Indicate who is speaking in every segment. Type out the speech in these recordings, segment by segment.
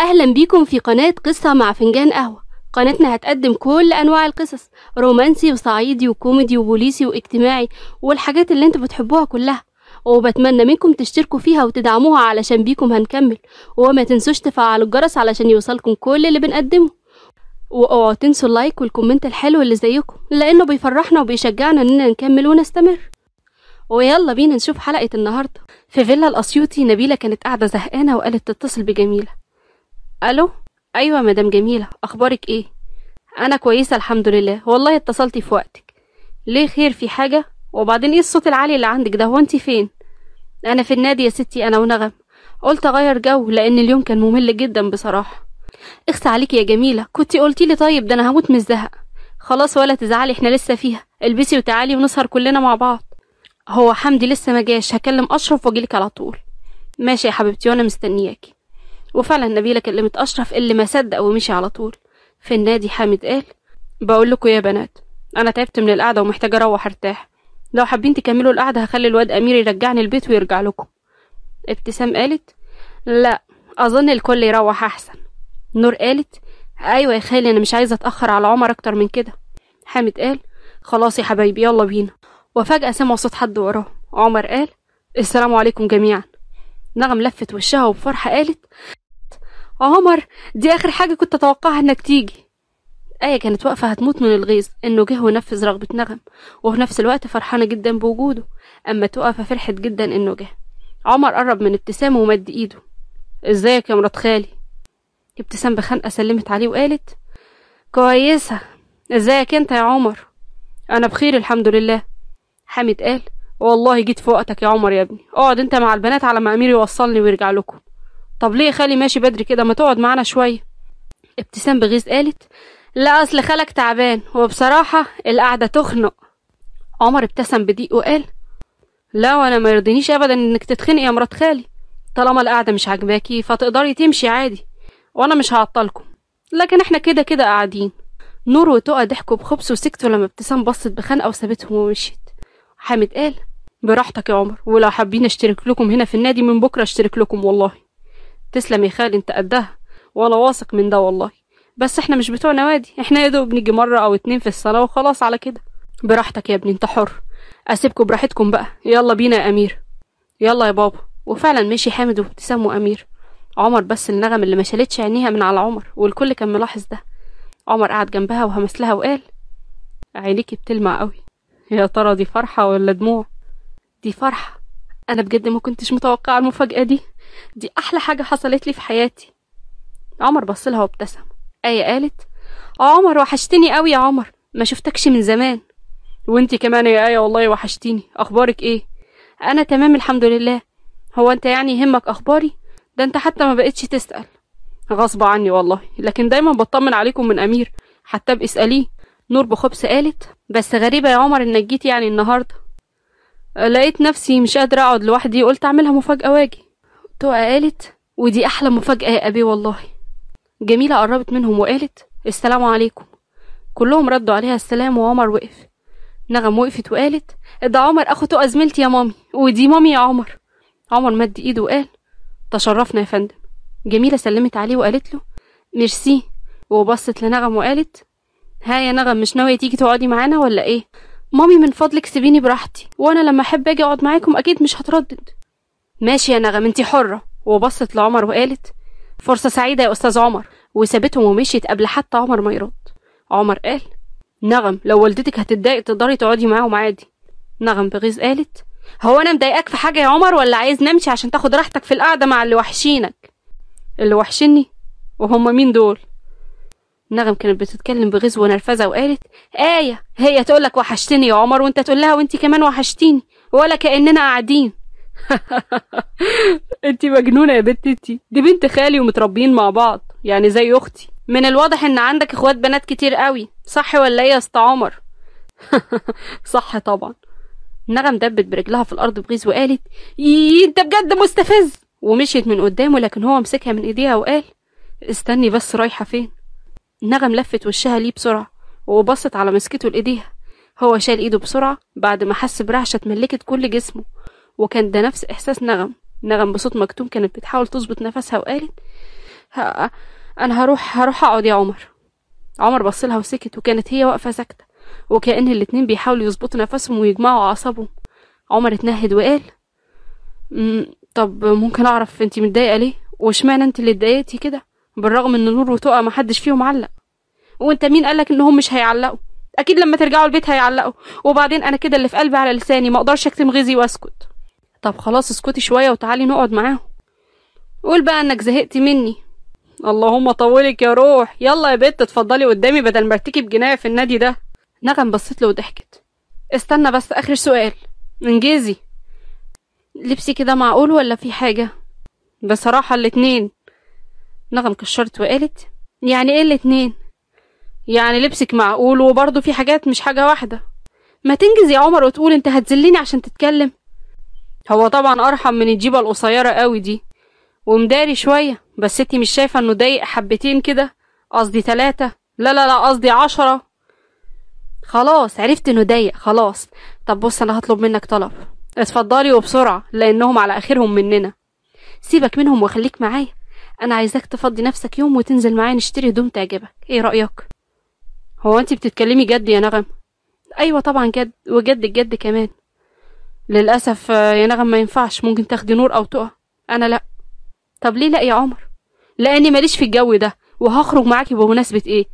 Speaker 1: أهلا بيكم في قناة قصة مع فنجان قهوة قناتنا هتقدم كل أنواع القصص رومانسي وصعيدي وكوميدي وبوليسي واجتماعي والحاجات اللي انتوا بتحبوها كلها وبتمنى منكم تشتركوا فيها وتدعموها علشان بيكم هنكمل وما تنسوش تفعلوا الجرس علشان يوصلكم كل اللي بنقدمه واوعوا تنسوا اللايك والكومنت الحلو اللي زيكم لانه بيفرحنا وبيشجعنا اننا نكمل ونستمر ويلا بينا نشوف حلقة النهاردة في فيلا الأسيوطي نبيلة كانت قاعدة زهقانة وقالت تتصل بجميلة الو ايوه مدام جميله اخبارك ايه انا كويسه الحمد لله والله اتصلتي في وقتك ليه خير في حاجه وبعدين ايه الصوت العالي اللي عندك ده هو انت فين انا في النادي يا ستي انا ونغم قلت اغير جو لان اليوم كان ممل جدا بصراحه اخس عليكي يا جميله كنت قلتي لي طيب ده انا هموت من الزهق خلاص ولا تزعلي احنا لسه فيها البسي وتعالي ونسهر كلنا مع بعض هو حمدي لسه ما جاش هكلم اشرف واجيلك على طول ماشي يا حبيبتي وانا مستنياكي وفعلا نبيلة كلمت أشرف اللي ما صدق ومشي على طول في النادي حامد قال بقول لكم يا بنات أنا تعبت من القعدة ومحتاجة أروح أرتاح لو حابين تكملوا القعدة هخلي الواد أمير يرجعني البيت ويرجع لكم ابتسام قالت لا أظن الكل يروح أحسن نور قالت أيوة يا خالي أنا مش عايزة أتأخر على عمر أكتر من كده حامد قال خلاص يا حبايبي يلا بينا وفجأة سمعوا صوت حد وراه عمر قال السلام عليكم جميعا نغم لفت وشها وبفرحة قالت آه، عمر دي آخر حاجة كنت أتوقعها إنك تيجي آية كانت واقفة هتموت من الغيظ إنه جه ونفذ رغبة نغم وفي نفس الوقت فرحانة جدا بوجوده أما توقف ففرحت جدا إنه جه عمر قرب من ابتسام ومد إيده إزيك يا مرات خالي ابتسام بخنقة سلمت عليه وقالت كويسة إزيك أنت يا عمر أنا بخير الحمد لله حامد قال والله جيت في وقتك يا عمر يا ابني اقعد انت مع البنات على ما امير يوصلني ويرجع لكم طب ليه خالي ماشي بدري كده ما تقعد معانا شويه ابتسام بغيظ قالت لا اصل خالك تعبان وبصراحه القعده تخنق عمر ابتسم بضيق وقال لا وانا ما يرضينيش ابدا انك تتخنقي يا مرات خالي طالما القعده مش عاجباكي فتقدري تمشي عادي وانا مش هعطلكم لكن احنا كده كده قاعدين نور وتقى ضحكوا بخبث وسكتوا لما ابتسام بصت بخنقه وسابتهم ومشيت حامد قال براحتك يا عمر ولو حابين اشترك لكم هنا في النادي من بكره اشترك لكم والله تسلم يا خالي انت قدها وانا واثق من ده والله بس احنا مش بتوع نوادي احنا يا دوب نيجي مره او اتنين في السنه وخلاص على كده براحتك يا ابني انت حر اسيبكم براحتكم بقى يلا بينا يا امير يلا يا بابا وفعلا مشي حامد وابتسام وامير عمر بس النغم اللي ما شالتش عينيها من على عمر والكل كان ملاحظ ده عمر قعد جنبها وهمس لها وقال عينيكي بتلمع قوي يا ترى دي فرحه ولا دموع دي فرحه انا بجد ما كنتش متوقعه المفاجاه دي دي أحلى حاجة حصلت لي في حياتي عمر بصلها وابتسم آية قالت آه عمر وحشتني قوي يا عمر ما شفتكش من زمان وانتي كمان يا آية والله وحشتيني أخبارك إيه أنا تمام الحمد لله هو أنت يعني يهمك أخباري ده أنت حتى ما بقتش تسأل غصب عني والله لكن دايما بطمن عليكم من أمير حتى باسأليه نور بخبس قالت بس غريبة يا عمر إنك جيت يعني النهاردة لقيت نفسي مش قادرة أقعد لوحدي قلت أعملها مفاجأة واجي توقع قالت ودي أحلى مفاجأة يا أبي والله جميلة قربت منهم وقالت السلام عليكم كلهم ردوا عليها السلام وعمر وقف نغم وقفت وقالت ده عمر أخو تقى زميلتي يا مامي ودي مامي يا عمر عمر مد إيده وقال تشرفنا يا فندم جميلة سلمت عليه وقالت له ميرسي وبصت لنغم وقالت ها يا نغم مش ناوية تيجي تقعدي معانا ولا ايه مامي من فضلك سيبيني براحتي وانا لما احب اجي اقعد معاكم اكيد مش هتردد ماشي يا نغم انت حرة وبصت لعمر وقالت فرصة سعيدة يا أستاذ عمر وسابتهم ومشيت قبل حتى عمر ما يرد عمر قال نغم لو والدتك هتتضايق تقدري تقعدي معاهم عادي نغم بغيظ قالت هو انا مضايقاك في حاجه يا عمر ولا عايز نمشي عشان تاخد راحتك في القعده مع اللي وحشينك اللي وحشني وهم مين دول نغم كانت بتتكلم بغيظ ونرفزه وقالت ايه هي تقولك وحشتني يا عمر وانت تقول لها وانت كمان وحشتيني ولا كاننا قاعدين انتي مجنونه يا بنت انتي دي بنت خالي ومتربيين مع بعض يعني زي اختي من الواضح ان عندك اخوات بنات كتير قوي صح ولا ايه يا اسطى عمر صح طبعا نغم دبت برجلها في الارض بغيظ وقالت يي إيه، انت بجد مستفز ومشيت من قدامه لكن هو مسكها من ايديها وقال استني بس رايحه فين نغم لفت وشها ليه بسرعه وبصت على مسكته لايديها هو شال ايده بسرعه بعد ما حس برعشه اتملكت كل جسمه وكان ده نفس إحساس نغم نغم بصوت مكتوم كانت بتحاول تظبط نفسها وقالت ها أنا هروح هروح أقعد يا عمر عمر بصلها وسكت وكانت هي واقفة ساكتة وكأن الاتنين بيحاولوا يظبطوا نفسهم ويجمعوا أعصابهم عمر اتنهد وقال طب ممكن أعرف أنت متضايقة ليه واشمعنى أنت اللي اتضايقتي كده بالرغم إن نور وتقى محدش فيهم علق وأنت مين قالك إنهم مش هيعلقوا أكيد لما ترجعوا البيت هيعلقوا وبعدين أنا كده اللي في قلبي على لساني مقدرش أكتم غيظي وأسكت طب خلاص اسكتي شوية وتعالي نقعد معاهم قول بقى انك زهقت مني اللهم طولك يا روح يلا يا بت اتفضلي قدامي بدل ما ارتكب جناية في النادي ده نغم بصت له وضحكت استنى بس اخر سؤال انجزي لبسي كده معقول ولا في حاجة بصراحة الاتنين نغم كشرت وقالت يعني ايه الاتنين يعني لبسك معقول وبرضه في حاجات مش حاجة واحدة ما تنجز يا عمر وتقول انت هتذلني عشان تتكلم هو طبعا ارحم من الجيبه القصيره قوي دي ومداري شويه بس ستي مش شايفه انه ضايق حبتين كده قصدي تلاتة لا لا لا قصدي عشرة خلاص عرفت انه ضايق خلاص طب بص انا هطلب منك طلب اتفضلي وبسرعه لانهم على اخرهم مننا سيبك منهم وخليك معايا انا عايزاك تفضي نفسك يوم وتنزل معايا نشتري هدوم تعجبك ايه رايك هو انت بتتكلمي جد يا نغم ايوه طبعا جد وجد الجد كمان للأسف آه، يا نغم ما ينفعش ممكن تاخدي نور أو تقع أنا لأ طب ليه لأ يا عمر لأني ماليش في الجو ده وهخرج معاكي بمناسبة إيه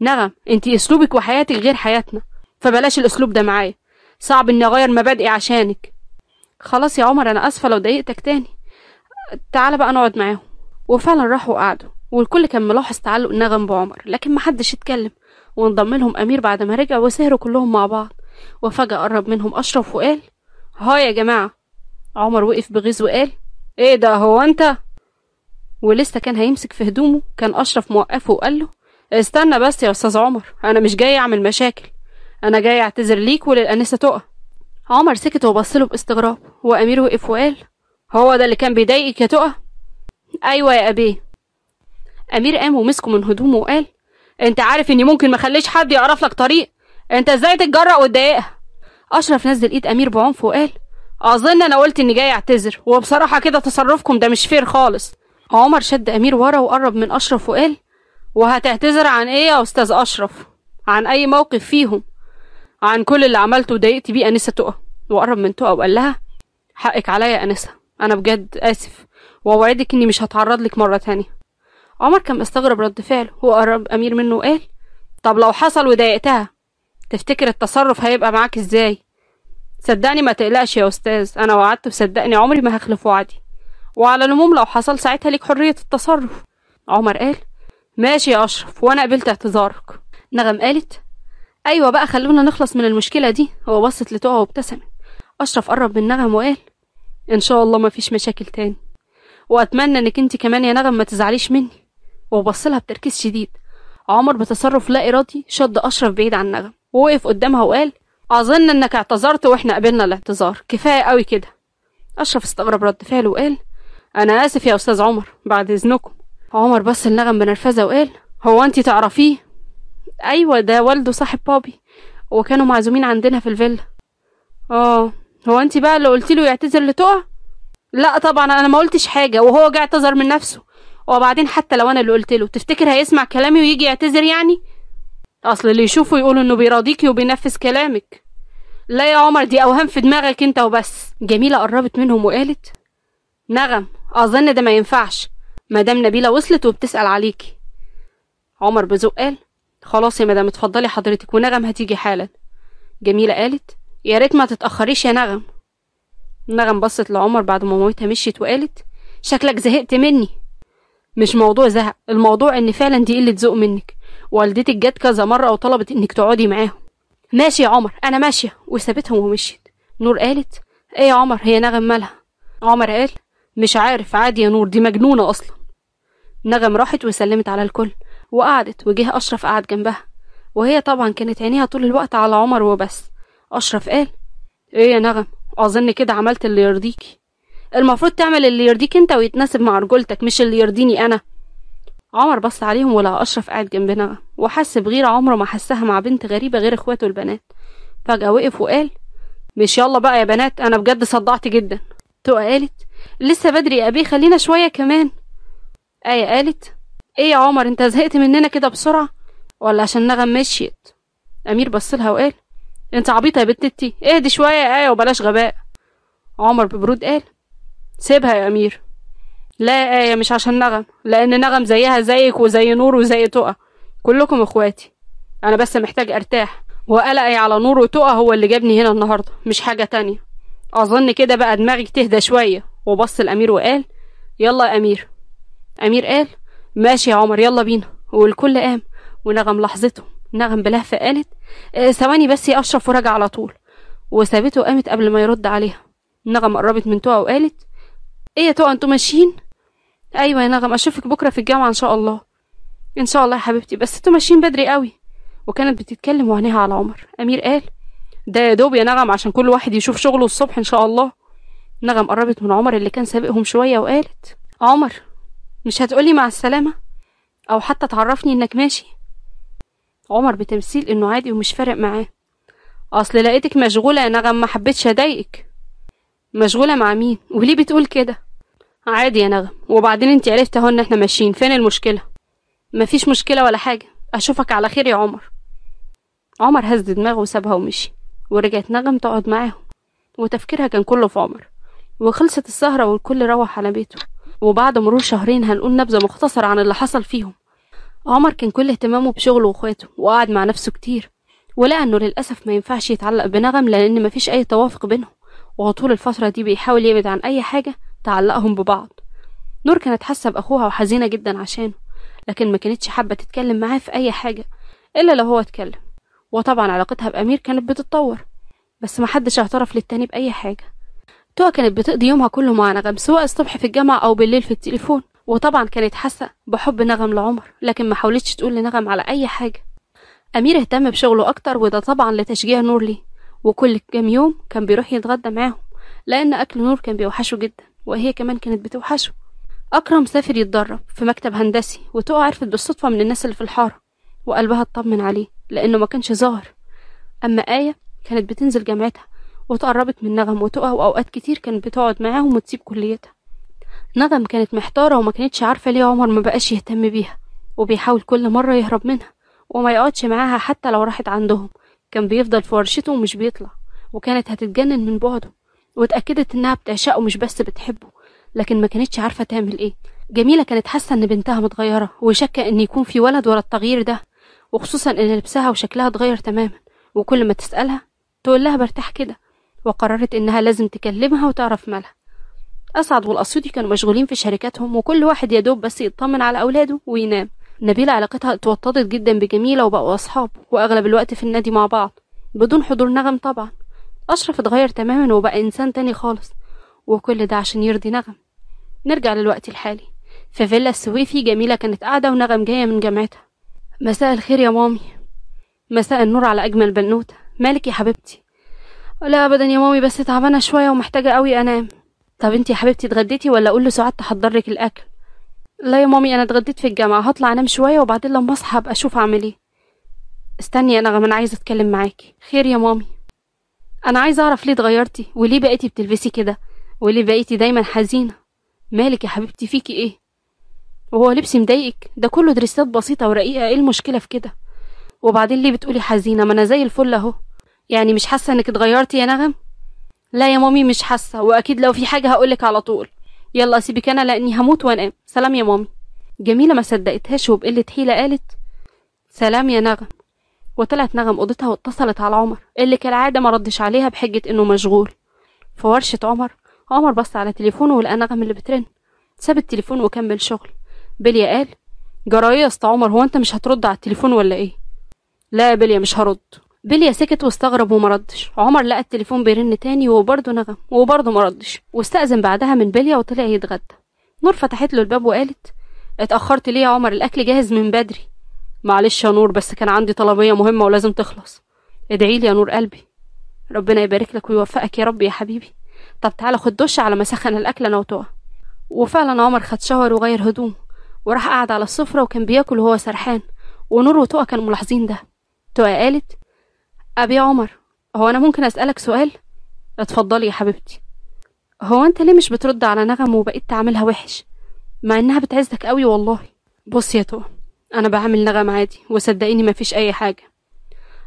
Speaker 1: نغم أنتي أسلوبك وحياتك غير حياتنا فبلاش الأسلوب ده معايا صعب إني أغير مبادئي عشانك خلاص يا عمر أنا آسفة لو ضايقتك تاني تعالى بقى نقعد معاهم وفعلا راحوا وقعدوا والكل كان ملاحظ تعلق نغم بعمر لكن محدش اتكلم وانضم لهم أمير بعد ما رجع وسهروا كلهم مع بعض وفجأة قرب منهم أشرف وقال ها يا جماعة عمر وقف بغيظ وقال ايه ده هو انت ولسه كان هيمسك في هدومه كان أشرف موقفه وقال له استنى بس يا أستاذ عمر أنا مش جاي أعمل مشاكل أنا جاي أعتذر ليك وللأنسة تقى عمر سكت وبصله باستغراب وأمير وقف وقال هو ده اللي كان بيضايقك يا تقى أيوة يا أبيه أمير قام ومسكه من هدومه وقال أنت عارف إني ممكن ما أخليش حد يعرف لك طريق أنت إزاي تتجرأ وتضايقها أشرف نزل إيد أمير بعنف وقال أظن أنا قلت إني جاي أعتذر وبصراحة كده تصرفكم ده مش فير خالص عمر شد أمير ورا وقرب من أشرف وقال وهتعتذر عن إيه يا أستاذ أشرف؟ عن أي موقف فيهم عن كل اللي عملته وضايقت بيه أنسة تقى وقرب من تقى وقال لها حقك عليا يا أنسة أنا بجد آسف وأوعدك إني مش هتعرض لك مرة تانية عمر كان مستغرب رد فعله وقرب أمير منه وقال طب لو حصل وضايقتها تفتكر التصرف هيبقى معاك ازاي صدقني ما تقلقش يا استاذ انا وعدت وصدقني عمري ما هخلف وعدي وعلى العموم لو حصل ساعتها ليك حريه التصرف عمر قال ماشي يا اشرف وانا قبلت اعتذارك نغم قالت ايوه بقى خلونا نخلص من المشكله دي هو بصت لتوها وابتسمت اشرف قرب من نغم وقال ان شاء الله مفيش مشاكل تاني واتمنى انك انت كمان يا نغم ما تزعليش مني وبصلها بتركيز شديد عمر بتصرف لا ارادي شد اشرف بعيد عن نغم ووقف قدامها وقال أظن إنك اعتذرت وإحنا قبلنا الاعتذار كفاية قوي كده أشرف استغرب رد فعله وقال أنا آسف يا أستاذ عمر بعد إذنكم عمر بص النغم بنرفزة وقال هو أنت تعرفيه أيوة ده والده صاحب بابي وكانوا معزومين عندنا في الفيلا اه هو انت بقى اللي قلت له يعتذر لتقع لا طبعا انا ما قلتش حاجه وهو جه اعتذر من نفسه وبعدين حتى لو انا اللي قلت له تفتكر هيسمع كلامي ويجي يعتذر يعني اصل اللي يشوفه يقول انه بيراضيكي وبينفذ كلامك لا يا عمر دي اوهام في دماغك انت وبس جميلة قربت منهم وقالت نغم اظن ده ما ينفعش مدام نبيلة وصلت وبتسأل عليكي عمر بزق قال خلاص يا مدام اتفضلي حضرتك ونغم هتيجي حالا جميلة قالت يا ريت ما تتأخريش يا نغم نغم بصت لعمر بعد ما مامتها مشيت وقالت شكلك زهقت مني مش موضوع زهق الموضوع ان فعلا دي قلة ذوق منك والدتك جت كذا مرة وطلبت إنك تقعدي معاهم ماشي يا عمر أنا ماشية وسابتهم ومشيت نور قالت إيه يا عمر هي نغم مالها عمر قال مش عارف عادي يا نور دي مجنونة أصلا نغم راحت وسلمت على الكل وقعدت وجه أشرف قعد جنبها وهي طبعا كانت عينيها طول الوقت على عمر وبس أشرف قال إيه يا نغم أظن كده عملت اللي يرضيكي المفروض تعمل اللي يرضيك أنت ويتناسب مع رجولتك مش اللي يرضيني أنا عمر بص عليهم ولا أشرف قاعد جنبنا وحس بغيرة عمره ما حسها مع بنت غريبة غير إخواته البنات فجأة وقف وقال مش يلا بقى يا بنات أنا بجد صدعت جدا تقى قالت لسه بدري يا أبي خلينا شوية كمان آية قالت إيه يا عمر أنت زهقت مننا كده بسرعة ولا عشان نغم مشيت أمير بصلها وقال أنت عبيطة يا بنت اهدي شوية يا آية وبلاش غباء عمر ببرود قال سيبها يا أمير لا آه، يا آية مش عشان نغم لأن نغم زيها زيك وزي نور وزي تقى كلكم إخواتي أنا بس محتاج أرتاح وقلقي على نور وتقى هو اللي جابني هنا النهاردة مش حاجة تانية أظن كده بقى دماغي تهدى شوية وبص الأمير وقال يلا يا أمير أمير قال ماشي يا عمر يلا بينا والكل قام ونغم لحظته نغم بلهفة قالت آه، ثواني بس يا أشرف وراجع على طول وسابته قامت قبل ما يرد عليها نغم قربت من تقى وقالت ايه يا تقى انتوا ماشيين ايوه يا نغم اشوفك بكره في الجامعه ان شاء الله ان شاء الله يا حبيبتي بس انتوا ماشيين بدري قوي وكانت بتتكلم وعينيها على عمر امير قال ده يا دوب يا نغم عشان كل واحد يشوف شغله الصبح ان شاء الله نغم قربت من عمر اللي كان سابقهم شويه وقالت عمر مش هتقولي مع السلامه او حتى تعرفني انك ماشي عمر بتمثيل انه عادي ومش فارق معاه اصل لقيتك مشغوله يا نغم ما حبيتش اضايقك مشغوله مع مين وليه بتقول كده عادي يا نغم وبعدين انت عرفت اهو ان احنا ماشيين فين المشكله مفيش مشكله ولا حاجه اشوفك على خير يا عمر عمر هز دماغه وسابها ومشي ورجعت نغم تقعد معاهم وتفكيرها كان كله في عمر وخلصت السهره والكل روح على بيته وبعد مرور شهرين هنقول نبذه مختصره عن اللي حصل فيهم عمر كان كل اهتمامه بشغله واخواته وقعد مع نفسه كتير ولقى انه للاسف ما ينفعش يتعلق بنغم لان مفيش اي توافق بينهم وطول الفتره دي بيحاول يبعد عن اي حاجه تعلقهم ببعض نور كانت حاسة بأخوها وحزينة جدا عشانه لكن ما كانتش حابة تتكلم معاه في أي حاجة إلا لو هو اتكلم وطبعا علاقتها بأمير كانت بتتطور بس محدش اعترف للتاني بأي حاجة توا كانت بتقضي يومها كله مع نغم سواء الصبح في الجامعة أو بالليل في التليفون وطبعا كانت حاسة بحب نغم لعمر لكن ما حاولتش تقول لنغم على أي حاجة أمير اهتم بشغله أكتر وده طبعا لتشجيع نور ليه وكل كام يوم كان بيروح يتغدى معاهم لأن أكل نور كان بيوحشه جدا وهي كمان كانت بتوحشه أكرم سافر يتدرب في مكتب هندسي وتقع عرفت بالصدفة من الناس اللي في الحارة وقلبها اطمن عليه لأنه ما كانش ظاهر أما آية كانت بتنزل جامعتها وتقربت من نغم وتقع وأوقات كتير كانت بتقعد معاهم وتسيب كليتها نغم كانت محتارة وما كانتش عارفة ليه عمر ما بقاش يهتم بيها وبيحاول كل مرة يهرب منها وما يقعدش معاها حتى لو راحت عندهم كان بيفضل في ورشته ومش بيطلع وكانت هتتجنن من بعده واتأكدت إنها بتعشقه مش بس بتحبه لكن ما كانتش عارفة تعمل إيه جميلة كانت حاسة إن بنتها متغيرة وشاكة إن يكون في ولد ورا التغيير ده وخصوصا إن لبسها وشكلها اتغير تماما وكل ما تسألها تقول لها برتاح كده وقررت إنها لازم تكلمها وتعرف مالها أسعد والأسيوطي كانوا مشغولين في شركاتهم وكل واحد يدوب بس يطمن على أولاده وينام نبيلة علاقتها اتوطدت جدا بجميلة وبقوا أصحاب وأغلب الوقت في النادي مع بعض بدون حضور نغم طبعا أشرف اتغير تماما وبقى إنسان تاني خالص وكل ده عشان يرضي نغم نرجع للوقت الحالي في فيلا السويفي جميلة كانت قاعدة ونغم جاية من جامعتها مساء الخير يا مامي مساء النور على أجمل بنوتة مالك يا حبيبتي لا أبدا يا مامي بس تعبانة شوية ومحتاجة أوي أنام طب انتي يا حبيبتي اتغديتي ولا أقول لسعاد تحضر لك الأكل لا يا مامي أنا اتغديت في الجامعة هطلع أنام شوية وبعدين لما أصحى أبقى أشوف أعمل إيه استني يا نغم أنا عايزة أتكلم معاكي خير يا مامي انا عايزه اعرف ليه اتغيرتي وليه بقيتي بتلبسي كده وليه بقيتي دايما حزينه مالك يا حبيبتي فيكي ايه وهو لبسي مضايقك ده كله دريسات بسيطه ورقيقه ايه المشكله في كده وبعدين ليه بتقولي حزينه ما انا زي الفل اهو يعني مش حاسه انك اتغيرتي يا نغم لا يا مامي مش حاسه واكيد لو في حاجه هقولك على طول يلا سيبك انا لاني هموت وانام سلام يا مامي جميله ما صدقتهاش وبقله حيله قالت سلام يا نغم وطلعت نغم أوضتها واتصلت على عمر اللي كالعادة ما ردش عليها بحجة إنه مشغول في ورشة عمر عمر بص على تليفونه ولقى نغم اللي بترن ساب التليفون وكمل شغل بليا قال جرايه يا اسطى عمر هو انت مش هترد على التليفون ولا ايه لا يا بليا مش هرد بليا سكت واستغرب وما ردش عمر لقى التليفون بيرن تاني وبرضه نغم وبرضه ما ردش واستأذن بعدها من بليا وطلع يتغدى نور فتحت له الباب وقالت اتأخرت ليه يا عمر الأكل جاهز من بدري معلش يا نور بس كان عندي طلبية مهمة ولازم تخلص ادعيلي يا نور قلبي ربنا يبارك لك ويوفقك يا رب يا حبيبي طب تعالى خد دش على ما سخن الأكل أنا وتقع وفعلا عمر خد شاور وغير هدومه وراح قعد على السفرة وكان بياكل وهو سرحان ونور وتقى كانوا ملاحظين ده تقى قالت أبي عمر هو أنا ممكن أسألك سؤال؟ اتفضلي يا حبيبتي هو أنت ليه مش بترد على نغم وبقيت تعملها وحش؟ مع إنها بتعزك قوي والله بص يا تقى أنا بعمل نغم عادي وصدقيني مفيش أي حاجة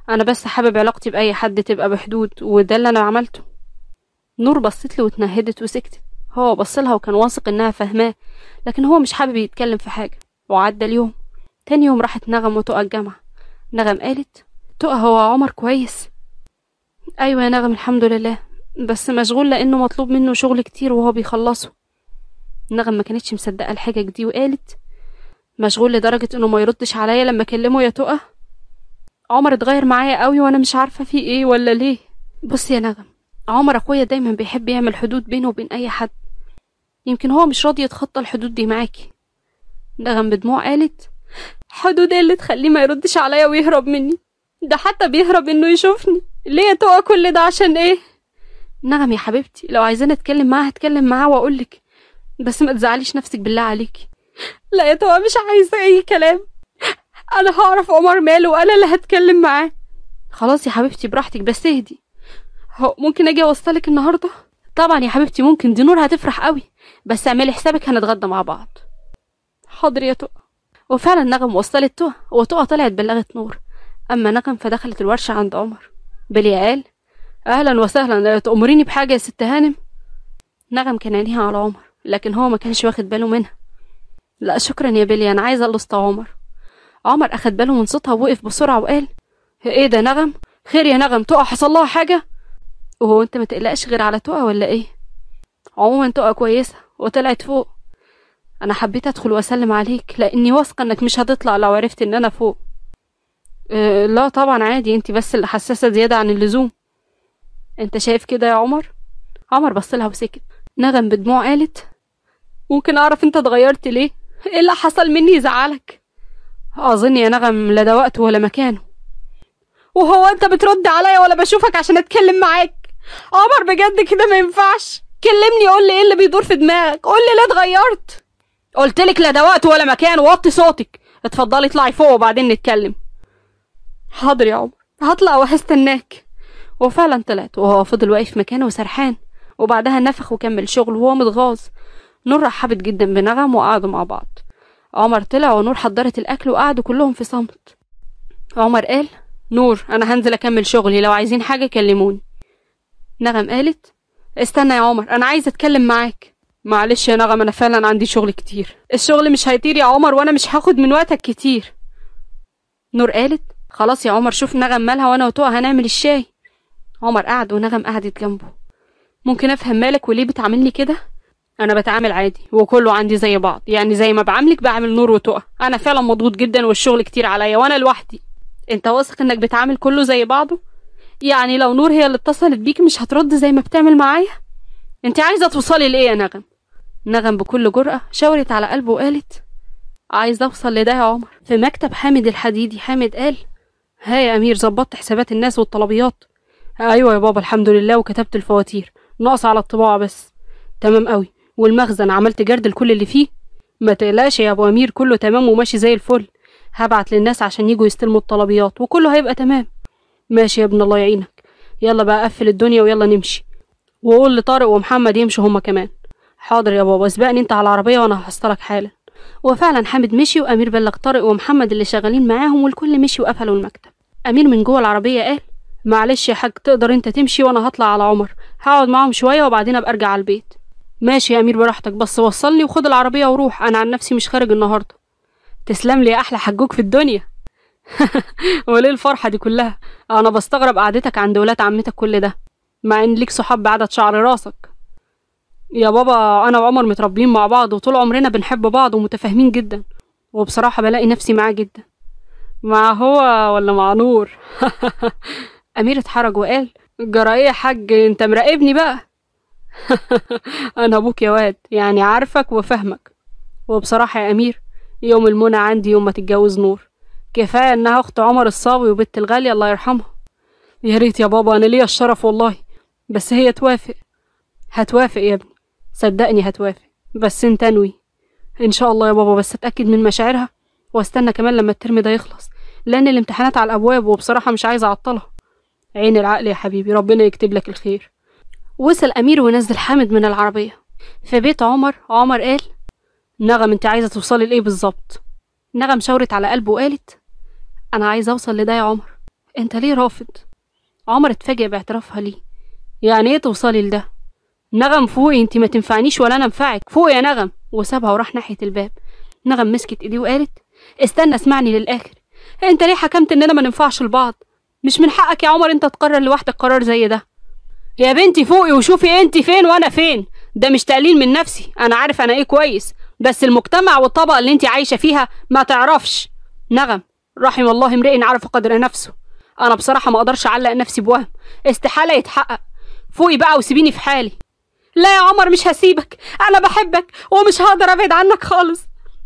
Speaker 1: أنا بس حابب علاقتي بأي حد تبقى بحدود وده اللي أنا عملته نور بصت لي واتنهدت وسكتت هو بصلها وكان واثق إنها فاهماه لكن هو مش حابب يتكلم في حاجة وعدى اليوم تاني يوم راحت نغم وتقى الجامعة نغم قالت تقى هو عمر كويس أيوة يا نغم الحمد لله بس مشغول لأنه مطلوب منه شغل كتير وهو بيخلصه نغم ما كانتش مصدقة الحاجة دي وقالت مشغول لدرجة انه ما يردش عليا لما اكلمه يا تقى عمر اتغير معايا قوي وانا مش عارفة فيه ايه ولا ليه بص يا نغم عمر اخويا دايما بيحب يعمل حدود بينه وبين اي حد يمكن هو مش راضي يتخطى الحدود دي معاكي نغم بدموع قالت حدود اللي تخليه ما يردش عليا ويهرب مني ده حتى بيهرب انه يشوفني ليه يا تقى كل ده عشان ايه نغم يا حبيبتي لو عايزاني اتكلم معاها هتكلم معاه واقولك بس ما تزعليش نفسك بالله عليكي لا يا توا مش عايزة أي كلام أنا هعرف عمر ماله وأنا اللي هتكلم معاه خلاص يا حبيبتي براحتك بس اهدي هو ممكن أجي أوصلك النهاردة طبعا يا حبيبتي ممكن دي نور هتفرح قوي بس اعملي حسابك هنتغدى مع بعض حاضر يا تقى وفعلا نغم وصلت تقى وتقى طلعت بلغت نور أما نغم فدخلت الورشة عند عمر باليعال أهلا وسهلا تأمريني بحاجة يا ست هانم نغم كان عينيها على عمر لكن هو ما كانش واخد باله منها لا شكرا يا بيلي أنا عايزة الاسطى عمر عمر أخد باله من صوتها ووقف بسرعة وقال إيه ده نغم؟ خير يا نغم تقع حصل لها حاجة؟ وهو أنت ما تقلقش غير على تقع ولا إيه؟ عموما تقع كويسة وطلعت فوق أنا حبيت أدخل وأسلم عليك لأني واثقة إنك مش هتطلع لو عرفت إن أنا فوق أه لا طبعا عادي أنت بس اللي حساسة زيادة عن اللزوم أنت شايف كده يا عمر؟ عمر بصلها وسكت نغم بدموع قالت ممكن أعرف أنت اتغيرت ليه؟ ايه اللي حصل مني يزعلك اظن يا نغم لا ده وقته ولا مكانه وهو انت بترد عليا ولا بشوفك عشان اتكلم معاك عمر بجد كده ما ينفعش كلمني قول لي ايه اللي بيدور في دماغك قول لي ليه اتغيرت قلت لك لا ده وقته ولا مكان وطي صوتك اتفضلي اطلعي فوق وبعدين نتكلم حاضر يا عمر هطلع وهستناك وفعلا طلعت وهو فضل واقف مكانه وسرحان وبعدها نفخ وكمل شغل وهو متغاظ نور رحبت جدا بنغم وقعدوا مع بعض عمر طلع ونور حضرت الأكل وقعدوا كلهم في صمت عمر قال نور أنا هنزل أكمل شغلي لو عايزين حاجة كلموني نغم قالت استنى يا عمر أنا عايزة أتكلم معاك معلش يا نغم أنا فعلا عندي شغل كتير الشغل مش هيطير يا عمر وأنا مش هاخد من وقتك كتير نور قالت خلاص يا عمر شوف نغم مالها وأنا وتوها هنعمل الشاي عمر قعد ونغم قعدت جنبه ممكن أفهم مالك وليه بتعاملني كده انا بتعامل عادي وكله عندي زي بعض يعني زي ما بعاملك بعامل نور وتقى انا فعلا مضغوط جدا والشغل كتير عليا وانا لوحدي انت واثق انك بتعامل كله زي بعضه يعني لو نور هي اللي اتصلت بيك مش هترد زي ما بتعمل معايا انت عايزه توصلي لايه يا نغم نغم بكل جرأة شاورت على قلبه وقالت عايزة أوصل لده يا عمر في مكتب حامد الحديدي حامد قال ها يا أمير ظبطت حسابات الناس والطلبيات أيوة يا بابا الحمد لله وكتبت الفواتير ناقص على الطباعة بس تمام قوي والمخزن عملت جرد لكل اللي فيه ما تقلقش يا ابو امير كله تمام وماشي زي الفل هبعت للناس عشان يجوا يستلموا الطلبيات وكله هيبقى تمام ماشي يا ابن الله يعينك يلا بقى قفل الدنيا ويلا نمشي وقول لطارق ومحمد يمشوا هما كمان حاضر يا بابا سبقني انت على العربيه وانا هحصلك حالا وفعلا حامد مشي وامير بلغ طارق ومحمد اللي شغالين معاهم والكل مشي وقفلوا المكتب امير من جوه العربيه قال معلش يا حاج تقدر انت تمشي وانا هطلع على عمر هقعد معاهم شويه وبعدين ابقى ارجع على البيت ماشي يا امير براحتك بس وصلني وخد العربيه وروح انا عن نفسي مش خارج النهارده تسلم لي يا احلى حجوك في الدنيا وليه الفرحه دي كلها انا بستغرب قعدتك عند ولاد عمتك كل ده مع ان ليك صحاب بعدد شعر راسك يا بابا انا وعمر متربيين مع بعض وطول عمرنا بنحب بعض ومتفاهمين جدا وبصراحه بلاقي نفسي معاه جدا مع هو ولا مع نور امير اتحرج وقال جرى ايه يا حاج انت مراقبني بقى أنا أبوك يا واد يعني عارفك وفهمك وبصراحة يا أمير يوم المنى عندي يوم ما تتجوز نور كفاية إنها أخت عمر الصاوي وبنت الغالية الله يرحمها يا ريت يا بابا أنا ليا الشرف والله بس هي توافق هتوافق يا ابني صدقني هتوافق بس انت انوي ان شاء الله يا بابا بس اتاكد من مشاعرها واستنى كمان لما الترم ده يخلص لان الامتحانات على الابواب وبصراحه مش عايزه اعطلها عين العقل يا حبيبي ربنا يكتب لك الخير وصل أمير ونزل حامد من العربية في بيت عمر عمر قال نغم انت عايزة توصلي لإيه بالظبط نغم شاورت على قلبه وقالت أنا عايزة أوصل لده يا عمر انت ليه رافض عمر اتفاجئ باعترافها ليه يعني ايه توصلي لده نغم فوقي انت ما تنفعنيش ولا انا انفعك فوقي يا نغم وسابها وراح ناحيه الباب نغم مسكت ايديه وقالت استنى اسمعني للاخر انت ليه حكمت اننا ما ننفعش لبعض مش من حقك يا عمر انت تقرر لوحدك قرار زي ده يا بنتي فوقي وشوفي انت فين وانا فين ده مش تقليل من نفسي انا عارف انا ايه كويس بس المجتمع والطبقه اللي انت عايشه فيها ما تعرفش نغم رحم الله امرئ عرف قدر نفسه انا بصراحه ما اقدرش اعلق نفسي بوهم استحاله يتحقق فوقي بقى وسيبيني في حالي لا يا عمر مش هسيبك انا بحبك ومش هقدر ابعد عنك خالص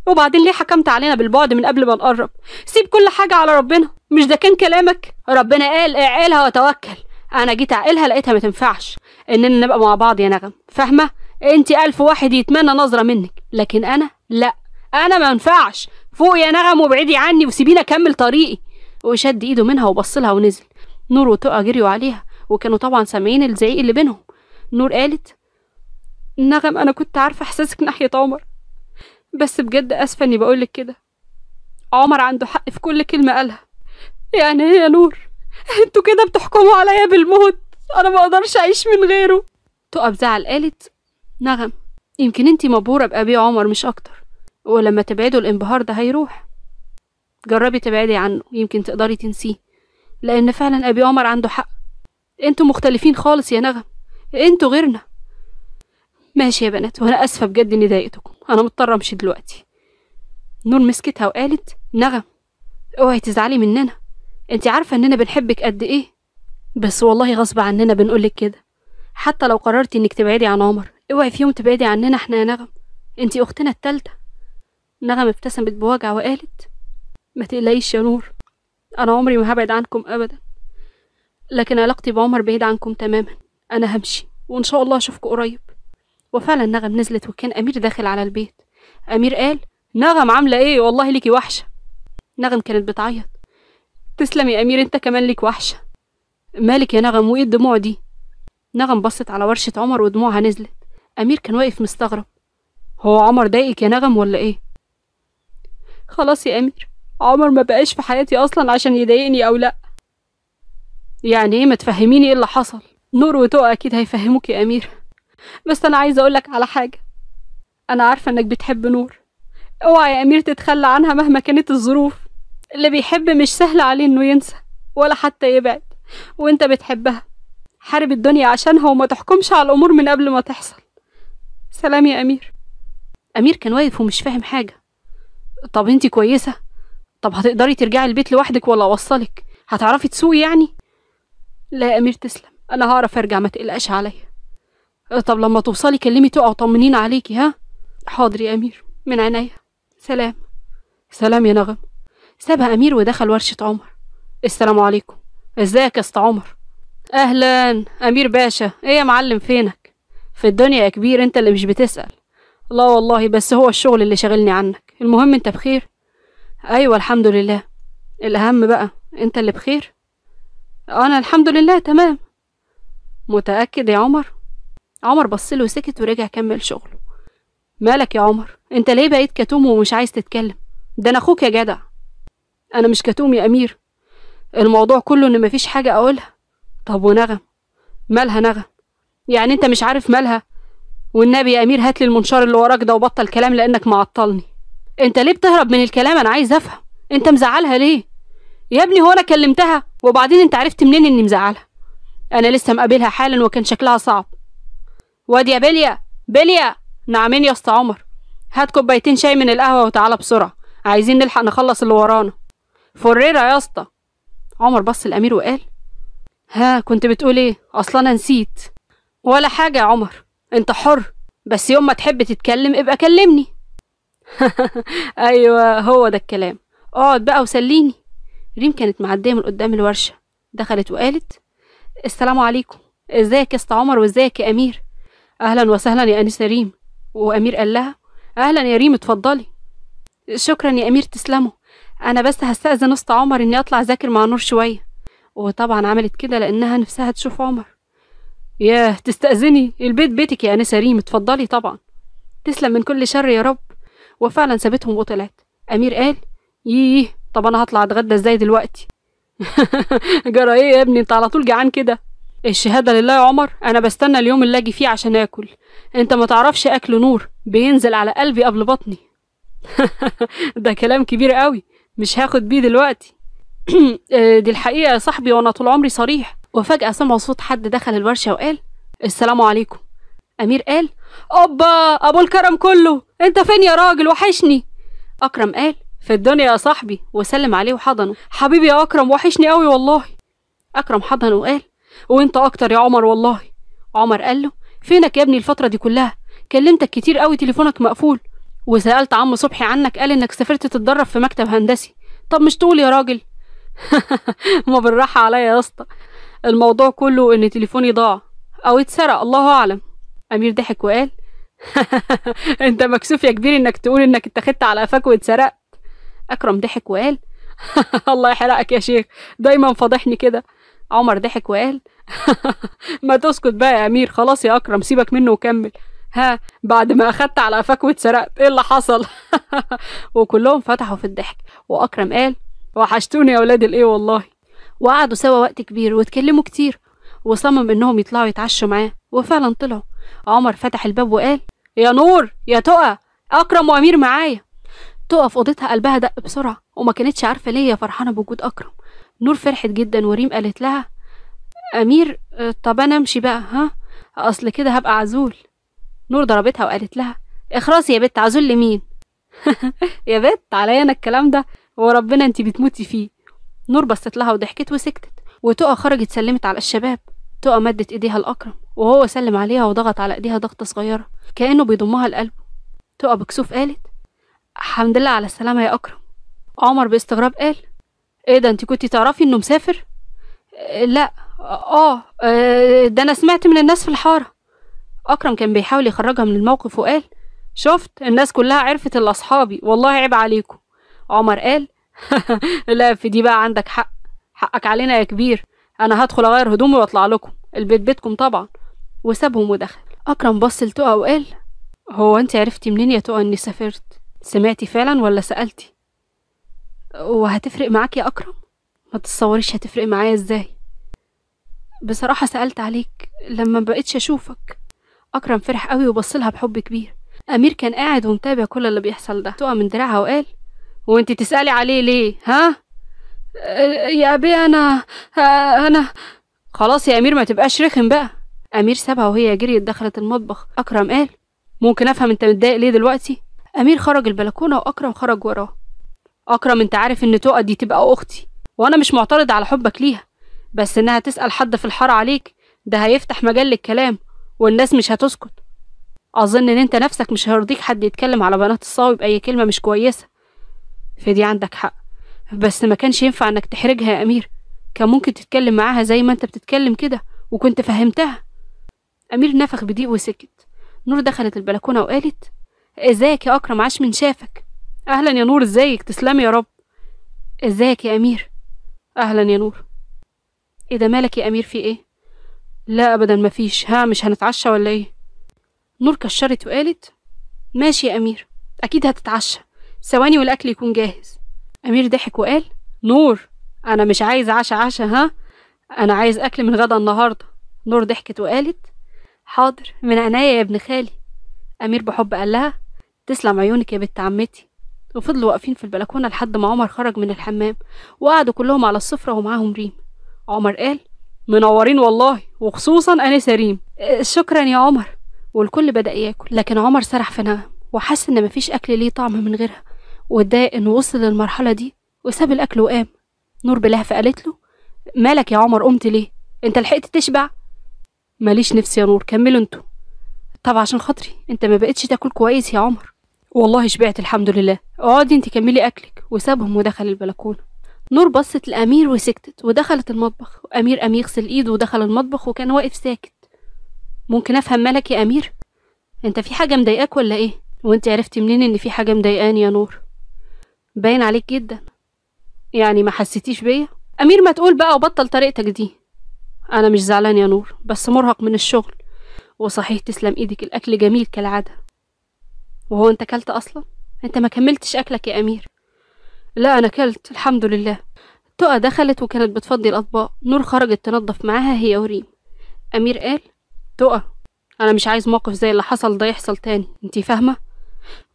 Speaker 1: وبعدين ليه حكمت علينا بالبعد من قبل ما نقرب سيب كل حاجه على ربنا مش ده كان كلامك ربنا قال اعقلها وتوكل انا جيت عقلها لقيتها ما تنفعش اننا نبقى مع بعض يا نغم فاهمه انت الف واحد يتمنى نظره منك لكن انا لا انا ما ينفعش فوق يا نغم وابعدي عني وسيبيني اكمل طريقي وشد ايده منها وبصلها ونزل نور وتقى جريوا عليها وكانوا طبعا سامعين الزعيق اللي بينهم نور قالت نغم انا كنت عارفه احساسك ناحيه عمر بس بجد اسفه اني بقولك كده عمر عنده حق في كل كلمه قالها يعني ايه يا نور انتوا كده بتحكموا عليا بالموت انا ما اقدرش اعيش من غيره تقف زعل قالت نغم يمكن انتي مبهورة بأبي عمر مش أكتر ولما تبعدوا الانبهار ده هيروح جربي تبعدي عنه يمكن تقدري تنسيه لأن فعلا أبي عمر عنده حق انتوا مختلفين خالص يا نغم انتوا غيرنا ماشي يا بنات وأنا آسفة بجد إني ضايقتكم أنا مضطرة أمشي دلوقتي نور مسكتها وقالت نغم اوعي تزعلي مننا انت عارفة اننا بنحبك قد ايه بس والله غصب عننا بنقولك كده حتى لو قررتي انك تبعدي عن عمر اوعي في يوم تبعدي عننا احنا يا نغم انت اختنا التالتة نغم ابتسمت بوجع وقالت ما تقلقيش يا نور انا عمري ما هبعد عنكم ابدا لكن علاقتي بعمر بعيد عنكم تماما انا همشي وان شاء الله اشوفكم قريب وفعلا نغم نزلت وكان امير داخل على البيت امير قال نغم عامله ايه والله ليكي وحشه نغم كانت بتعيط تسلم يا أمير أنت كمان ليك وحشة مالك يا نغم وإيه الدموع دي؟ نغم بصت على ورشة عمر ودموعها نزلت أمير كان واقف مستغرب هو عمر ضايقك يا نغم ولا إيه؟ خلاص يا أمير عمر ما بقاش في حياتي أصلا عشان يضايقني أو لأ يعني إيه ما تفهميني إيه اللي حصل؟ نور وتقى أكيد هيفهموك يا أمير بس أنا عايزة أقولك على حاجة أنا عارفة إنك بتحب نور اوعى يا أمير تتخلى عنها مهما كانت الظروف اللي بيحب مش سهل عليه انه ينسى ولا حتى يبعد وانت بتحبها حارب الدنيا عشانها وما تحكمش على الامور من قبل ما تحصل سلام يا امير امير كان واقف ومش فاهم حاجه طب انتي كويسه طب هتقدري ترجعي البيت لوحدك ولا اوصلك هتعرفي تسوقي يعني لا يا امير تسلم انا هعرف ارجع ما تقلقش عليا طب لما توصلي كلمي تقع وطمنين عليكي ها حاضر يا امير من عينيا سلام سلام يا نغم سابها أمير ودخل ورشة عمر السلام عليكم ازيك يا اسطى عمر أهلا أمير باشا إيه يا معلم فينك في الدنيا يا كبير أنت اللي مش بتسأل لا والله بس هو الشغل اللي شاغلني عنك المهم أنت بخير أيوة الحمد لله الأهم بقى أنت اللي بخير أنا الحمد لله تمام متأكد يا عمر عمر بصله وسكت ورجع كمل شغله مالك يا عمر انت ليه بقيت كتوم ومش عايز تتكلم ده انا اخوك يا جدع أنا مش كتوم يا أمير الموضوع كله إن مفيش حاجة أقولها طب ونغم مالها نغم يعني أنت مش عارف مالها والنبي يا أمير هاتلي المنشار اللي وراك ده وبطل كلام لأنك معطلني أنت ليه بتهرب من الكلام أنا عايز أفهم أنت مزعلها ليه يا ابني هو أنا كلمتها وبعدين أنت عرفت منين إني مزعلها أنا لسه مقابلها حالا وكان شكلها صعب واد يا بليا بليا نعمين يا اسطى عمر هات كوبايتين شاي من القهوة وتعالى بسرعة عايزين نلحق نخلص اللي ورانا فريرة يا اسطى عمر بص الأمير وقال ها كنت بتقول ايه اصلا انا نسيت ولا حاجة يا عمر انت حر بس يوم ما تحب تتكلم ابقى كلمني ايوه هو ده الكلام اقعد بقى وسليني ريم كانت معدية من قدام الورشة دخلت وقالت السلام عليكم ازيك يا اسطى عمر وازيك يا امير اهلا وسهلا يا انسة ريم وامير قال لها اهلا يا ريم اتفضلي شكرا يا امير تسلموا انا بس هستأذن وسط عمر اني اطلع اذاكر مع نور شويه وطبعا عملت كده لانها نفسها تشوف عمر ياه تستأذني البيت بيتك يا انسه ريم اتفضلي طبعا تسلم من كل شر يا رب وفعلا سابتهم وطلعت امير قال ييه طب انا هطلع اتغدى ازاي دلوقتي جرى ايه يا ابني انت على طول جعان كده الشهاده لله يا عمر انا بستنى اليوم اللي اجي فيه عشان اكل انت ما تعرفش اكل نور بينزل على قلبي قبل بطني ده كلام كبير قوي مش هاخد بيه دلوقتي آه، دي الحقيقه يا صاحبي وانا طول عمري صريح وفجاه سمعوا صوت حد دخل الورشه وقال السلام عليكم امير قال اوبا ابو الكرم كله انت فين يا راجل وحشني اكرم قال في الدنيا يا صاحبي وسلم عليه وحضنه حبيبي يا اكرم وحشني قوي والله اكرم حضنه وقال وانت اكتر يا عمر والله عمر قال له فينك يا ابني الفتره دي كلها كلمتك كتير قوي تليفونك مقفول وسألت عم صبحي عنك قال إنك سافرت تتدرب في مكتب هندسي طب مش تقول يا راجل ما بالراحة عليا يا اسطى الموضوع كله إن تليفوني ضاع أو اتسرق الله أعلم أمير ضحك وقال أنت مكسوف يا كبير إنك تقول إنك اتخذت على قفاك واتسرقت أكرم ضحك وقال الله يحرقك يا شيخ دايما فضحني كده عمر ضحك وقال ما تسكت بقى يا أمير خلاص يا أكرم سيبك منه وكمل ها بعد ما أخدت على قفاك واتسرقت إيه اللي حصل؟ وكلهم فتحوا في الضحك وأكرم قال وحشتوني يا ولاد الإيه والله وقعدوا سوا وقت كبير واتكلموا كتير وصمم إنهم يطلعوا يتعشوا معاه وفعلا طلعوا عمر فتح الباب وقال يا نور يا تقى أكرم وأمير معايا تقى في أوضتها قلبها دق بسرعة وما كانتش عارفة ليه فرحانة بوجود أكرم نور فرحت جدا وريم قالت لها أمير آه، طب أنا أمشي بقى ها أصل كده هبقى عزول نور ضربتها وقالت لها اخرسي يا بت عزول لمين يا بت عليا انا الكلام ده وربنا انت بتموتي فيه نور بصت لها وضحكت وسكتت وتقى خرجت سلمت على الشباب تقى مدت ايديها لاكرم وهو سلم عليها وضغط على ايديها ضغطه صغيره كانه بيضمها لقلبه تقى بكسوف قالت الحمد لله على السلامه يا اكرم عمر باستغراب قال ايه ده انت كنتي تعرفي انه مسافر لا آه،, اه ده انا سمعت من الناس في الحاره أكرم كان بيحاول يخرجها من الموقف وقال شفت الناس كلها عرفت الأصحابي أصحابي والله عيب عليكم عمر قال لا في دي بقى عندك حق حقك علينا يا كبير أنا هدخل أغير هدومي وأطلع لكم البيت بيتكم طبعا وسابهم ودخل أكرم بص لتقى وقال هو أنت عرفتي منين يا تقى إني سافرت سمعتي فعلا ولا سألتي وهتفرق معاك يا أكرم ما تتصوريش هتفرق معايا إزاي بصراحة سألت عليك لما مبقتش أشوفك أكرم فرح قوي وبصلها بحب كبير أمير كان قاعد ومتابع كل اللي بيحصل ده تقع من دراعها وقال وانت تسألي عليه ليه ها آه، يا أبي أنا آه، أنا خلاص يا أمير ما تبقاش رخم بقى أمير سابها وهي جريت دخلت المطبخ أكرم قال ممكن أفهم أنت متضايق ليه دلوقتي أمير خرج البلكونة وأكرم خرج وراه أكرم أنت عارف إن تقى دي تبقى أختي وأنا مش معترض على حبك ليها بس إنها تسأل حد في الحارة عليك ده هيفتح مجال للكلام والناس مش هتسكت أظن إن أنت نفسك مش هيرضيك حد يتكلم على بنات الصاوي بأي كلمة مش كويسة في دي عندك حق بس ما كانش ينفع إنك تحرجها يا أمير كان ممكن تتكلم معاها زي ما أنت بتتكلم كده وكنت فهمتها أمير نفخ بضيق وسكت نور دخلت البلكونة وقالت ازيك يا أكرم عاش من شافك أهلا يا نور ازيك تسلمي يا رب ازيك يا أمير أهلا يا نور إيه ده مالك يا أمير في إيه لا أبدا مفيش ها مش هنتعشى ولا إيه نور كشرت وقالت ماشي يا أمير أكيد هتتعشى ثواني والأكل يكون جاهز أمير ضحك وقال نور أنا مش عايز عشا عشا ها أنا عايز أكل من غدا النهاردة نور ضحكت وقالت حاضر من عينيا يا ابن خالي أمير بحب قال لها تسلم عيونك يا بنت عمتي وفضلوا واقفين في البلكونة لحد ما عمر خرج من الحمام وقعدوا كلهم على السفرة ومعاهم ريم عمر قال منورين والله وخصوصا أنا سريم أه، شكرا يا عمر والكل بدأ ياكل لكن عمر سرح في نعم وحس إن مفيش أكل ليه طعم من غيرها واتضايق إنه وصل للمرحلة دي وساب الأكل وقام نور بلهفة قالت له مالك يا عمر قمت ليه انت لحقت تشبع ماليش نفس يا نور كملوا انتوا طب عشان خاطري انت ما بقتش تاكل كويس يا عمر والله شبعت الحمد لله اقعدي انت كملي اكلك وسابهم ودخل البلكونه نور بصت لأمير وسكتت ودخلت المطبخ أمير قام يغسل إيده ودخل المطبخ وكان واقف ساكت ممكن أفهم مالك يا أمير؟ أنت في حاجة مضايقاك ولا إيه؟ وأنت عرفتي منين إن في حاجة مضايقاني يا نور؟ باين عليك جدا يعني ما حسيتيش بيا؟ أمير ما تقول بقى وبطل طريقتك دي أنا مش زعلان يا نور بس مرهق من الشغل وصحيح تسلم إيدك الأكل جميل كالعادة وهو أنت أكلت أصلا؟ أنت ما كملتش أكلك يا أمير لا أنا كلت الحمد لله تقى دخلت وكانت بتفضي الأطباق نور خرجت تنظف معاها هي وريم أمير قال تقى أنا مش عايز موقف زي اللي حصل ده يحصل تاني أنتي فاهمة؟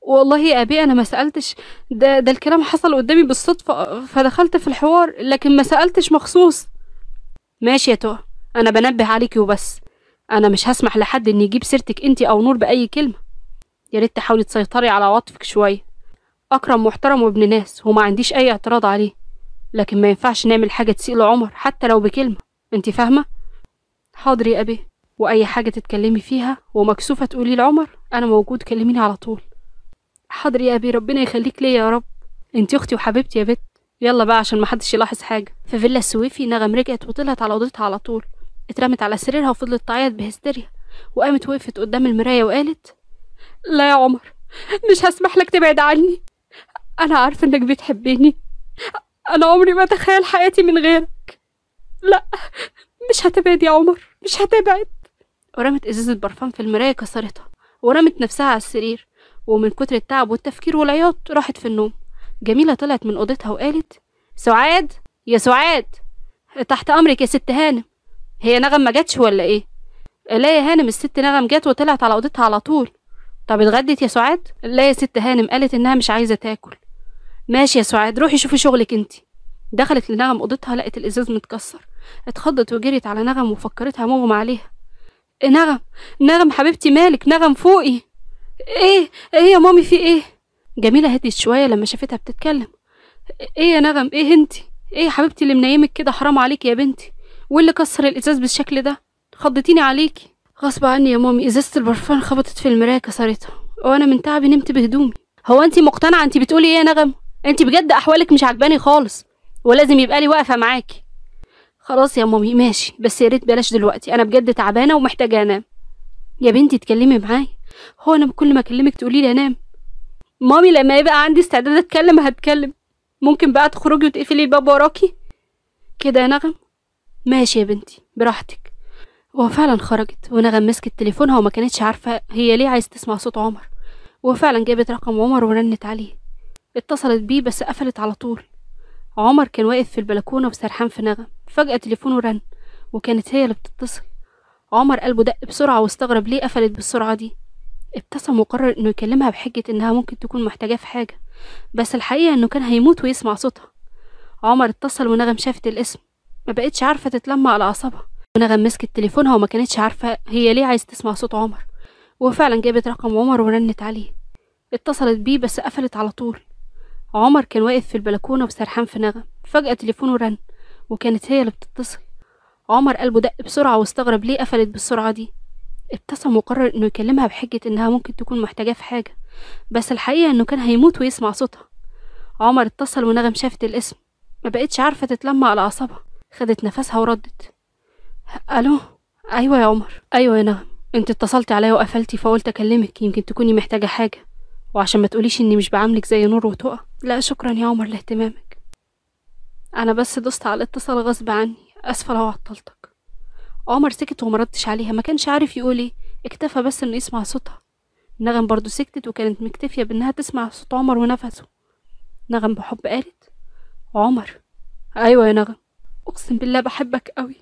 Speaker 1: والله يا أبي أنا ما سألتش ده, ده الكلام حصل قدامي بالصدفة فدخلت في الحوار لكن ما سألتش مخصوص ماشي يا تقى أنا بنبه عليكي وبس أنا مش هسمح لحد إن يجيب سيرتك أنتي أو نور بأي كلمة يا ريت تحاولي تسيطري على عواطفك شوية أكرم محترم وابن ناس وما عنديش أي اعتراض عليه لكن ما ينفعش نعمل حاجة تسيء لعمر حتى لو بكلمة أنت فاهمة؟ حاضر يا أبي وأي حاجة تتكلمي فيها ومكسوفة تقولي لعمر أنا موجود كلميني على طول حاضر يا أبي ربنا يخليك ليا يا رب أنت أختي وحبيبتي يا بت يلا بقى عشان محدش يلاحظ حاجة في فيلا السويفي نغم رجعت وطلعت على أوضتها على طول اترمت على سريرها وفضلت تعيط بهستيريا وقامت وقفت قدام المراية وقالت لا يا عمر مش هسمح لك تبعد عني أنا عارفة إنك بتحبيني أنا عمري ما أتخيل حياتي من غيرك لأ مش هتبعد يا عمر مش هتبعد ورمت إزازة برفان في المراية كسرتها ورمت نفسها على السرير ومن كتر التعب والتفكير والعياط راحت في النوم جميلة طلعت من أوضتها وقالت سعاد يا سعاد تحت أمرك يا ست هانم هي نغم ما جاتش ولا إيه لا يا هانم الست نغم جت وطلعت على أوضتها على طول طب اتغدت يا سعاد لا يا ست هانم قالت إنها مش عايزة تاكل ماشي يا سعاد روحي شوفي شغلك انت دخلت لنغم اوضتها لقت الازاز متكسر اتخضت وجريت على نغم وفكرتها مغمى عليها إيه نغم نغم حبيبتي مالك نغم فوقي ايه ايه يا مامي في ايه جميلة هدت شوية لما شافتها بتتكلم ايه يا نغم ايه انتي ايه يا حبيبتي اللي منيمك كده حرام عليكي يا بنتي واللي كسر الازاز بالشكل ده خضتيني عليكي غصب عني يا مامي ازازة البرفان خبطت في المراية كسرتها وانا من تعبي نمت بهدومي هو انتي مقتنعة انتي بتقولي ايه يا نغم انت بجد احوالك مش عجباني خالص ولازم يبقى لي واقفه معاكي خلاص يا مامي ماشي بس يا ريت بلاش دلوقتي انا بجد تعبانه ومحتاجه انام يا بنتي اتكلمي معايا هو انا كل ما اكلمك تقولي لي انام مامي لما يبقى عندي استعداد اتكلم هتكلم ممكن بقى تخرجي وتقفلي الباب وراكي كده يا نغم ماشي يا بنتي براحتك وفعلا خرجت ونغم مسكت تليفونها وما كانتش عارفه هي ليه عايز تسمع صوت عمر وفعلا جابت رقم عمر ورنت عليه اتصلت بيه بس قفلت على طول عمر كان واقف في البلكونة وسرحان في نغم فجأة تليفونه رن وكانت هي اللي بتتصل عمر قلبه دق بسرعة واستغرب ليه قفلت بالسرعة دي ابتسم وقرر انه يكلمها بحجة انها ممكن تكون محتاجاه في حاجة بس الحقيقة انه كان هيموت ويسمع صوتها عمر اتصل ونغم شافت الاسم ما بقتش عارفة تتلمع على أعصابها ونغم مسكت تليفونها وما كانتش عارفة هي ليه عايز تسمع صوت عمر وفعلا جابت رقم عمر ورنت عليه اتصلت بيه بس قفلت على طول عمر كان واقف في البلكونة وسرحان في نغم فجأة تليفونه رن وكانت هي اللي بتتصل عمر قلبه دق بسرعة واستغرب ليه قفلت بالسرعة دي ابتسم وقرر انه يكلمها بحجة انها ممكن تكون محتاجاه في حاجة بس الحقيقة انه كان هيموت ويسمع صوتها عمر اتصل ونغم شافت الاسم ما بقتش عارفة تتلمع على أعصابها خدت نفسها وردت ألو أيوة يا عمر أيوة يا نغم انت اتصلتي عليا وقفلتي فقلت اكلمك يمكن تكوني محتاجة حاجة وعشان ما تقوليش اني مش بعاملك زي نور وتقى لا شكرا يا عمر لاهتمامك انا بس دوست على الاتصال غصب عني اسفه لو عطلتك عمر سكت ومردش عليها ما كانش عارف يقول ايه اكتفى بس انه يسمع صوتها نغم برضو سكتت وكانت مكتفيه بانها تسمع صوت عمر ونفسه نغم بحب قالت عمر ايوه يا نغم اقسم بالله بحبك قوي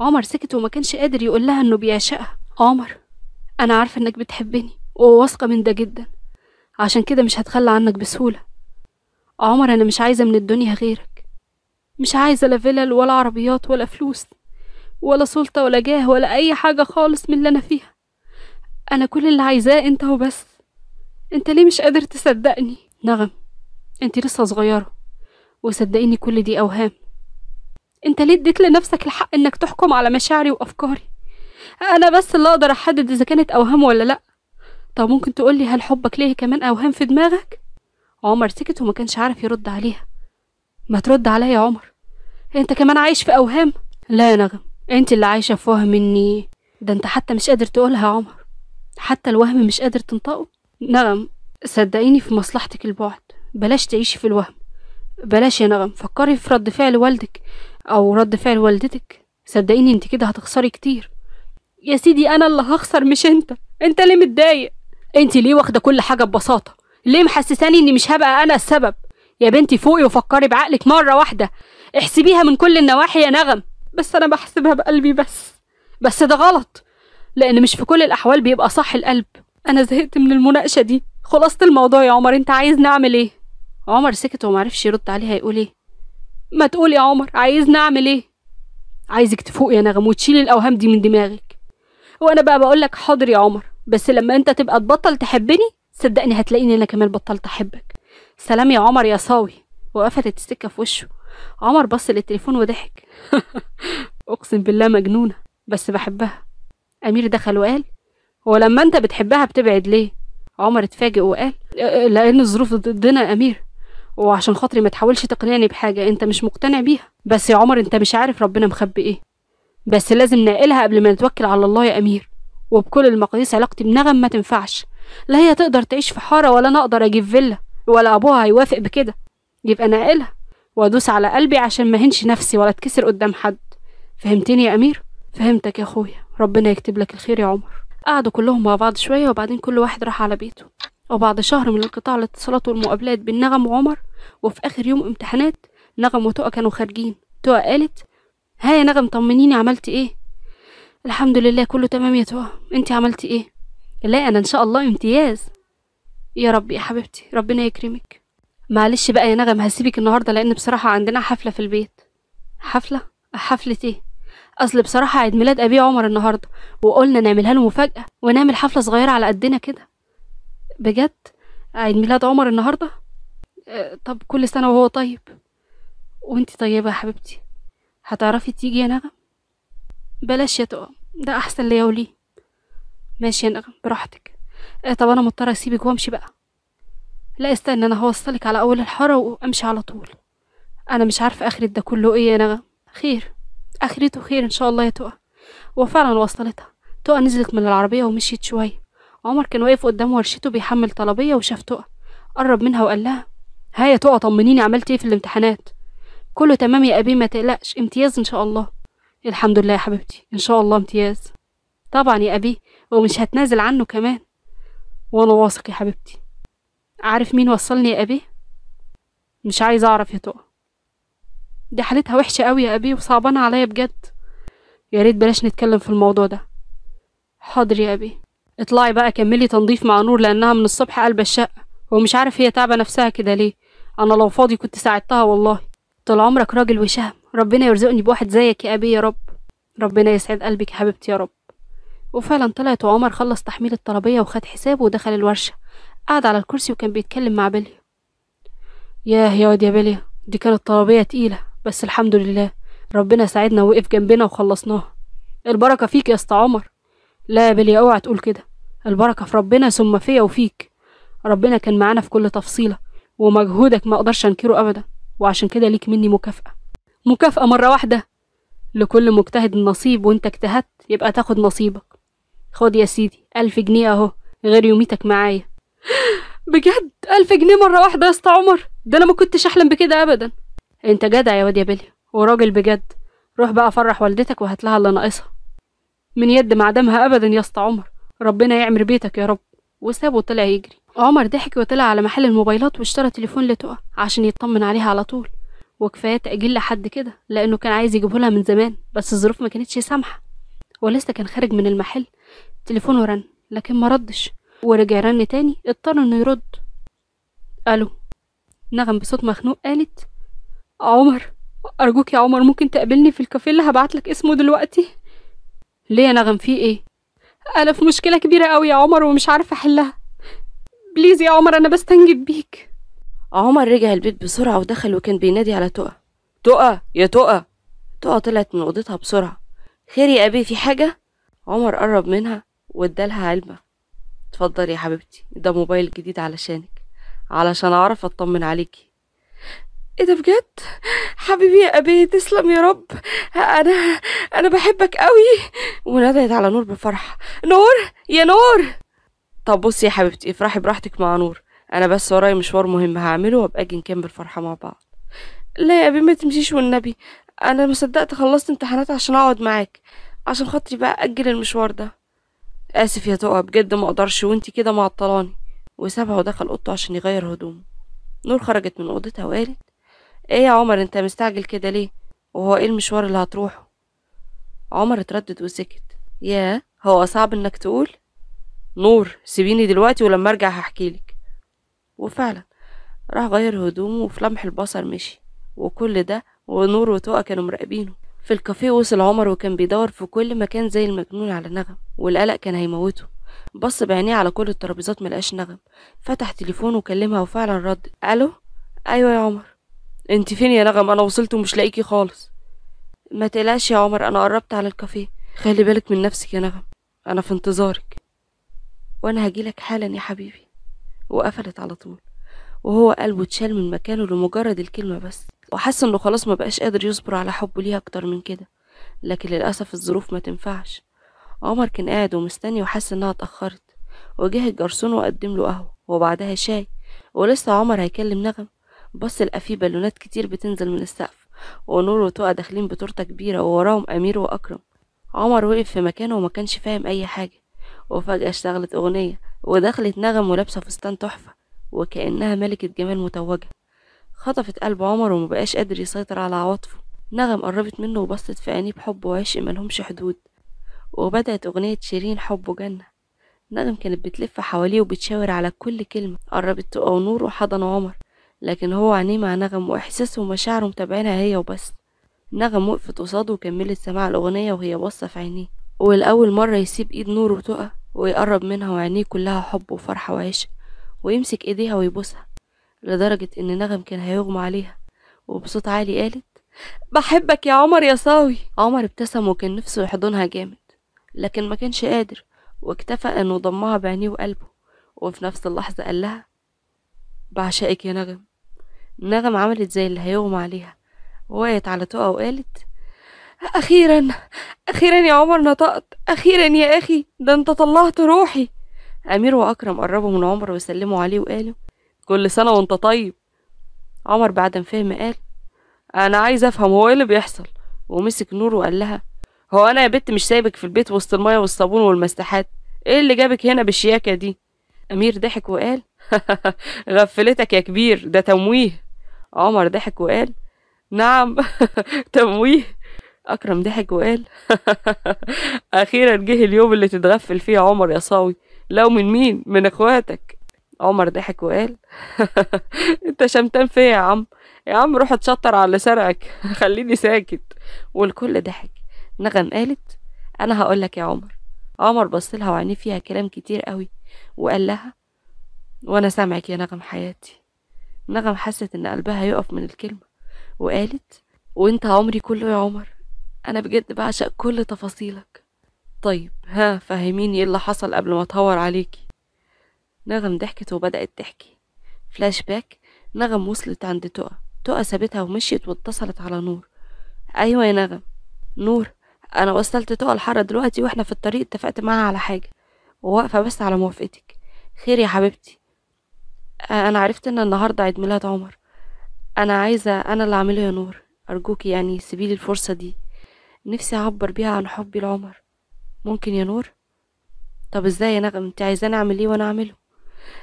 Speaker 1: عمر سكت وما كانش قادر يقول لها انه بيعشقها عمر انا عارفه انك بتحبني وواثقه من ده جدا عشان كده مش هتخلى عنك بسهولة عمر أنا مش عايزة من الدنيا غيرك مش عايزة لا فلل ولا عربيات ولا فلوس ولا سلطة ولا جاه ولا أي حاجة خالص من اللي أنا فيها أنا كل اللي عايزاه أنت وبس أنت ليه مش قادر تصدقني نغم أنت لسه صغيرة وصدقيني كل دي أوهام أنت ليه اديت لنفسك الحق إنك تحكم على مشاعري وأفكاري أنا بس اللي أقدر أحدد إذا كانت أوهام ولا لأ طب ممكن تقولي هل حبك ليه كمان أوهام في دماغك؟ عمر سكت وما كانش عارف يرد عليها ما ترد عليا يا عمر انت كمان عايش في أوهام؟ لا يا نغم انت اللي عايشة في وهم مني ده انت حتى مش قادر تقولها يا عمر حتى الوهم مش قادر تنطقه نغم صدقيني في مصلحتك البعد بلاش تعيشي في الوهم بلاش يا نغم فكري في رد فعل والدك او رد فعل والدتك صدقيني انت كده هتخسري كتير يا سيدي انا اللي هخسر مش انت انت ليه متضايق انت ليه واخده كل حاجه ببساطه ليه محسساني اني مش هبقى انا السبب يا بنتي فوقي وفكري بعقلك مره واحده احسبيها من كل النواحي يا نغم بس انا بحسبها بقلبي بس بس ده غلط لان مش في كل الاحوال بيبقى صح القلب انا زهقت من المناقشه دي خلاصه الموضوع يا عمر انت عايز نعمل ايه عمر سكت ومعرفش يرد عليها يقول ايه ما تقول يا عمر عايز نعمل ايه عايزك تفوق يا نغم وتشيل الاوهام دي من دماغك وانا بقى بقولك حاضر يا عمر بس لما انت تبقى تبطل تحبني صدقني هتلاقيني انا كمان بطلت احبك سلام يا عمر يا صاوي وقفلت السكه في وشه عمر بص للتليفون وضحك اقسم بالله مجنونه بس بحبها امير دخل وقال هو لما انت بتحبها بتبعد ليه عمر اتفاجئ وقال أه، أه، لان الظروف ضدنا يا امير وعشان خاطري ما تحاولش تقنعني بحاجه انت مش مقتنع بيها بس يا عمر انت مش عارف ربنا مخبي ايه بس لازم نقلها قبل ما نتوكل على الله يا امير وبكل المقاييس علاقتي بنغم ما تنفعش لا هي تقدر تعيش في حارة ولا أنا أقدر أجيب فيلا ولا أبوها هيوافق بكده يبقى أنا أقلها وأدوس على قلبي عشان ما هنش نفسي ولا أتكسر قدام حد فهمتني يا أمير؟ فهمتك يا أخويا ربنا يكتب لك الخير يا عمر قعدوا كلهم مع بعض شوية وبعدين كل واحد راح على بيته وبعد شهر من انقطاع الاتصالات والمقابلات بين نغم وعمر وفي آخر يوم امتحانات نغم وتقى كانوا خارجين تقى قالت ها يا نغم طمنيني عملت ايه الحمد لله كله تمام يا توها انت عملتي ايه لا انا ان شاء الله امتياز يا ربي يا حبيبتي ربنا يكرمك معلش بقى يا نغم هسيبك النهارده لان بصراحه عندنا حفله في البيت حفله حفله ايه اصل بصراحه عيد ميلاد ابي عمر النهارده وقلنا نعملها له مفاجاه ونعمل حفله صغيره على قدنا كده بجد عيد ميلاد عمر النهارده أه طب كل سنه وهو طيب وانتي طيبه يا حبيبتي هتعرفي تيجي يا نغم بلاش يا تقى ده احسن ليا وليه ماشي يا نغم براحتك آه طب انا مضطره اسيبك وامشي بقى لا استنى انا هوصلك على اول الحاره وامشي على طول انا مش عارفه اخرت ده كله ايه يا نغم خير اخرته خير ان شاء الله يا تقى وفعلا وصلتها تقى نزلت من العربيه ومشيت شويه عمر كان واقف قدام ورشته بيحمل طلبيه وشاف تقى قرب منها وقال لها ها يا تقى طمنيني عملت ايه في الامتحانات كله تمام يا ابي ما تقلقش امتياز ان شاء الله الحمد لله يا حبيبتي ان شاء الله امتياز طبعا يا ابي ومش هتنازل عنه كمان وانا واثق يا حبيبتي عارف مين وصلني يا ابي مش عايز اعرف يا تقى دي حالتها وحشه قوي يا ابي وصعبانه عليا بجد يا ريت بلاش نتكلم في الموضوع ده حاضر يا ابي اطلعي بقى كملي تنظيف مع نور لانها من الصبح قلبه الشقه ومش عارف هي تعبه نفسها كده ليه انا لو فاضي كنت ساعدتها والله طول عمرك راجل وشهم ربنا يرزقني بواحد زيك يا أبي يا رب ربنا يسعد قلبك يا حبيبتي يا رب وفعلا طلعت وعمر خلص تحميل الطلبية وخد حسابه ودخل الورشة قعد على الكرسي وكان بيتكلم مع بيليا ياه يا واد يا بيليا دي كانت طلبية تقيلة بس الحمد لله ربنا ساعدنا ووقف جنبنا وخلصناها البركة فيك يا اسطى عمر لا يا بلي اوعى تقول كده البركة في ربنا ثم فيا وفيك ربنا كان معانا في كل تفصيلة ومجهودك ما اقدرش انكره ابدا وعشان كده ليك مني مكافأة مكافأة مرة واحدة لكل مجتهد نصيب وانت اجتهدت يبقى تاخد نصيبك خد يا سيدي ألف جنيه أهو غير يوميتك معايا بجد ألف جنيه مرة واحدة يا اسطى عمر ده أنا ما كنتش أحلم بكده أبدا أنت جدع يا واد يا بلي وراجل بجد روح بقى فرح والدتك وهات لها اللي ناقصها من يد معدمها أبدا يا اسطى عمر ربنا يعمر بيتك يا رب وسابه وطلع يجري عمر ضحك وطلع على محل الموبايلات واشترى تليفون لتقى عشان يطمن عليها على طول وكفاية تأجيل لحد كده لأنه كان عايز يجيبه لها من زمان بس الظروف ما كانتش سامحة ولسه كان خارج من المحل تليفونه رن لكن ما ردش ورجع رن تاني اضطر انه يرد ألو نغم بصوت مخنوق قالت عمر أرجوك يا عمر ممكن تقابلني في الكافيه اللي هبعتلك اسمه دلوقتي ليه يا نغم في ايه أنا في مشكلة كبيرة أوي يا عمر ومش عارفة أحلها بليز يا عمر أنا بستنجد بيك عمر رجع البيت بسرعة ودخل وكان بينادي على تقى تقى يا تقى تقى طلعت من أوضتها بسرعة خير يا أبي في حاجة عمر قرب منها وادالها علبة اتفضل يا حبيبتي ده موبايل جديد علشانك علشان أعرف أطمن عليكي ايه ده بجد حبيبي يا ابي تسلم يا رب انا انا بحبك قوي ونادت على نور بفرحه نور يا نور طب بصي يا حبيبتي افرحي براحتك مع نور انا بس ورايا مشوار مهم هعمله وابقى اجي نكمل فرحه مع بعض لا يا ابي ما تمشيش والنبي انا ما صدقت خلصت امتحانات عشان اقعد معاك عشان خاطري بقى اجل المشوار ده اسف يا تقى بجد ما اقدرش وانتي كده معطلاني وسابها ودخل اوضته عشان يغير هدومه نور خرجت من اوضتها وقالت ايه يا عمر انت مستعجل كده ليه وهو ايه المشوار اللي هتروحه عمر اتردد وسكت ياه هو صعب انك تقول نور سيبيني دلوقتي ولما ارجع هحكيلك وفعلا راح غير هدومه وفي لمح البصر مشي وكل ده ونور وتوقع كانوا مراقبينه في الكافيه وصل عمر وكان بيدور في كل مكان زي المجنون على نغم والقلق كان هيموته بص بعينيه على كل الترابيزات ملقاش نغم فتح تليفونه وكلمها وفعلا رد الو ايوه يا عمر انت فين يا نغم انا وصلت ومش لاقيكي خالص ما تقلقش يا عمر انا قربت على الكافيه خلي بالك من نفسك يا نغم انا في انتظارك وانا هجيلك حالا يا حبيبي وقفلت على طول وهو قلبه اتشال من مكانه لمجرد الكلمة بس وحس انه خلاص ما بقاش قادر يصبر على حبه ليها اكتر من كده لكن للأسف الظروف ما تنفعش عمر كان قاعد ومستني وحس انها اتأخرت وجه الجرسون وقدم له قهوة وبعدها شاي ولسه عمر هيكلم نغم بص لقى فيه بالونات كتير بتنزل من السقف ونور وتقع داخلين بتورته كبيرة ووراهم أمير وأكرم عمر وقف في مكانه وما كانش فاهم أي حاجة وفجأة اشتغلت أغنية ودخلت نغم ولابسة فستان تحفة وكأنها ملكة جمال متوجة خطفت قلب عمر ومبقاش قادر يسيطر على عواطفه نغم قربت منه وبصت في عينيه بحب وعشق ملهمش حدود وبدأت أغنية شيرين حب وجنة نغم كانت بتلف حواليه وبتشاور على كل كلمة قربت تقى نور وحضن عمر لكن هو عينيه مع نغم وإحساسه ومشاعره متابعينها هي وبس نغم وقفت قصاده وكملت سماع الأغنية وهي باصة في عينيه ولأول مرة يسيب إيد نور وتقى ويقرب منها وعينيه كلها حب وفرحة وعشق ويمسك ايديها ويبوسها لدرجة ان نغم كان هيغمى عليها وبصوت عالي قالت بحبك يا عمر يا صاوي عمر ابتسم وكان نفسه يحضنها جامد لكن ما كانش قادر واكتفى انه ضمها بعينيه وقلبه وفي نفس اللحظة قال لها بعشقك يا نغم نغم عملت زي اللي هيغمى عليها وقعت على تقى وقالت أخيرا أخيرا يا عمر نطقت أخيرا يا أخي ده أنت طلعت روحي أمير وأكرم قربوا من عمر وسلموا عليه وقالوا كل سنة وأنت طيب عمر بعدم فهم قال أنا عايز أفهم هو إيه اللي بيحصل ومسك نور وقال لها هو أنا يا بت مش سايبك في البيت وسط المية والصابون والمستحات إيه اللي جابك هنا بالشياكة دي أمير ضحك وقال غفلتك يا كبير ده تمويه عمر ضحك وقال نعم تمويه أكرم ضحك وقال أخيرا جه اليوم اللي تتغفل فيه عمر يا صاوي لو من مين من إخواتك عمر ضحك وقال أنت شمتان فيا يا عم يا عم روح اتشطر على سرعك خليني ساكت والكل ضحك نغم قالت أنا هقولك يا عمر عمر بص لها وعينيه فيها كلام كتير قوي وقال لها وأنا سامعك يا نغم حياتي نغم حست إن قلبها يقف من الكلمة وقالت وانت عمري كله يا عمر أنا بجد بعشق كل تفاصيلك طيب ها فهميني ايه اللي حصل قبل ما اتهور عليكي نغم ضحكت وبدأت تحكي فلاش باك نغم وصلت عند تقى تقى سابتها ومشيت واتصلت على نور أيوة يا نغم نور أنا وصلت تقى الحارة دلوقتي وإحنا في الطريق اتفقت معاها على حاجة وواقفة بس على موافقتك خير يا حبيبتي أنا عرفت إن النهاردة عيد ميلاد عمر أنا عايزة أنا اللي أعمله يا نور أرجوكي يعني سيبيلي الفرصة دي نفسي أعبر بيها عن حبي لعمر ممكن يا نور طب ازاي يا نغم انت عايزاني اعمل ايه وانا اعمله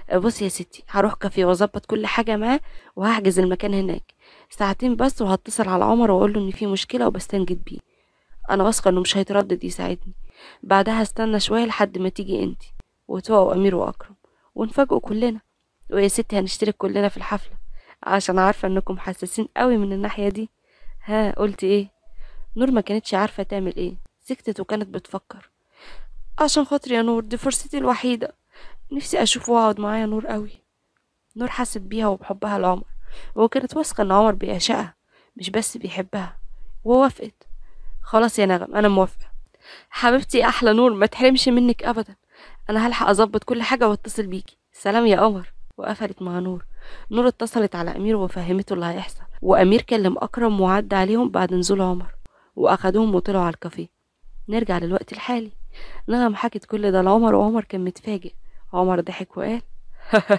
Speaker 1: آه، بص يا ستي هروح كافيه واظبط كل حاجه معاه وهحجز المكان هناك ساعتين بس وهتصل على عمر واقول له ان في مشكله وبستنجد بيه انا واثقه انه مش هيتردد يساعدني بعدها استنى شويه لحد ما تيجي انت وتوع وامير واكرم ونفاجئ كلنا ويا ستي هنشترك كلنا في الحفله عشان عارفه انكم حساسين قوي من الناحيه دي ها قلت ايه نور ما كانتش عارفة تعمل ايه سكتت وكانت بتفكر عشان خاطر يا نور دي فرصتي الوحيدة نفسي اشوف وأقعد معايا نور قوي نور حست بيها وبحبها لعمر وكانت واثقة إن عمر بيعشقها مش بس بيحبها ووافقت خلاص يا نغم أنا موافقة حبيبتي أحلى نور ما تحرمش منك أبدا أنا هلحق أظبط كل حاجة وأتصل بيكي سلام يا قمر وقفلت مع نور نور اتصلت على أمير وفهمته اللي هيحصل وأمير كلم أكرم وعدى عليهم بعد نزول عمر وأخدوهم وطلعوا على الكافيه نرجع للوقت الحالي نغم حكت كل ده لعمر وعمر كان متفاجئ عمر ضحك وقال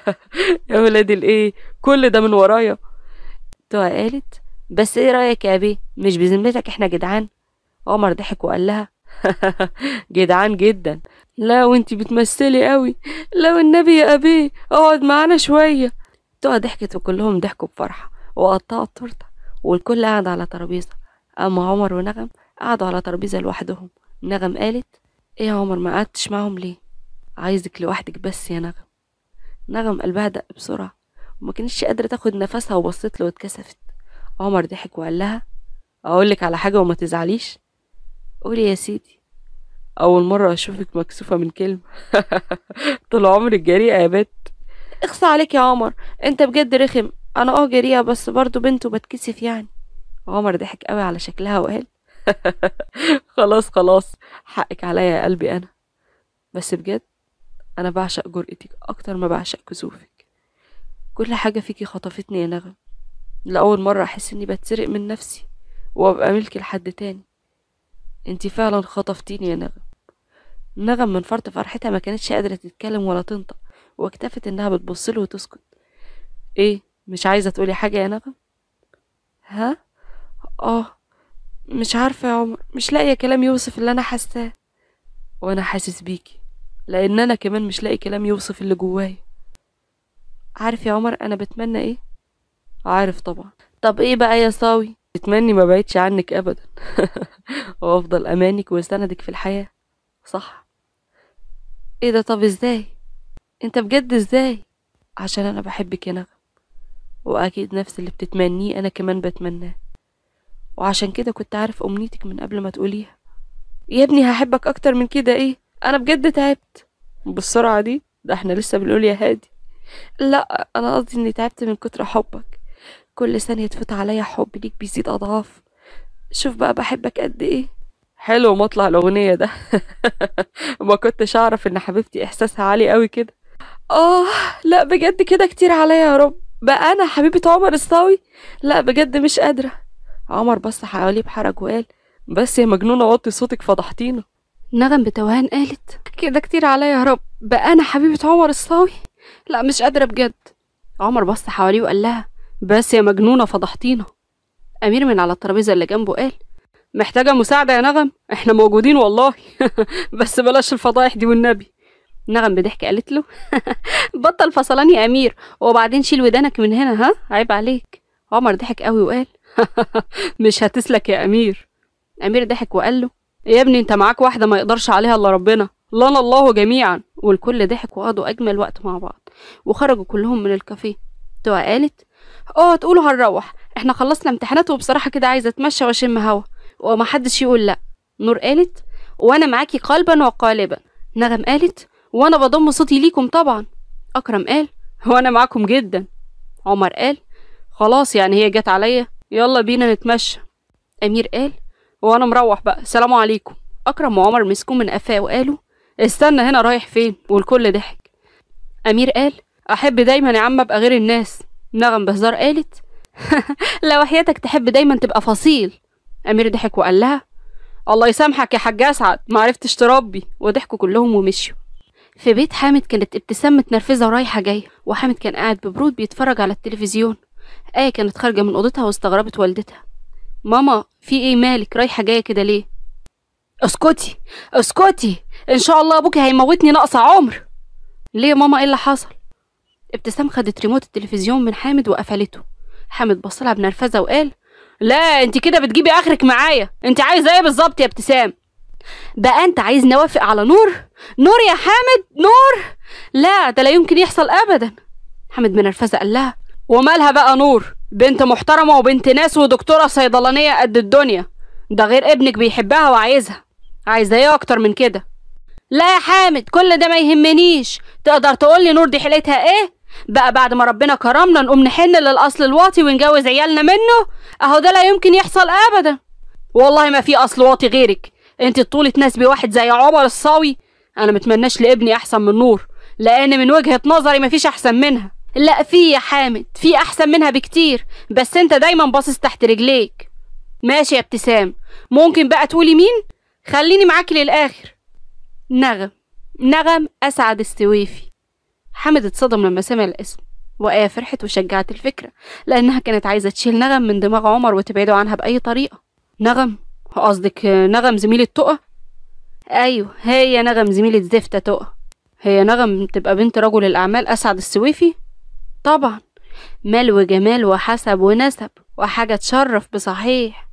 Speaker 1: يا ولاد الايه كل ده من ورايا توها قالت بس ايه رايك يا بيه مش بذمتك احنا جدعان عمر ضحك وقال لها جدعان جدا لا وانتي بتمثلي قوي لو النبي يا ابيه اقعد معانا شويه توها ضحكت وكلهم ضحكوا بفرحه وقطعوا التورته والكل قعد على ترابيزه أما عمر ونغم قعدوا على ترابيزة لوحدهم نغم قالت إيه يا عمر ما قعدتش معهم ليه عايزك لوحدك بس يا نغم نغم قلبها دق بسرعة وما كانتش قادرة تاخد نفسها وبصت له واتكسفت عمر ضحك وقال لها أقولك على حاجة وما تزعليش قولي يا سيدي أول مرة أشوفك مكسوفة من كلمة طول عمرك جريئة يا بت اخصى عليك يا عمر انت بجد رخم انا اه جريئة بس برضه بنت وبتكسف يعني عمر ضحك قوي على شكلها وقال خلاص خلاص حقك عليا يا قلبي أنا بس بجد أنا بعشق جرأتك أكتر ما بعشق كسوفك كل حاجة فيكي خطفتني يا نغم لأول مرة أحس إني بتسرق من نفسي وأبقى ملك لحد تاني انتي فعلا خطفتيني يا نغم نغم من فرط فرحتها ما كانتش قادرة تتكلم ولا تنطق واكتفت إنها بتبصله وتسكت إيه مش عايزة تقولي حاجة يا نغم ها اه مش عارفة يا عمر مش لاقية كلام يوصف اللي أنا حاساه وأنا حاسس بيكي لأن أنا كمان مش لاقي كلام يوصف اللي جوايا عارف يا عمر أنا بتمنى إيه؟ عارف طبعا طب إيه بقى يا صاوي؟ بتمني ما بعيدش عنك أبدا وأفضل أمانك وسندك في الحياة صح إيه ده طب إزاي؟ أنت بجد إزاي؟ عشان أنا بحبك يا نغم وأكيد نفس اللي بتتمنيه أنا كمان بتمناه وعشان كده كنت عارف أمنيتك من قبل ما تقوليها يا ابني هحبك أكتر من كده إيه أنا بجد تعبت بالسرعة دي ده احنا لسه بنقول يا هادي لا أنا قصدي إني تعبت من كتر حبك كل ثانية تفوت عليا حب ليك بيزيد أضعاف شوف بقى بحبك قد إيه حلو مطلع الأغنية ده ما كنتش أعرف إن حبيبتي إحساسها عالي قوي كده آه لا بجد كده كتير عليا يا رب بقى أنا حبيبة عمر الصاوي لا بجد مش قادرة عمر بص حواليه بحرج وقال بس يا مجنونة وطي صوتك فضحتينا نغم بتوهان قالت كده كتير عليا يا رب بقى أنا حبيبة عمر الصاوي لا مش قادرة بجد عمر بص حواليه وقال لها بس يا مجنونة فضحتينا أمير من على الترابيزة اللي جنبه قال محتاجة مساعدة يا نغم احنا موجودين والله بس بلاش الفضايح دي والنبي نغم بضحك قالت له بطل فصلان يا أمير وبعدين شيل ودانك من هنا ها عيب عليك عمر ضحك قوي وقال مش هتسلك يا أمير أمير ضحك وقال له يا ابني أنت معاك واحدة ما يقدرش عليها إلا ربنا لنا الله جميعا والكل ضحك وقضوا أجمل وقت مع بعض وخرجوا كلهم من الكافيه توا قالت اه تقولوا هنروح احنا خلصنا امتحانات وبصراحة كده عايزة اتمشى واشم هوا ومحدش يقول لأ نور قالت وانا معاكي قلبا وقالبا نغم قالت وانا بضم صوتي ليكم طبعا اكرم قال وانا معاكم جدا عمر قال خلاص يعني هي جت عليا يلا بينا نتمشى أمير قال وأنا مروح بقى سلام عليكم أكرم وعمر مسكوه من قفاه وقالوا استنى هنا رايح فين والكل ضحك أمير قال أحب دايما يا عم أبقى غير الناس نغم بهزار قالت لو حياتك تحب دايما تبقى فصيل أمير ضحك وقال لها الله يسامحك يا حاج أسعد معرفتش تربي وضحكوا كلهم ومشيوا في بيت حامد كانت ابتسام متنرفزة ورايحة جاية وحامد كان قاعد ببرود بيتفرج على التلفزيون آية كانت خارجة من أوضتها واستغربت والدتها ماما في إيه مالك رايحة جاية كده ليه؟ اسكتي اسكتي إن شاء الله أبوكي هيموتني ناقصة عمر ليه يا ماما إيه اللي حصل؟ ابتسام خدت ريموت التلفزيون من حامد وقفلته حامد بصلها بنرفزة وقال لا انت كده بتجيبي اخرك معايا انت عايزه ايه بالظبط يا ابتسام بقى انت عايز نوافق على نور نور يا حامد نور لا ده لا يمكن يحصل ابدا حامد بنرفزه قال لها ومالها بقى نور بنت محترمة وبنت ناس ودكتورة صيدلانية قد الدنيا ده غير ابنك بيحبها وعايزها عايزة ايه اكتر من كده لا يا حامد كل ده ما يهمنيش تقدر تقولي نور دي حيلتها ايه بقى بعد ما ربنا كرمنا نقوم نحن للاصل الواطي ونجوز عيالنا منه اهو ده لا يمكن يحصل ابدا والله ما في اصل واطي غيرك انت طولة ناس بواحد زي عمر الصاوي انا متمناش لابني احسن من نور لان من وجهة نظري مفيش احسن منها لا في يا حامد في احسن منها بكتير بس انت دايما باصص تحت رجليك ماشي يا ابتسام ممكن بقى تقولي مين خليني معاكي للاخر نغم نغم اسعد السويفي حامد اتصدم لما سمع الاسم وآية فرحت وشجعت الفكرة لأنها كانت عايزة تشيل نغم من دماغ عمر وتبعده عنها بأي طريقة نغم قصدك نغم زميلة تقى أيوه هي نغم زميلة زفتة تقى هي نغم تبقى بنت رجل الأعمال أسعد السويفي طبعا مال وجمال وحسب ونسب وحاجة تشرف بصحيح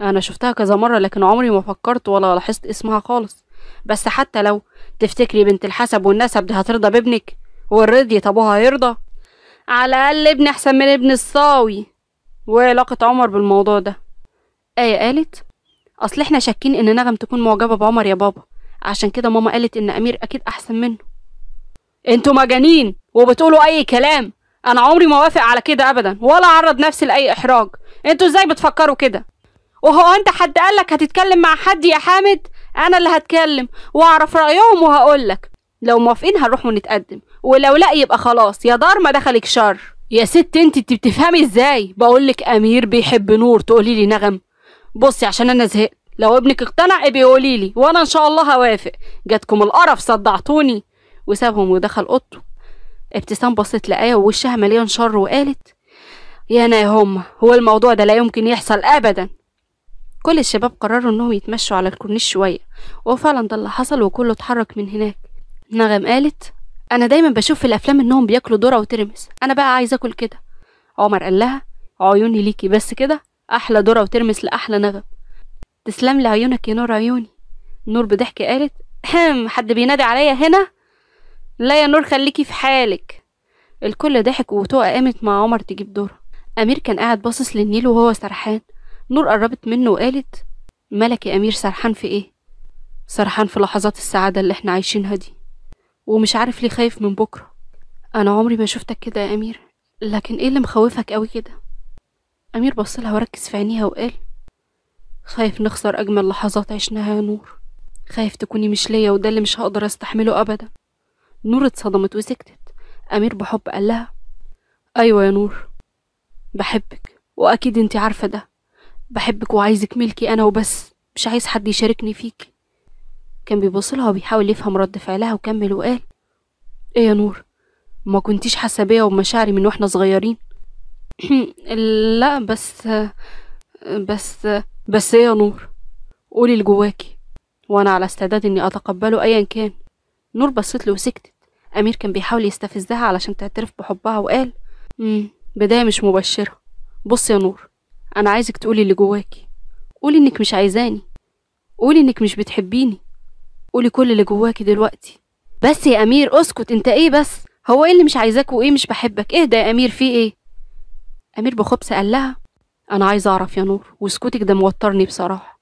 Speaker 1: أنا شفتها كذا مرة لكن عمري ما فكرت ولا لاحظت اسمها خالص بس حتى لو تفتكري بنت الحسب والنسب دي هترضى بابنك والرضيت أبوها هيرضى على الأقل ابني أحسن من ابن الصاوي وإيه علاقة عمر بالموضوع ده آية قالت أصل إحنا شاكين إن نغم تكون معجبة بعمر يا بابا عشان كده ماما قالت إن أمير أكيد أحسن منه انتوا مجانين وبتقولوا اي كلام انا عمري ما وافق على كده ابدا ولا اعرض نفسي لاي احراج انتوا ازاي بتفكروا كده وهو انت حد قالك هتتكلم مع حد يا حامد انا اللي هتكلم واعرف رايهم وهقولك لو موافقين هنروح ونتقدم ولو لا يبقى خلاص يا دار ما دخلك شر يا ست انت انت بتفهمي ازاي بقولك امير بيحب نور تقولي لي نغم بصي عشان انا زهقت لو ابنك اقتنع بيقولي لي وانا ان شاء الله هوافق جاتكم القرف صدعتوني وسابهم ودخل أوضته ابتسام بصت لآية ووشها مليان شر وقالت يا أنا يا هما هو الموضوع ده لا يمكن يحصل أبدا كل الشباب قرروا إنهم يتمشوا على الكورنيش شوية وفعلا ده اللي حصل وكله اتحرك من هناك نغم قالت أنا دايما بشوف في الأفلام إنهم بياكلوا ذرة وترمس أنا بقى عايزة أكل كده عمر قال لها عيوني ليكي بس كده أحلى ذرة وترمس لأحلى نغم تسلم لي عيونك يا نور عيوني نور بضحك قالت هم حد بينادي عليا هنا لا يا نور خليكي في حالك الكل ضحك وتوقع قامت مع عمر تجيب دورها أمير كان قاعد باصص للنيل وهو سرحان نور قربت منه وقالت ملك يا أمير سرحان في إيه؟ سرحان في لحظات السعادة اللي إحنا عايشينها دي ومش عارف ليه خايف من بكرة أنا عمري ما شفتك كده يا أمير لكن إيه اللي مخوفك أوي كده؟ أمير بصلها وركز في عينيها وقال خايف نخسر أجمل لحظات عشناها يا نور خايف تكوني مش ليا وده اللي مش هقدر أستحمله أبدا نور اتصدمت وسكتت أمير بحب قال لها أيوة يا نور بحبك وأكيد أنت عارفة ده بحبك وعايزك ملكي أنا وبس مش عايز حد يشاركني فيك كان بيبصلها وبيحاول يفهم رد فعلها وكمل وقال إيه يا نور ما كنتيش حاسة بيا ومشاعري من واحنا صغيرين لا بس بس بس إيه يا نور قولي اللي جواكي وأنا على استعداد إني أتقبله أيا كان نور بصت له وسكتت أمير كان بيحاول يستفزها علشان تعترف بحبها وقال مم بداية مش مبشرة بص يا نور أنا عايزك تقولي اللي جواكي قولي إنك مش عايزاني قولي إنك مش بتحبيني قولي كل اللي جواكي دلوقتي بس يا أمير أسكت أنت إيه بس هو إيه اللي مش عايزاك وإيه مش بحبك إهدى يا أمير في إيه أمير بخبث قال لها أنا عايز أعرف يا نور وسكوتك ده موترني بصراحة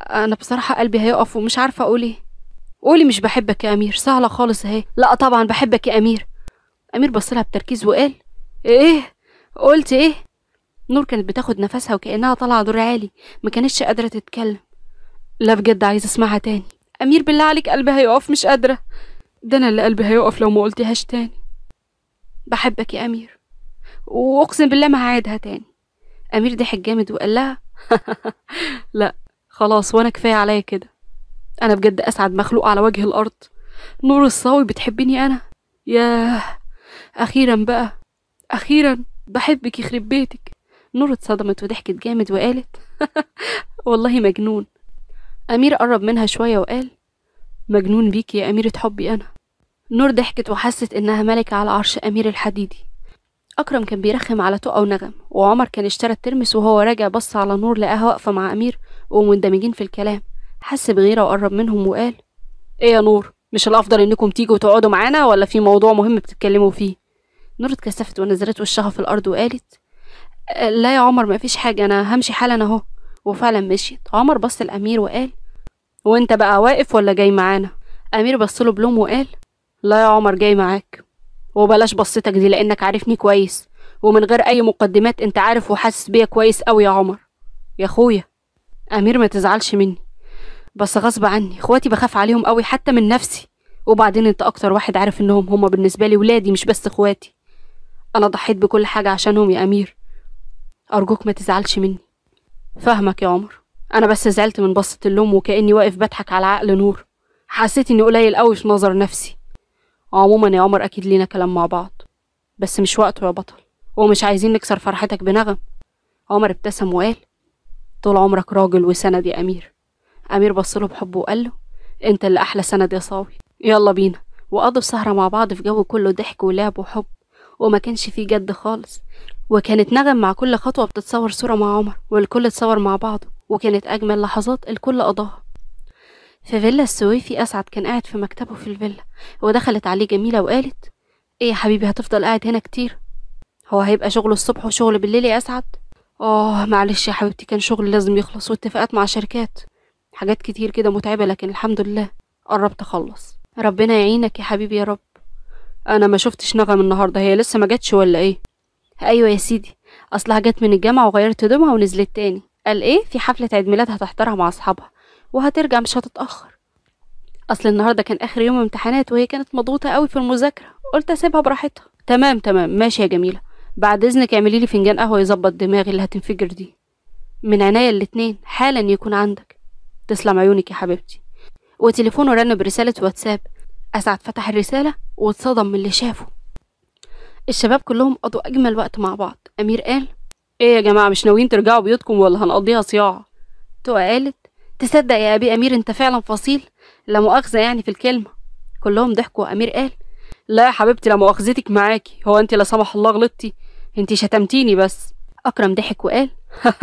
Speaker 1: أنا بصراحة قلبي هيقف ومش عارفة أقول إيه قولي مش بحبك يا أمير سهلة خالص أهي لأ طبعا بحبك يا أمير أمير بصلها بتركيز وقال إيه قلت إيه نور كانت بتاخد نفسها وكأنها طالعة دور عالي ما كانتش قادرة تتكلم لا بجد عايزة أسمعها تاني أمير بالله عليك قلبي هيقف مش قادرة ده أنا اللي قلبي هيقف لو ما قلتيهاش تاني بحبك يا أمير وأقسم بالله ما هعيدها تاني أمير ضحك جامد وقال لها لا خلاص وأنا كفاية عليا كده أنا بجد أسعد مخلوق على وجه الأرض نور الصاوي بتحبني أنا ياه أخيرا بقى أخيرا بحبك يخرب بيتك نور اتصدمت وضحكت جامد وقالت والله مجنون أمير قرب منها شوية وقال مجنون بيك يا أميرة حبي أنا نور ضحكت وحست إنها ملكة على عرش أمير الحديدي أكرم كان بيرخم على تقى ونغم وعمر كان اشترى الترمس وهو راجع بص على نور لقاها واقفة مع أمير ومندمجين في الكلام حس بغيرة وقرب منهم وقال ايه يا نور مش الافضل انكم تيجوا تقعدوا معانا ولا في موضوع مهم بتتكلموا فيه نور اتكسفت ونزلت وشها في الارض وقالت لا يا عمر مفيش حاجة أنا همشي حالا أهو وفعلا مشيت عمر بص الأمير وقال وأنت بقى واقف ولا جاي معانا أمير بصله بلوم وقال لا يا عمر جاي معاك وبلاش بصتك دي لأنك عارفني كويس ومن غير أي مقدمات أنت عارف وحاسس بيا كويس أوي يا عمر يا أخويا أمير ما تزعلش مني بس غصب عني اخواتي بخاف عليهم قوي حتى من نفسي وبعدين انت اكتر واحد عارف انهم هما بالنسبة لي ولادي مش بس اخواتي انا ضحيت بكل حاجة عشانهم يا امير ارجوك ما تزعلش مني فاهمك يا عمر انا بس زعلت من بصة اللوم وكأني واقف بضحك على عقل نور حسيت اني قليل قوي في نظر نفسي عموما يا عمر اكيد لينا كلام مع بعض بس مش وقته يا بطل ومش عايزين نكسر فرحتك بنغم عمر ابتسم وقال طول عمرك راجل وسند يا امير أمير بصله بحب وقال له أنت اللي أحلى سند يا صاوي يلا بينا وقضوا سهرة مع بعض في جو كله ضحك ولعب وحب وما كانش فيه جد خالص وكانت نغم مع كل خطوة بتتصور صورة مع عمر والكل اتصور مع بعضه وكانت أجمل لحظات الكل قضاها في فيلا السويفي أسعد كان قاعد في مكتبه في الفيلا ودخلت عليه جميلة وقالت إيه يا حبيبي هتفضل قاعد هنا كتير هو هيبقى شغله الصبح وشغل بالليل يا أسعد آه معلش يا حبيبتي كان شغل لازم يخلص واتفاقات مع شركات حاجات كتير كده متعبة لكن الحمد لله قربت أخلص ربنا يعينك يا حبيبي يا رب أنا ما شفتش نغم النهاردة هي لسه ما جاتش ولا إيه أيوة يا سيدي أصلها جت من الجامعة وغيرت هدومها ونزلت تاني قال إيه في حفلة عيد ميلاد هتحضرها مع أصحابها وهترجع مش هتتأخر أصل النهاردة كان آخر يوم امتحانات وهي كانت مضغوطة قوي في المذاكرة قلت أسيبها براحتها تمام تمام ماشي يا جميلة بعد إذنك اعملي لي فنجان قهوة يظبط دماغي اللي هتنفجر دي من عناية الاتنين حالا يكون عندك تسلم عيونك يا حبيبتي وتليفونه رن برسالة واتساب أسعد فتح الرسالة واتصدم من اللي شافه الشباب كلهم قضوا أجمل وقت مع بعض أمير قال إيه يا جماعة مش ناويين ترجعوا بيوتكم ولا هنقضيها صياعة تقى قالت تصدق يا أبي أمير أنت فعلا فصيل لا مؤاخذة يعني في الكلمة كلهم ضحكوا وأمير قال لا يا حبيبتي لا مؤاخذتك معاكي هو أنت لا سمح الله غلطتي أنت شتمتيني بس أكرم ضحك وقال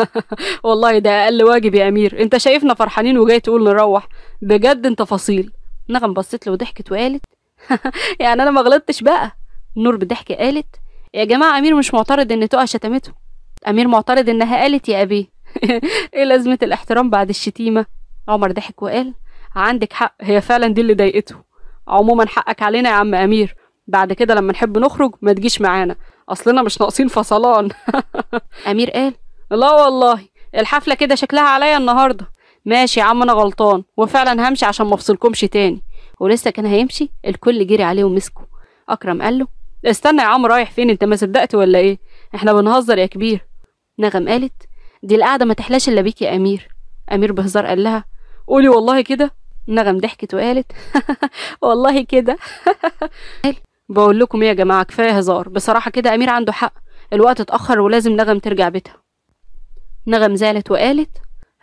Speaker 1: والله ده أقل واجب يا أمير أنت شايفنا فرحانين وجاي تقول نروح بجد أنت فصيل نغم بصت له وضحكت وقالت يعني أنا ما غلطتش بقى نور بضحك قالت يا جماعة أمير مش معترض إن تقع شتمته أمير معترض إنها قالت يا أبيه إيه لازمة الاحترام بعد الشتيمة عمر ضحك وقال عندك حق هي فعلا دي اللي ضايقته عموما حقك علينا يا عم أمير بعد كده لما نحب نخرج ما تجيش معانا اصلنا مش ناقصين فصلان امير قال لا والله الحفله كده شكلها عليا النهارده ماشي يا عم انا غلطان وفعلا همشي عشان ما افصلكمش تاني ولسه كان هيمشي الكل جري عليه ومسكه اكرم قال له استنى يا عم رايح فين انت ما صدقت ولا ايه احنا بنهزر يا كبير نغم قالت دي القعده ما تحلاش الا بيك يا امير امير بهزار قال لها قولي والله كده نغم ضحكت وقالت والله كده بقول لكم ايه يا جماعه كفايه هزار بصراحه كده امير عنده حق الوقت اتاخر ولازم نغم ترجع بيتها نغم زعلت وقالت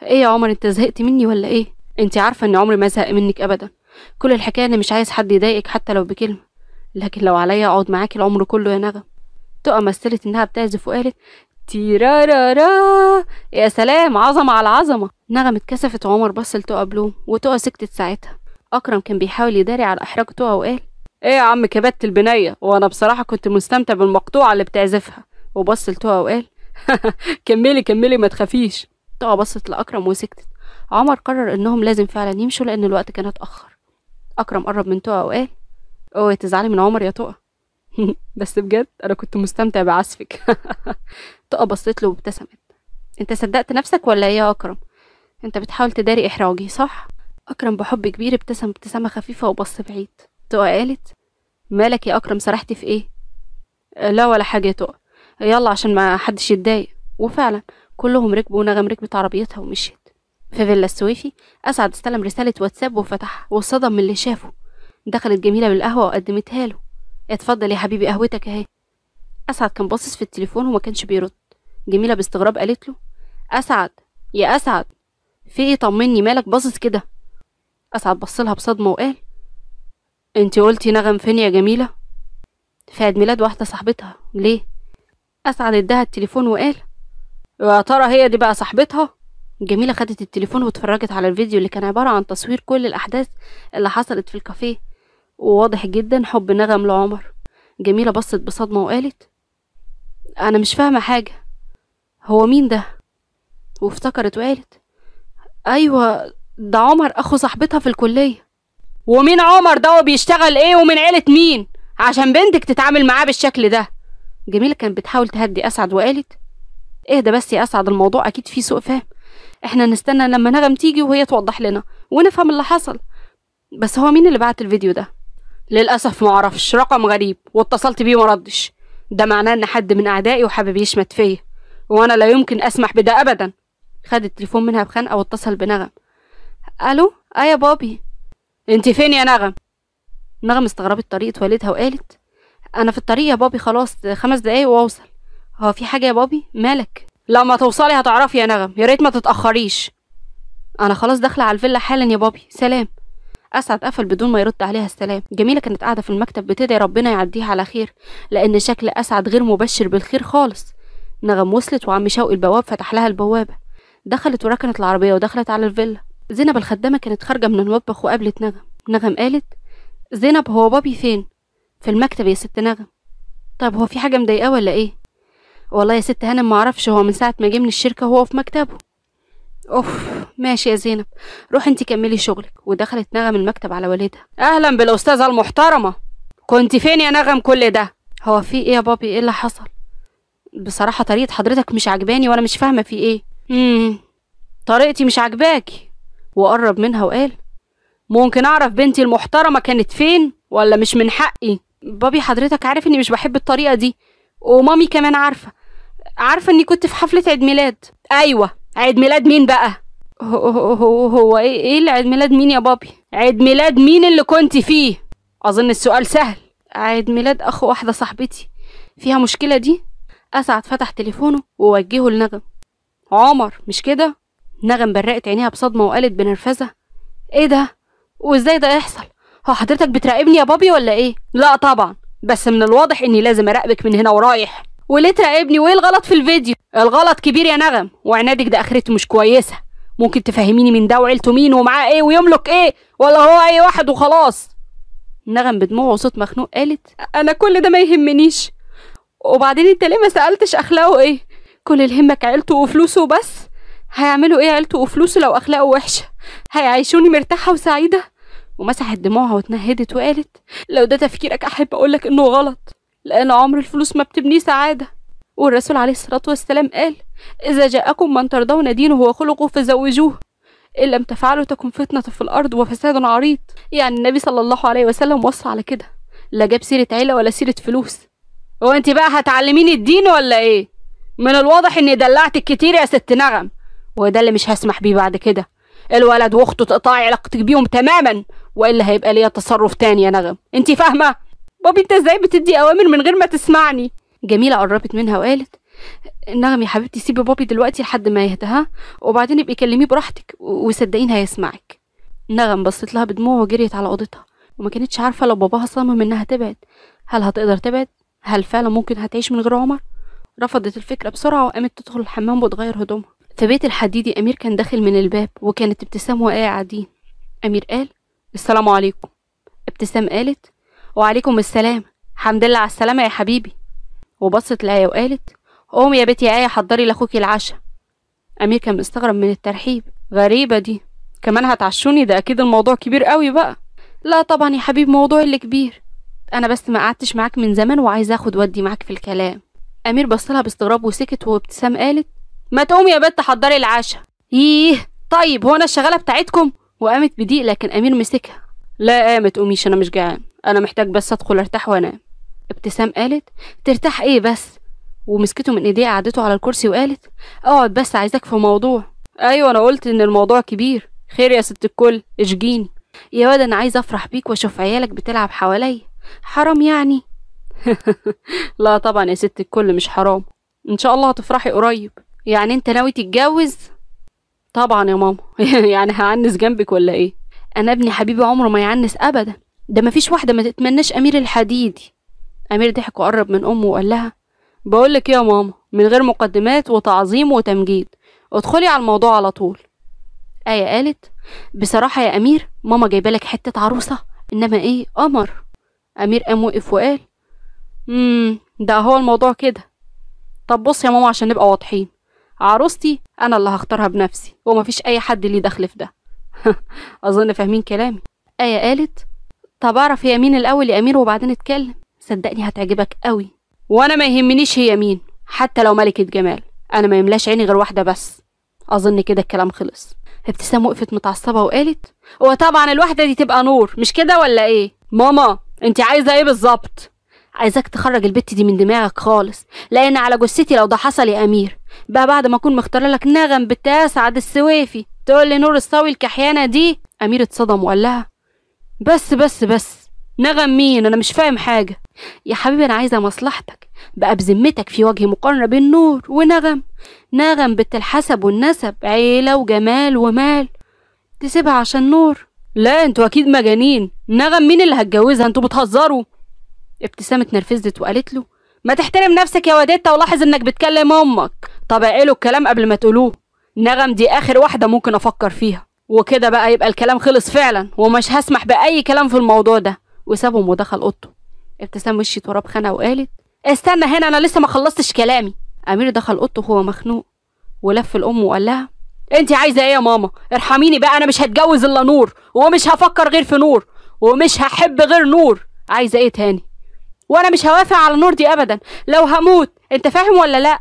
Speaker 1: ايه يا عمر انت زهقت مني ولا ايه انت عارفه ان عمري ما زهق منك ابدا كل الحكايه انا مش عايز حد يضايقك حتى لو بكلمه لكن لو عليا اقعد معاكي العمر كله يا نغم تقى مثلت انها بتعزف وقالت تيرارارا يا سلام عظمه على عظمه نغم اتكسفت عمر بصل تقى بلوم وتقى سكتت ساعتها اكرم كان بيحاول يداري على احراج تقى وقال ايه يا عم كبت البنية وانا بصراحة كنت مستمتع بالمقطوعة اللي بتعزفها وبص لتوها وقال كملي كملي ما تخافيش طه بصت لأكرم وسكتت عمر قرر انهم لازم فعلا يمشوا لان الوقت كان اتأخر أكرم قرب من توها وقال اوعي تزعلي من عمر يا توها بس بجد انا كنت مستمتع بعزفك توها بصت له وابتسمت انت صدقت نفسك ولا ايه يا اكرم انت بتحاول تداري احراجي صح اكرم بحب كبير ابتسم ابتسامه خفيفه وبص بعيد تقى قالت مالك يا أكرم سرحتي في إيه؟ آه، لا ولا حاجة يا تقى يلا عشان ما حدش يتضايق وفعلا كلهم ركبوا ونغم ركبت عربيتها ومشيت في فيلا السويفي أسعد استلم رسالة واتساب وفتحها واتصدم من اللي شافه دخلت جميلة بالقهوة وقدمتها له اتفضل يا حبيبي قهوتك اهي أسعد كان باصص في التليفون وما كانش بيرد جميلة باستغراب قالت له أسعد يا أسعد في إيه طمني مالك باصص كده أسعد بصلها بصدمة وقال انت قلتي نغم فين يا جميلة؟ في عيد ميلاد واحدة صاحبتها ليه؟ أسعد اداها التليفون وقال يا ترى هي دي بقى صاحبتها؟ جميلة خدت التليفون واتفرجت على الفيديو اللي كان عبارة عن تصوير كل الأحداث اللي حصلت في الكافيه وواضح جدا حب نغم لعمر جميلة بصت بصدمة وقالت أنا مش فاهمة حاجة هو مين ده؟ وافتكرت وقالت أيوة ده عمر أخو صاحبتها في الكلية ومين عمر ده وبيشتغل ايه ومن عيلة مين عشان بنتك تتعامل معاه بالشكل ده جميلة كانت بتحاول تهدي أسعد وقالت اهدى بس يا أسعد الموضوع أكيد فيه سوء فهم احنا نستنى لما نغم تيجي وهي توضح لنا ونفهم اللي حصل بس هو مين اللي بعت الفيديو ده للأسف معرفش رقم غريب واتصلت بيه مردش ده معناه إن حد من أعدائي وحابب يشمت فيا وأنا لا يمكن أسمح بده أبدا خد التليفون منها بخنقة واتصل بنغم ألو آه يا بابي انت فين يا نغم نغم استغربت طريقة والدها وقالت انا في الطريق يا بابي خلاص خمس دقايق واوصل هو في حاجة يا بابي مالك لما توصلي هتعرفي يا نغم يا ريت ما تتأخريش انا خلاص داخلة على الفيلا حالا يا بابي سلام اسعد قفل بدون ما يرد عليها السلام جميله كانت قاعده في المكتب بتدعي ربنا يعديها على خير لان شكل اسعد غير مبشر بالخير خالص نغم وصلت وعم شوقي البواب فتح لها البوابه دخلت وركنت العربيه ودخلت على الفيلا زينب الخدامة كانت خارجة من المطبخ وقابلت نغم نغم قالت زينب هو بابي فين في المكتب يا ست نغم طب هو في حاجة مضايقاه ولا ايه والله يا ست هانم معرفش هو من ساعة ما جه من الشركة هو في مكتبه اوف ماشي يا زينب روح انت كملي شغلك ودخلت نغم المكتب على والدها اهلا بالاستاذة المحترمة كنت فين يا نغم كل ده هو في ايه يا بابي ايه اللي حصل بصراحة طريقة حضرتك مش عجباني وانا مش فاهمة في ايه مم. طريقتي مش عجباكي وقرب منها وقال ممكن أعرف بنتي المحترمة كانت فين ولا مش من حقي بابي حضرتك عارف إني مش بحب الطريقة دي ومامي كمان عارفة عارفة إني كنت في حفلة عيد ميلاد أيوة عيد ميلاد مين بقى هو, هو, هو إيه, إيه عيد ميلاد مين يا بابي عيد ميلاد مين اللي كنت فيه أظن السؤال سهل عيد ميلاد أخو واحدة صاحبتي فيها مشكلة دي أسعد فتح تليفونه ووجهه لنغم عمر مش كده نغم برقت عينيها بصدمة وقالت بنرفزة ايه ده؟ وازاي ده يحصل؟ هو حضرتك بتراقبني يا بابي ولا ايه؟ لا طبعا بس من الواضح اني لازم اراقبك من هنا ورايح وليه تراقبني وايه الغلط في الفيديو؟ الغلط كبير يا نغم وعنادك ده اخرته مش كويسة ممكن تفهميني من ده وعيلته مين ومعاه ايه ويملك ايه ولا هو اي واحد وخلاص نغم بدموع وصوت مخنوق قالت انا كل ده ما يهمنيش وبعدين انت ليه ما سالتش اخلاقه ايه كل اللي يهمك عيلته وفلوسه وبس هيعملوا ايه عيلته وفلوسه لو اخلاقه وحشه هيعيشوني مرتاحه وسعيده ومسحت دموعها واتنهدت وقالت لو ده تفكيرك احب اقولك انه غلط لان عمر الفلوس ما بتبنيه سعاده والرسول عليه الصلاه والسلام قال اذا جاءكم من ترضون دينه وخلقه فزوجوه ان لم تفعلوا تكن فتنه في الارض وفساد عريض يعني النبي صلى الله عليه وسلم وصى على كده لا جاب سيره عيله ولا سيره فلوس هو انت بقى هتعلميني الدين ولا ايه من الواضح اني دلعتك كتير يا ست نغم وده اللي مش هسمح بيه بعد كده الولد واخته تقطعي علاقتك بيهم تماما والا هيبقى ليا تصرف تاني يا نغم انت فاهمه بابي انت ازاي بتدي اوامر من غير ما تسمعني جميله قربت منها وقالت نغم يا حبيبتي سيبي بابي دلوقتي لحد ما يهدى ها وبعدين ابقي كلميه براحتك وصدقيني هيسمعك نغم بصت لها بدموع وجريت على اوضتها وما كانتش عارفه لو باباها صمم انها تبعد هل هتقدر تبعد هل فعلا ممكن هتعيش من غير عمر رفضت الفكره بسرعه وقامت تدخل الحمام وتغير هدومها فبيت الحديدي أمير كان داخل من الباب وكانت ابتسام وآية قاعدين أمير قال السلام عليكم ابتسام قالت وعليكم السلام حمد لله على السلامة يا حبيبي وبصت لآية وقالت قوم يا بيتي آية حضري لأخوك العشاء أمير كان مستغرب من الترحيب غريبة دي كمان هتعشوني ده أكيد الموضوع كبير قوي بقى لا طبعا يا حبيب موضوع اللي كبير أنا بس ما قعدتش معاك من زمان وعايزة أخد ودي معاك في الكلام أمير بصلها باستغراب وسكت وابتسام قالت ما تقومي يا بت حضري العشاء ايه طيب هو انا الشغاله بتاعتكم وقامت بضيق لكن امير مسكها لا قامت قوميش انا مش جعان انا محتاج بس ادخل ارتاح وانام ابتسام قالت ترتاح ايه بس ومسكته من ايديه قعدته على الكرسي وقالت اقعد بس عايزاك في موضوع ايوه انا قلت ان الموضوع كبير خير يا ست الكل اشجيني يا واد انا عايزه افرح بيك واشوف عيالك بتلعب حواليا حرام يعني لا طبعا يا ست الكل مش حرام ان شاء الله هتفرحي قريب يعني انت ناوي تتجوز طبعا يا ماما يعني هعنس جنبك ولا ايه انا ابني حبيبي عمره ما يعنس ابدا ده مفيش واحده ما تتمناش امير الحديدي امير ضحك وقرب من امه وقال لها بقولك إيه يا ماما من غير مقدمات وتعظيم وتمجيد ادخلي على الموضوع على طول آية قالت بصراحة يا أمير ماما جايبه لك حتة عروسة إنما إيه قمر أمير قام وقف وقال امم ده هو الموضوع كده طب بص يا ماما عشان نبقى واضحين عروستي انا اللي هختارها بنفسي ومفيش اي حد ليه دخل في ده اظن فاهمين كلامي ايه قالت طب اعرف هي مين الاول يا امير وبعدين اتكلم صدقني هتعجبك قوي وانا ما يهمنيش هي مين حتى لو ملكه جمال انا ما يملاش عيني غير واحده بس اظن كده الكلام خلص ابتسام وقفت متعصبه وقالت وطبعا الواحده دي تبقى نور مش كده ولا ايه ماما انت عايزه ايه بالظبط عايزاك تخرج البت دي من دماغك خالص لان على جثتي لو ده حصل يا امير بقى بعد ما اكون مختاره لك نغم بتاع سعد السويفي تقول لي نور الصاوي الكحيانه دي امير اتصدم وقال لها بس بس بس نغم مين انا مش فاهم حاجه يا حبيبي انا عايزه مصلحتك بقى بذمتك في وجه مقارنه بين نور ونغم نغم بنت الحسب والنسب عيله وجمال ومال تسيبها عشان نور لا انتوا اكيد مجانين نغم مين اللي هتجوزها انتوا بتهزروا ابتسامه اتنرفزت وقالت له ما تحترم نفسك يا وديتا ولاحظ انك بتكلم امك طب اقلوا الكلام قبل ما تقولوه نغم دي اخر واحده ممكن افكر فيها وكده بقى يبقى الكلام خلص فعلا ومش هسمح باي كلام في الموضوع ده وسابهم ودخل اوضته ابتسام مشيت وراه بخنقه وقالت استنى هنا انا لسه ما خلصتش كلامي امير دخل اوضته وهو مخنوق ولف لامه وقال لها انت عايزه ايه يا ماما ارحميني بقى انا مش هتجوز الا نور ومش هفكر غير في نور ومش هحب غير نور عايزه ايه تاني وانا مش هوافق على نور دي ابدا لو هموت انت فاهم ولا لا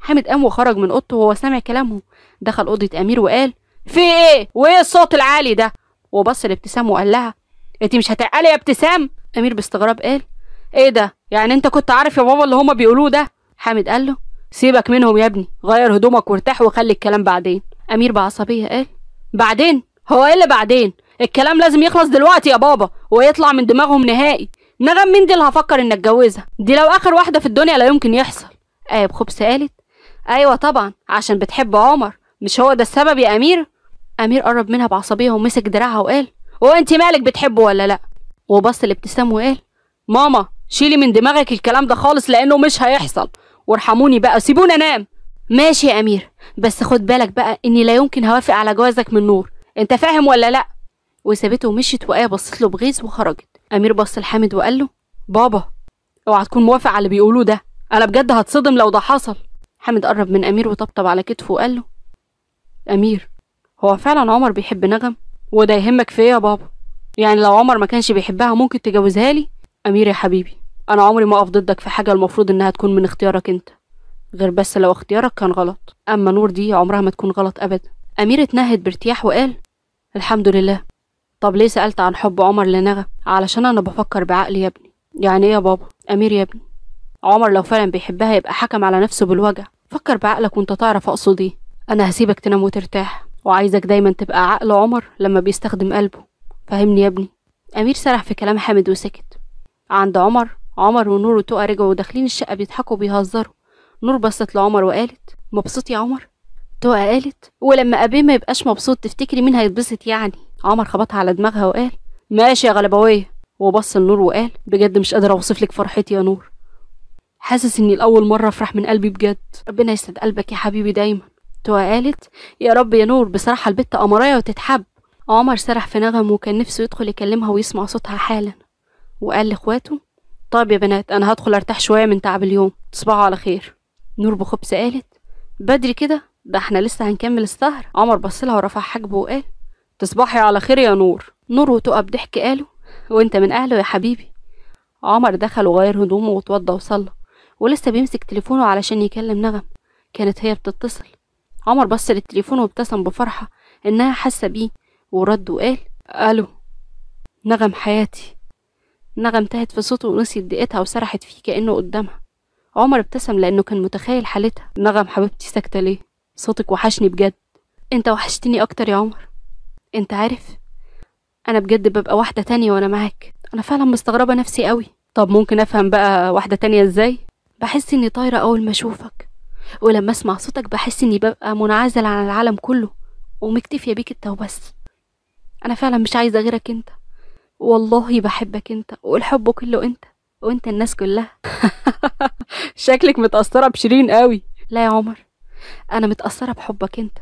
Speaker 1: حامد قام وخرج من اوضته وهو سامع كلامهم دخل اوضه امير وقال في ايه وايه الصوت العالي ده وبص لابتسام وقال لها انت مش هتعقلي يا ابتسام امير باستغراب قال ايه ده يعني انت كنت عارف يا بابا اللي هما بيقولوه ده حامد قال له سيبك منهم يا ابني غير هدومك وارتاح وخلي الكلام بعدين امير بعصبيه قال بعدين هو ايه اللي بعدين الكلام لازم يخلص دلوقتي يا بابا ويطلع من دماغهم نهائي نغم مين دي اللي هفكر ان اتجوزها دي لو اخر واحده في الدنيا لا يمكن يحصل ايه بخبث قالت أيوة طبعا عشان بتحب عمر مش هو ده السبب يا أميرة أمير قرب منها بعصبية ومسك دراعها وقال وأنت مالك بتحبه ولا لأ وبص الابتسام وقال ماما شيلي من دماغك الكلام ده خالص لأنه مش هيحصل وارحموني بقى سيبوني أنام ماشي يا أمير بس خد بالك بقى إني لا يمكن هوافق على جوازك من نور أنت فاهم ولا لأ وسابته ومشيت وآية بصت له بغيظ وخرجت أمير بص لحامد وقال له بابا اوعى تكون موافق على اللي بيقولوه ده أنا بجد هتصدم لو ده حصل حامد قرب من أمير وطبطب على كتفه وقال له أمير هو فعلا عمر بيحب نغم وده يهمك في إيه يا بابا يعني لو عمر ما كانش بيحبها ممكن تجوزها لي أمير يا حبيبي أنا عمري ما أقف ضدك في حاجة المفروض إنها تكون من اختيارك أنت غير بس لو اختيارك كان غلط أما نور دي عمرها ما تكون غلط أبدا أمير اتنهد بارتياح وقال الحمد لله طب ليه سألت عن حب عمر لنغم علشان أنا بفكر بعقلي يا ابني يعني إيه يا بابا أمير يا ابني عمر لو فعلا بيحبها يبقى حكم على نفسه بالوجع فكر بعقلك وانت تعرف اقصد ايه انا هسيبك تنام وترتاح وعايزك دايما تبقى عقل عمر لما بيستخدم قلبه فهمني يا ابني امير سرح في كلام حامد وسكت عند عمر عمر ونور وتقى رجعوا داخلين الشقه بيضحكوا وبيهزروا نور بصت لعمر وقالت مبسوط يا عمر تقى قالت ولما ابيه ما يبقاش مبسوط تفتكري مين هيتبسط يعني عمر خبطها على دماغها وقال ماشي يا غلبويه وبص لنور وقال بجد مش قادره اوصف لك فرحتي يا نور حاسس اني لاول مره افرح من قلبي بجد ربنا يسعد قلبك يا حبيبي دايما توا قالت يا رب يا نور بصراحه البت قمرايه وتتحب عمر سرح في نغم وكان نفسه يدخل يكلمها ويسمع صوتها حالا وقال لاخواته طيب يا بنات انا هدخل ارتاح شويه من تعب اليوم تصبحوا على خير نور بخبث قالت بدري كده ده احنا لسه هنكمل السهر عمر بصلها ورفع حاجبه وقال تصبحي على خير يا نور نور وتقى بضحك قالوا وانت من اهله يا حبيبي عمر دخل وغير هدومه واتوضى وصلى ولسه بيمسك تليفونه علشان يكلم نغم كانت هي بتتصل عمر بص للتليفون وابتسم بفرحة إنها حاسة بيه ورد وقال ألو نغم حياتي نغم تاهت في صوته ونسيت دقيقتها وسرحت فيه كأنه قدامها عمر ابتسم لأنه كان متخيل حالتها نغم حبيبتي ساكتة ليه صوتك وحشني بجد انت وحشتني أكتر يا عمر انت عارف أنا بجد ببقى واحدة تانية وأنا معاك أنا فعلا مستغربة نفسي قوي طب ممكن أفهم بقى واحدة تانية إزاي بحس اني طايرة اول ما اشوفك ولما اسمع صوتك بحس اني ببقى منعزلة عن العالم كله ومكتفية بيك انت وبس انا فعلا مش عايزة غيرك انت والله بحبك انت والحب كله انت وانت الناس كلها شكلك متأثرة بشيرين قوي لا يا عمر انا متأثرة بحبك انت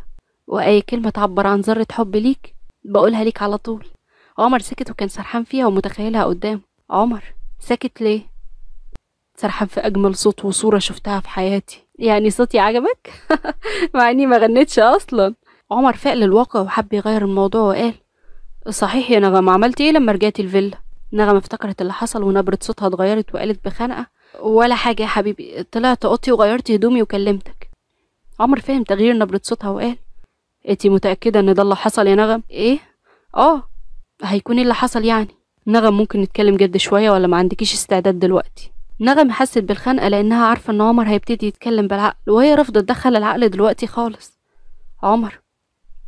Speaker 1: واي كلمة تعبر عن ذرة حب ليك بقولها ليك على طول عمر سكت وكان سرحان فيها ومتخيلها قدامه عمر ساكت ليه سرحان في أجمل صوت وصورة شفتها في حياتي يعني صوتي عجبك؟ مع إني ما غنيتش أصلا عمر فاق للواقع وحب يغير الموضوع وقال صحيح يا نغمة عملت إيه لما رجعت الفيلا؟ نغمة افتكرت اللي حصل ونبرة صوتها اتغيرت وقالت بخنقة ولا حاجة يا حبيبي طلعت أوضتي وغيرت هدومي وكلمتك عمر فهم تغيير نبرة صوتها وقال انتي متأكدة ان ده اللي حصل يا نغم؟ ايه؟ اه هيكون إيه اللي حصل يعني نغم ممكن نتكلم جد شوية ولا ما عندكيش استعداد دلوقتي نغم حست بالخنقة لأنها عارفة إن عمر هيبتدي يتكلم بالعقل وهي رافضة تدخل العقل دلوقتي خالص عمر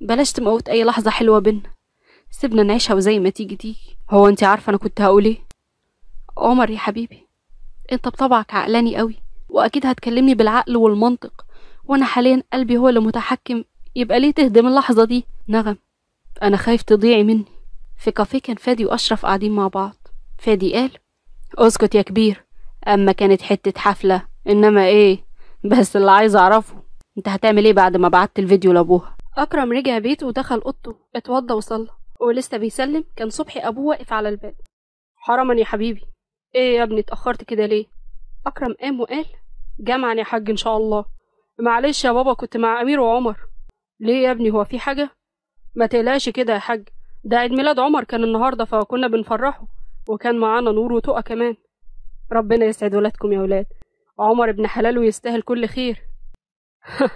Speaker 1: بلاش تموت أي لحظة حلوة بينا سيبنا نعيشها وزي ما تيجي تيجي هو أنت عارفة أنا كنت هقول إيه عمر يا حبيبي أنت بطبعك عقلاني قوي وأكيد هتكلمني بالعقل والمنطق وأنا حاليا قلبي هو اللي متحكم يبقى ليه تهدم اللحظة دي نغم أنا خايف تضيعي مني في كافيه كان فادي وأشرف قاعدين مع بعض فادي قال اسكت يا كبير اما كانت حتة حفلة انما ايه بس اللي عايز اعرفه انت هتعمل ايه بعد ما بعت الفيديو لابوها اكرم رجع بيته ودخل اوضته اتوضى وصلى ولسه بيسلم كان صبحي ابوه واقف على الباب حرما يا حبيبي ايه يا ابني اتاخرت كده ليه اكرم قام وقال جامعا يا حاج ان شاء الله معلش يا بابا كنت مع امير وعمر ليه يا ابني هو في حاجه ما تقلقش كده يا حاج ده عيد ميلاد عمر كان النهارده فكنا بنفرحه وكان معانا نور وتقى كمان ربنا يسعد ولادكم يا ولاد عمر ابن حلال ويستاهل كل خير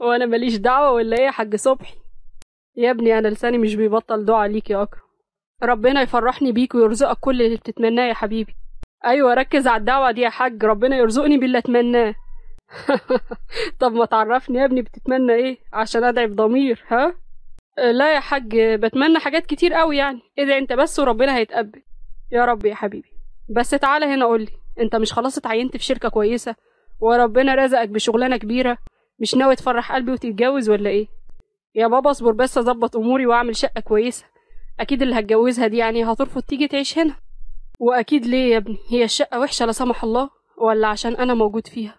Speaker 1: وانا ماليش دعوه ولا ايه يا حاج صبحي يا ابني انا لساني مش بيبطل دعاء ليك يا اكرم ربنا يفرحني بيك ويرزقك كل اللي بتتمناه يا حبيبي ايوه ركز على الدعوه دي يا حاج ربنا يرزقني باللي اتمناه طب ما تعرفني يا ابني بتتمنى ايه عشان ادعي بضمير ها لا يا حاج بتمنى حاجات كتير قوي يعني ادعي انت بس وربنا هيتقبل يا رب يا حبيبي بس تعالى هنا قولي انت مش خلاص اتعينت في شركة كويسة وربنا رزقك بشغلانة كبيرة مش ناوي تفرح قلبي وتتجوز ولا ايه يا بابا اصبر بس اظبط اموري واعمل شقة كويسة اكيد اللي هتجوزها دي يعني هترفض تيجي تعيش هنا واكيد ليه يا ابني هي الشقة وحشة لا سمح الله ولا عشان انا موجود فيها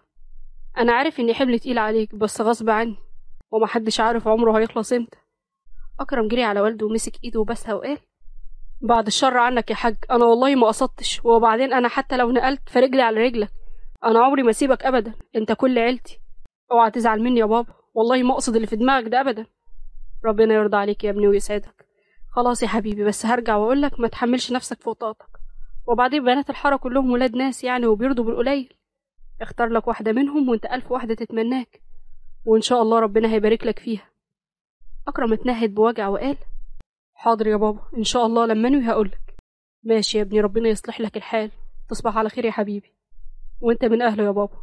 Speaker 1: انا عارف اني حمل تقيل عليك بس غصب عني ومحدش عارف عمره هيخلص امتى اكرم جري على والده ومسك ايده وبسها وقال بعد الشر عنك يا حاج انا والله ما قصدتش وبعدين انا حتى لو نقلت فرجلي على رجلك انا عمري ما اسيبك ابدا انت كل عيلتي اوعى تزعل مني يا بابا والله ما اقصد اللي في دماغك ده ابدا ربنا يرضى عليك يا ابني ويسعدك خلاص يا حبيبي بس هرجع واقولك ما تحملش نفسك فوق طاقتك وبعدين بنات الحاره كلهم ولاد ناس يعني وبيرضوا بالقليل اختار لك واحده منهم وانت الف واحده تتمناك وان شاء الله ربنا هيبارك لك فيها اكرم اتنهد بوجع وقال حاضر يا بابا إن شاء الله لما أنوي هقولك ماشي يا ابني ربنا يصلح لك الحال تصبح على خير يا حبيبي وانت من أهله يا بابا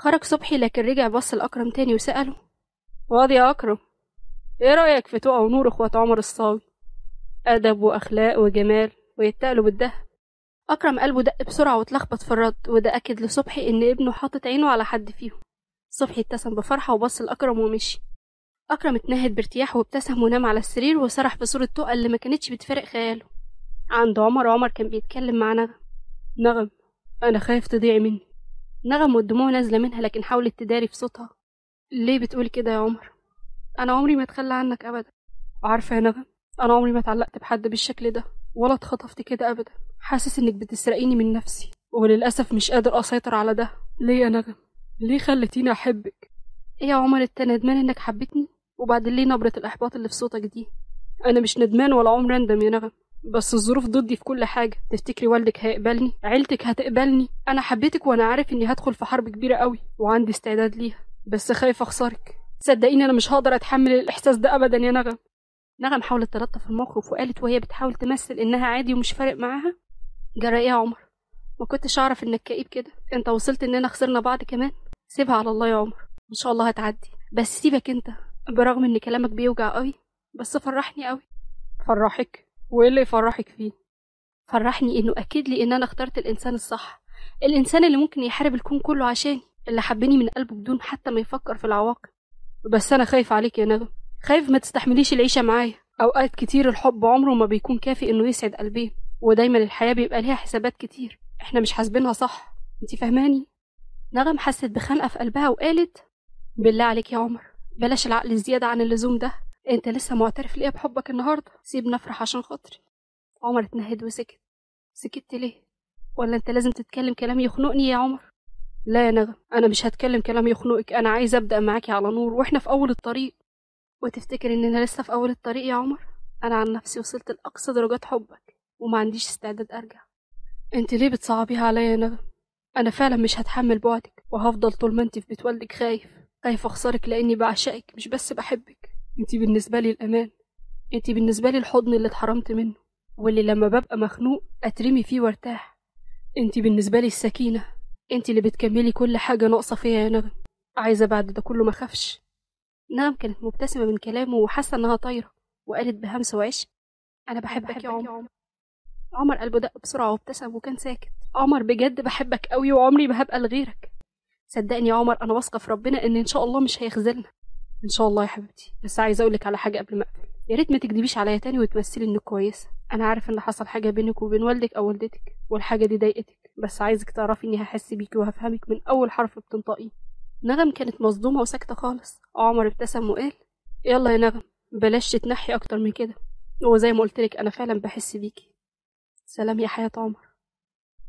Speaker 1: خرج صبحي لكن رجع بص لأكرم تاني وسأله واضي يا أكرم ايه رأيك في تقى ونور اخوات عمر الصاوي أدب وأخلاق وجمال ويتقلوا بالدهب أكرم قلبه دق بسرعة واتلخبط في الرد وده أكد لصبحي إن ابنه حاطط عينه على حد فيهم صبحي اتسم بفرحة وبص لأكرم ومشي أكرم اتنهد بارتياح وابتسم ونام على السرير وسرح بصورة تقى اللي ما كانتش بتفارق خياله عند عمر عمر كان بيتكلم مع نغم نغم أنا خايف تضيعي مني نغم والدموع نازلة منها لكن حاولت تداري في صوتها ليه بتقول كده يا عمر أنا عمري ما أتخلى عنك أبدا عارفة يا نغم أنا عمري ما اتعلقت بحد بالشكل ده ولا اتخطفت كده أبدا حاسس إنك بتسرقيني من نفسي وللأسف مش قادر أسيطر على ده ليه يا نغم ليه خلتيني أحبك إيه يا عمر أنت ندمان إنك حبيتني وبعدين ليه نبرة الإحباط اللي في صوتك دي أنا مش ندمان ولا عمري أندم يا نغم بس الظروف ضدي في كل حاجة تفتكري والدك هيقبلني عيلتك هتقبلني أنا حبيتك وأنا عارف إني هدخل في حرب كبيرة قوي وعندي استعداد ليها بس خايف أخسرك صدقيني أنا مش هقدر أتحمل الإحساس ده أبدا يا نغم نغم حاولت تلطف الموقف وقالت وهي بتحاول تمثل إنها عادي ومش فارق معاها جرى إيه يا عمر ما كنتش أعرف إنك كئيب كده أنت وصلت إننا خسرنا بعض كمان سيبها على الله يا عمر إن شاء الله هتعدي بس سيبك أنت برغم ان كلامك بيوجع قوي بس فرحني قوي فرحك وايه اللي يفرحك فيه فرحني انه اكد لي ان انا اخترت الانسان الصح الانسان اللي ممكن يحارب الكون كله عشاني اللي حبني من قلبه بدون حتى ما يفكر في العواقب بس انا خايف عليك يا نغم خايف ما تستحمليش العيشه معايا اوقات كتير الحب عمره ما بيكون كافي انه يسعد قلبين ودايما الحياه بيبقى ليها حسابات كتير احنا مش حاسبينها صح انت فهماني نغم حست بخنقه في قلبها وقالت بالله عليك يا عمر بلاش العقل الزيادة عن اللزوم ده انت لسه معترف ليه بحبك النهاردة سيبني افرح عشان خاطري عمر اتنهد وسكت سكت ليه ولا انت لازم تتكلم كلام يخنقني يا عمر لا يا نغم انا مش هتكلم كلام يخنقك انا عايز ابدا معاكي على نور واحنا في اول الطريق وتفتكر اننا لسه في اول الطريق يا عمر انا عن نفسي وصلت لاقصى درجات حبك وما عنديش استعداد ارجع انت ليه بتصعبيها عليا يا نغم انا فعلا مش هتحمل بعدك وهفضل طول ما انت في بيت والدك خايف خايف أخسرك لأني بعشقك مش بس بحبك انتي بالنسبة لي الأمان انتي بالنسبة لي الحضن اللي اتحرمت منه واللي لما ببقى مخنوق أترمي فيه وارتاح انتي بالنسبة لي السكينة انتي اللي بتكملي كل حاجة ناقصة فيا يا نغم عايزة بعد ده كله مخافش نغم كانت مبتسمة من كلامه وحاسة إنها طايرة وقالت بهمسة وعشق أنا بحبك, بحبك يا عمر. عمر عمر قلبه دق بسرعة وابتسم وكان ساكت عمر بجد بحبك قوي وعمري ما هبقى لغيرك صدقني يا عمر انا واثقه في ربنا ان ان شاء الله مش هيخذلنا ان شاء الله يا حبيبتي بس عايزه اقول لك على حاجه قبل ما اقفل يا ريت ما تكدبيش عليا تاني وتمثلي انك كويسه انا عارف ان حصل حاجه بينك وبين والدك او والدتك والحاجه دي ضايقتك بس عايزك تعرفي اني هحس بيكي وهفهمك من اول حرف بتنطقيه نغم كانت مصدومه وساكته خالص عمر ابتسم وقال يلا يا نغم بلاش تتنحي اكتر من كده هو زي ما قلت لك انا فعلا بحس بيكي سلام يا حياه عمر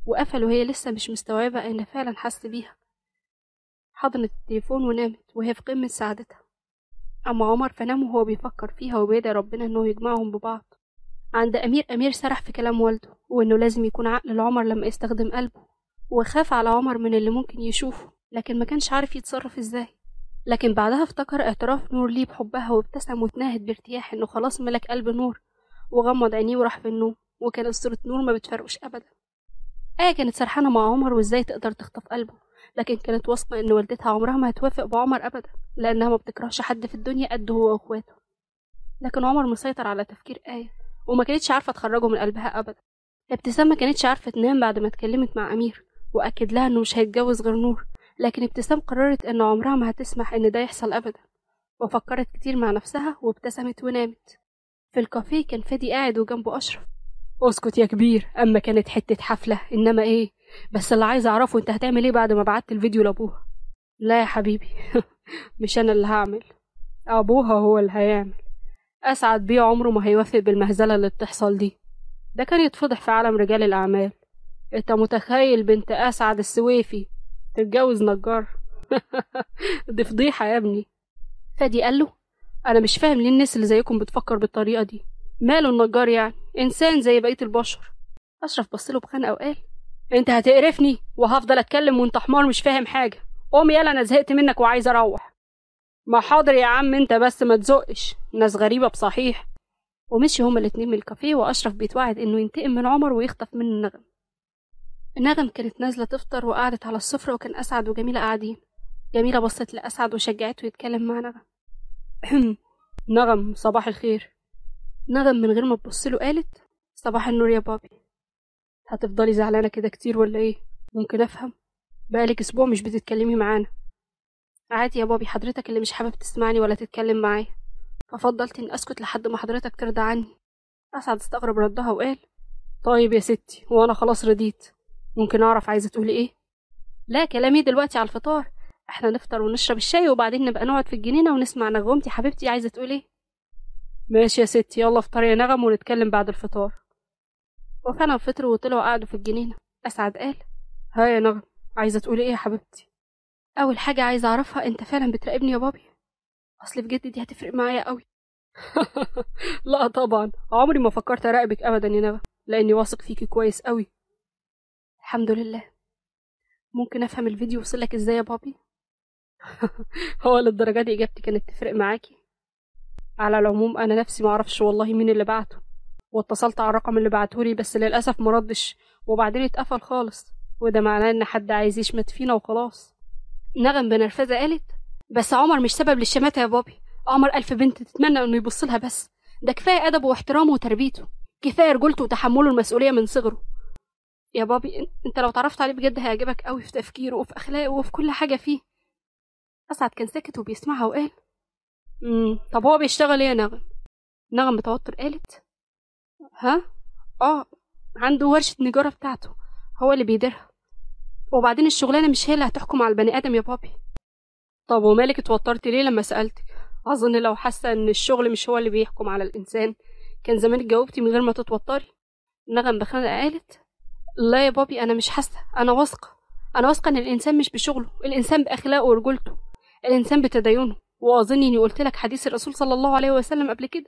Speaker 1: وقفل وهي لسه مش مستوعبه ان فعلا حس بيها حضنت التليفون ونامت وهي في قمة سعادتها أما عمر فنام وهو بيفكر فيها وبيدعي ربنا إنه يجمعهم ببعض عند أمير أمير سرح في كلام والده وإنه لازم يكون عقل لعمر لما يستخدم قلبه وخاف على عمر من اللي ممكن يشوفه لكن ما كانش عارف يتصرف إزاي لكن بعدها افتكر اعتراف نور ليه بحبها وابتسم وتناهد بارتياح إنه خلاص ملك قلب نور وغمض عينيه وراح في النوم وكان صورة نور ما بتفرقش أبدا آية كانت سرحانة مع عمر وإزاي تقدر تخطف قلبه لكن كانت واثقة إن والدتها عمرها ما هتوافق بعمر أبدا لأنها ما بتكرهش حد في الدنيا قد هو وإخواته لكن عمر مسيطر على تفكير آية وما كانتش عارفة تخرجه من قلبها أبدا ابتسام ما كانتش عارفة تنام بعد ما اتكلمت مع أمير وأكد لها إنه مش هيتجوز غير نور لكن ابتسام قررت إن عمرها ما هتسمح إن ده يحصل أبدا وفكرت كتير مع نفسها وابتسمت ونامت في الكافيه كان فادي قاعد وجنبه أشرف اسكت يا كبير أما كانت حتة حفلة إنما إيه بس اللي عايز اعرفه انت هتعمل ايه بعد ما بعت الفيديو لابوها لا يا حبيبي مش انا اللي هعمل ابوها هو اللي هيعمل اسعد بيه عمره ما هيوافق بالمهزله اللي بتحصل دي ده كان يتفضح في عالم رجال الاعمال انت متخيل بنت اسعد السويفي تتجوز نجار دي فضيحه يا ابني فادي قال له انا مش فاهم ليه الناس اللي زيكم بتفكر بالطريقه دي ماله النجار يعني انسان زي بقيه البشر اشرف بص له بخنقه وقال انت هتقرفني وهفضل اتكلم وانت حمار مش فاهم حاجه قوم يلا انا زهقت منك وعايز اروح ما حاضر يا عم انت بس ما تزقش ناس غريبه بصحيح ومشي هما الاتنين من الكافيه واشرف بيتوعد انه ينتقم من عمر ويخطف منه نغم نغم كانت نازله تفطر وقعدت على السفره وكان اسعد وجميله قاعدين جميله بصت لاسعد وشجعته يتكلم مع نغم نغم صباح الخير نغم من غير ما تبصله قالت صباح النور يا بابي هتفضلي زعلانة كده كتير ولا ايه ممكن افهم بقالك اسبوع مش بتتكلمي معانا عادي يا بابي حضرتك اللي مش حابب تسمعني ولا تتكلم معايا ففضلت ان اسكت لحد ما حضرتك ترضى عني اسعد استغرب ردها وقال طيب يا ستي وانا خلاص رضيت ممكن اعرف عايزه تقولي ايه لا كلامي دلوقتي على الفطار احنا نفطر ونشرب الشاي وبعدين نبقى نقعد في الجنينه ونسمع نغمتي حبيبتي عايزه تقول ايه ماشي يا ستي يلا افطري يا نغم ونتكلم بعد الفطار وفعلا فطروا وطلعوا قعدوا في الجنينة أسعد قال ها يا نغم عايزة تقولي إيه يا حبيبتي أول حاجة عايزة أعرفها أنت فعلا بتراقبني يا بابي أصل بجد دي هتفرق معايا قوي لا طبعا عمري ما فكرت أراقبك أبدا يا نغم لأني واثق فيكي كويس قوي الحمد لله ممكن أفهم الفيديو وصلك إزاي يا بابي هو للدرجة دي إجابتي كانت تفرق معاكي على العموم أنا نفسي معرفش والله مين اللي بعته واتصلت على الرقم اللي بعتهولي بس للأسف مردش وبعدين اتقفل خالص وده معناه إن حد عايز يشمت فينا وخلاص نغم بنرفزة قالت بس عمر مش سبب للشماتة يا بابي عمر ألف بنت تتمنى إنه يبص لها بس ده كفاية أدبه واحترامه وتربيته كفاية رجولته وتحمله المسؤولية من صغره يا بابي انت لو تعرفت عليه بجد هيعجبك قوي في تفكيره وفي أخلاقه وفي كل حاجة فيه أسعد كان ساكت وبيسمعها وقال امم طب هو بيشتغل ايه يا نغم نغم متوتر قالت ها اه عنده ورشة نجارة بتاعته هو اللي بيديرها وبعدين الشغلانة مش هي اللي هتحكم على البني آدم يا بابي طب ومالك اتوترت ليه لما سألتك أظن لو حاسة إن الشغل مش هو اللي بيحكم على الإنسان كان زمانك جاوبتي من غير ما تتوتري نغم بخنقة قالت لا يا بابي أنا مش حاسة أنا واثقة أنا واثقة إن الإنسان مش بشغله الإنسان بأخلاقه ورجولته الإنسان بتدينه وأظن إني قلت لك حديث الرسول صلى الله عليه وسلم قبل كده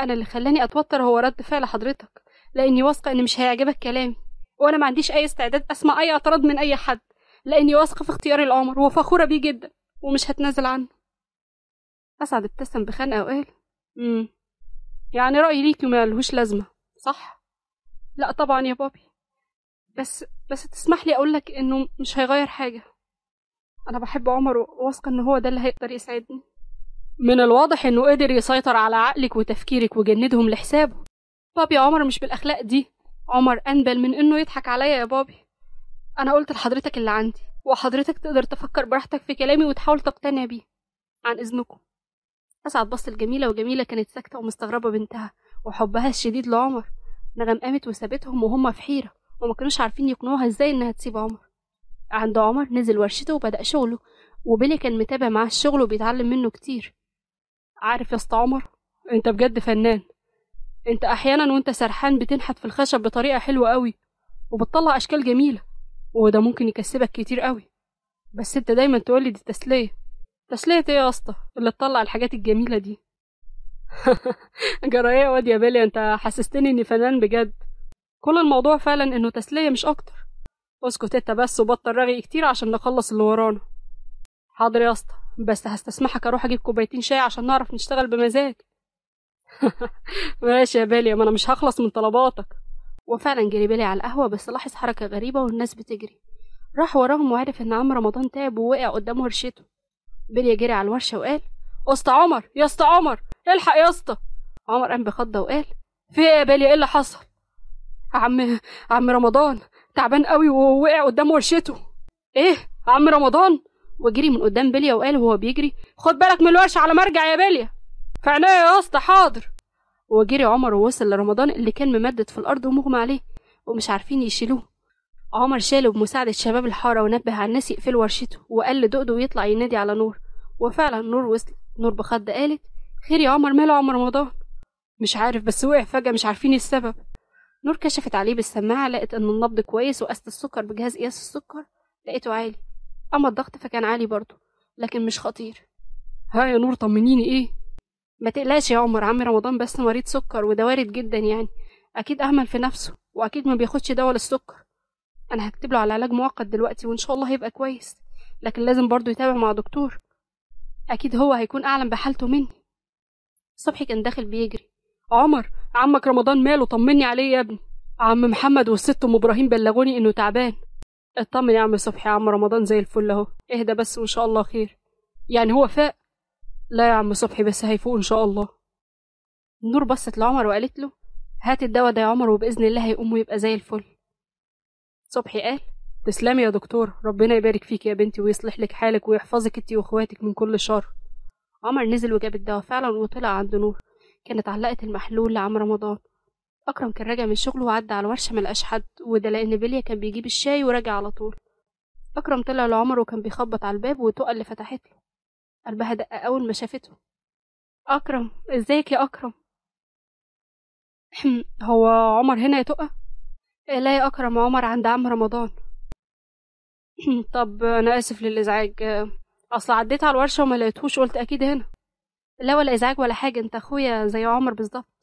Speaker 1: انا اللي خلاني اتوتر هو رد فعل حضرتك لاني واثقه ان مش هيعجبك كلامي وانا ما عنديش اي استعداد اسمع اي اعتراض من اي حد لاني واثقه في اختياري لعمر وفخوره بيه جدا ومش هتنازل عنه اسعد ابتسم بخنقه وقال امم يعني رايي ليكي ملهوش لازمه صح لا طبعا يا بابي بس بس تسمح لي اقولك انه مش هيغير حاجه انا بحب عمر وواثقه ان هو ده اللي هيقدر يسعدني من الواضح انه قدر يسيطر على عقلك وتفكيرك وجندهم لحسابه بابي عمر مش بالاخلاق دي عمر انبل من انه يضحك عليا يا بابي انا قلت لحضرتك اللي عندي وحضرتك تقدر تفكر براحتك في كلامي وتحاول تقتنع بيه عن اذنكم اسعد بص الجميله وجميله كانت ساكته ومستغربه بنتها وحبها الشديد لعمر نغم قامت وسابتهم وهم في حيره وما كانوش عارفين يقنعوها ازاي انها تسيب عمر عند عمر نزل ورشته وبدا شغله وبيلي كان متابع معاه الشغل وبيتعلم منه كتير عارف يا اسطى عمر انت بجد فنان انت احيانا وانت سرحان بتنحت في الخشب بطريقه حلوه قوي وبتطلع اشكال جميله وده ممكن يكسبك كتير قوي بس انت دايما تقولي دي تسليه تسليه ايه يا اسطى اللي تطلع الحاجات الجميله دي جرايه واد يا بالي انت حسستني اني فنان بجد كل الموضوع فعلا انه تسليه مش اكتر اسكت انت بس وبطل رغي كتير عشان نخلص اللي ورانا حاضر يا اسطى بس هستسمحك اروح اجيب كوبايتين شاي عشان نعرف نشتغل بمزاج ماشي يا بالي ما انا مش هخلص من طلباتك وفعلا جري بالي على القهوه بس لاحظ حركه غريبه والناس بتجري راح وراهم وعرف ان عم رمضان تعب ووقع قدام ورشته بليا جري على الورشه وقال اسطى عمر يا اسطى عمر الحق يا اسطى عمر قام بخضه وقال في ايه يا بالي ايه اللي حصل عم عم رمضان تعبان قوي ووقع قدام ورشته ايه عم رمضان وجري من قدام بليا وقال وهو بيجري خد بالك من الوش على مرجع يا بليا في يا اسطى حاضر وجري عمر ووصل لرمضان اللي كان ممدد في الأرض ومغمى عليه ومش عارفين يشيلوه عمر شاله بمساعدة شباب الحارة ونبه على الناس يقفلوا ورشته وقال لدؤدو يطلع ينادي على نور وفعلا نور وصل نور بخد قالت خير يا عمر ماله عمر رمضان مش عارف بس وقع فجأة مش عارفين السبب نور كشفت عليه بالسماعة لقت إن النبض كويس وقاست السكر بجهاز قياس السكر لقيته عالي أما الضغط فكان عالي برضه لكن مش خطير ها يا نور طمنيني ايه ما تقلقش يا عمر عم رمضان بس مريض سكر وده وارد جدا يعني اكيد اهمل في نفسه واكيد ما بياخدش دواء للسكر انا هكتب له على علاج مؤقت دلوقتي وان شاء الله هيبقى كويس لكن لازم برضه يتابع مع دكتور اكيد هو هيكون اعلم بحالته مني صبحي كان داخل بيجري عمر عمك رمضان ماله طمني عليه يا ابني عم محمد والست ام ابراهيم بلغوني انه تعبان اطمن يا عم صبحي يا عم رمضان زي الفل اهو اهدى بس وان شاء الله خير يعني هو فاق لا يا عم صبحي بس هيفوق ان شاء الله نور بصت لعمر وقالت له هات الدواء ده يا عمر وباذن الله هيقوم ويبقى زي الفل صبحي قال تسلمي يا دكتور ربنا يبارك فيك يا بنتي ويصلح لك حالك ويحفظك انتي واخواتك من كل شر عمر نزل وجاب الدواء فعلا وطلع عند نور كانت علقت المحلول لعم رمضان أكرم كان راجع من شغله وعدى على ورشة ملقاش حد وده لأن بيليا كان بيجيب الشاي وراجع على طول أكرم طلع لعمر وكان بيخبط على الباب وتقى اللي فتحت له قلبها دق أول ما شافته أكرم إزيك يا أكرم هو عمر هنا يا تقى إيه، لا يا أكرم عمر عند عم رمضان طب أنا آسف للإزعاج أصل عديت على الورشة وما لقيتهوش قلت أكيد هنا لا ولا إزعاج ولا حاجة أنت أخويا زي عمر بالظبط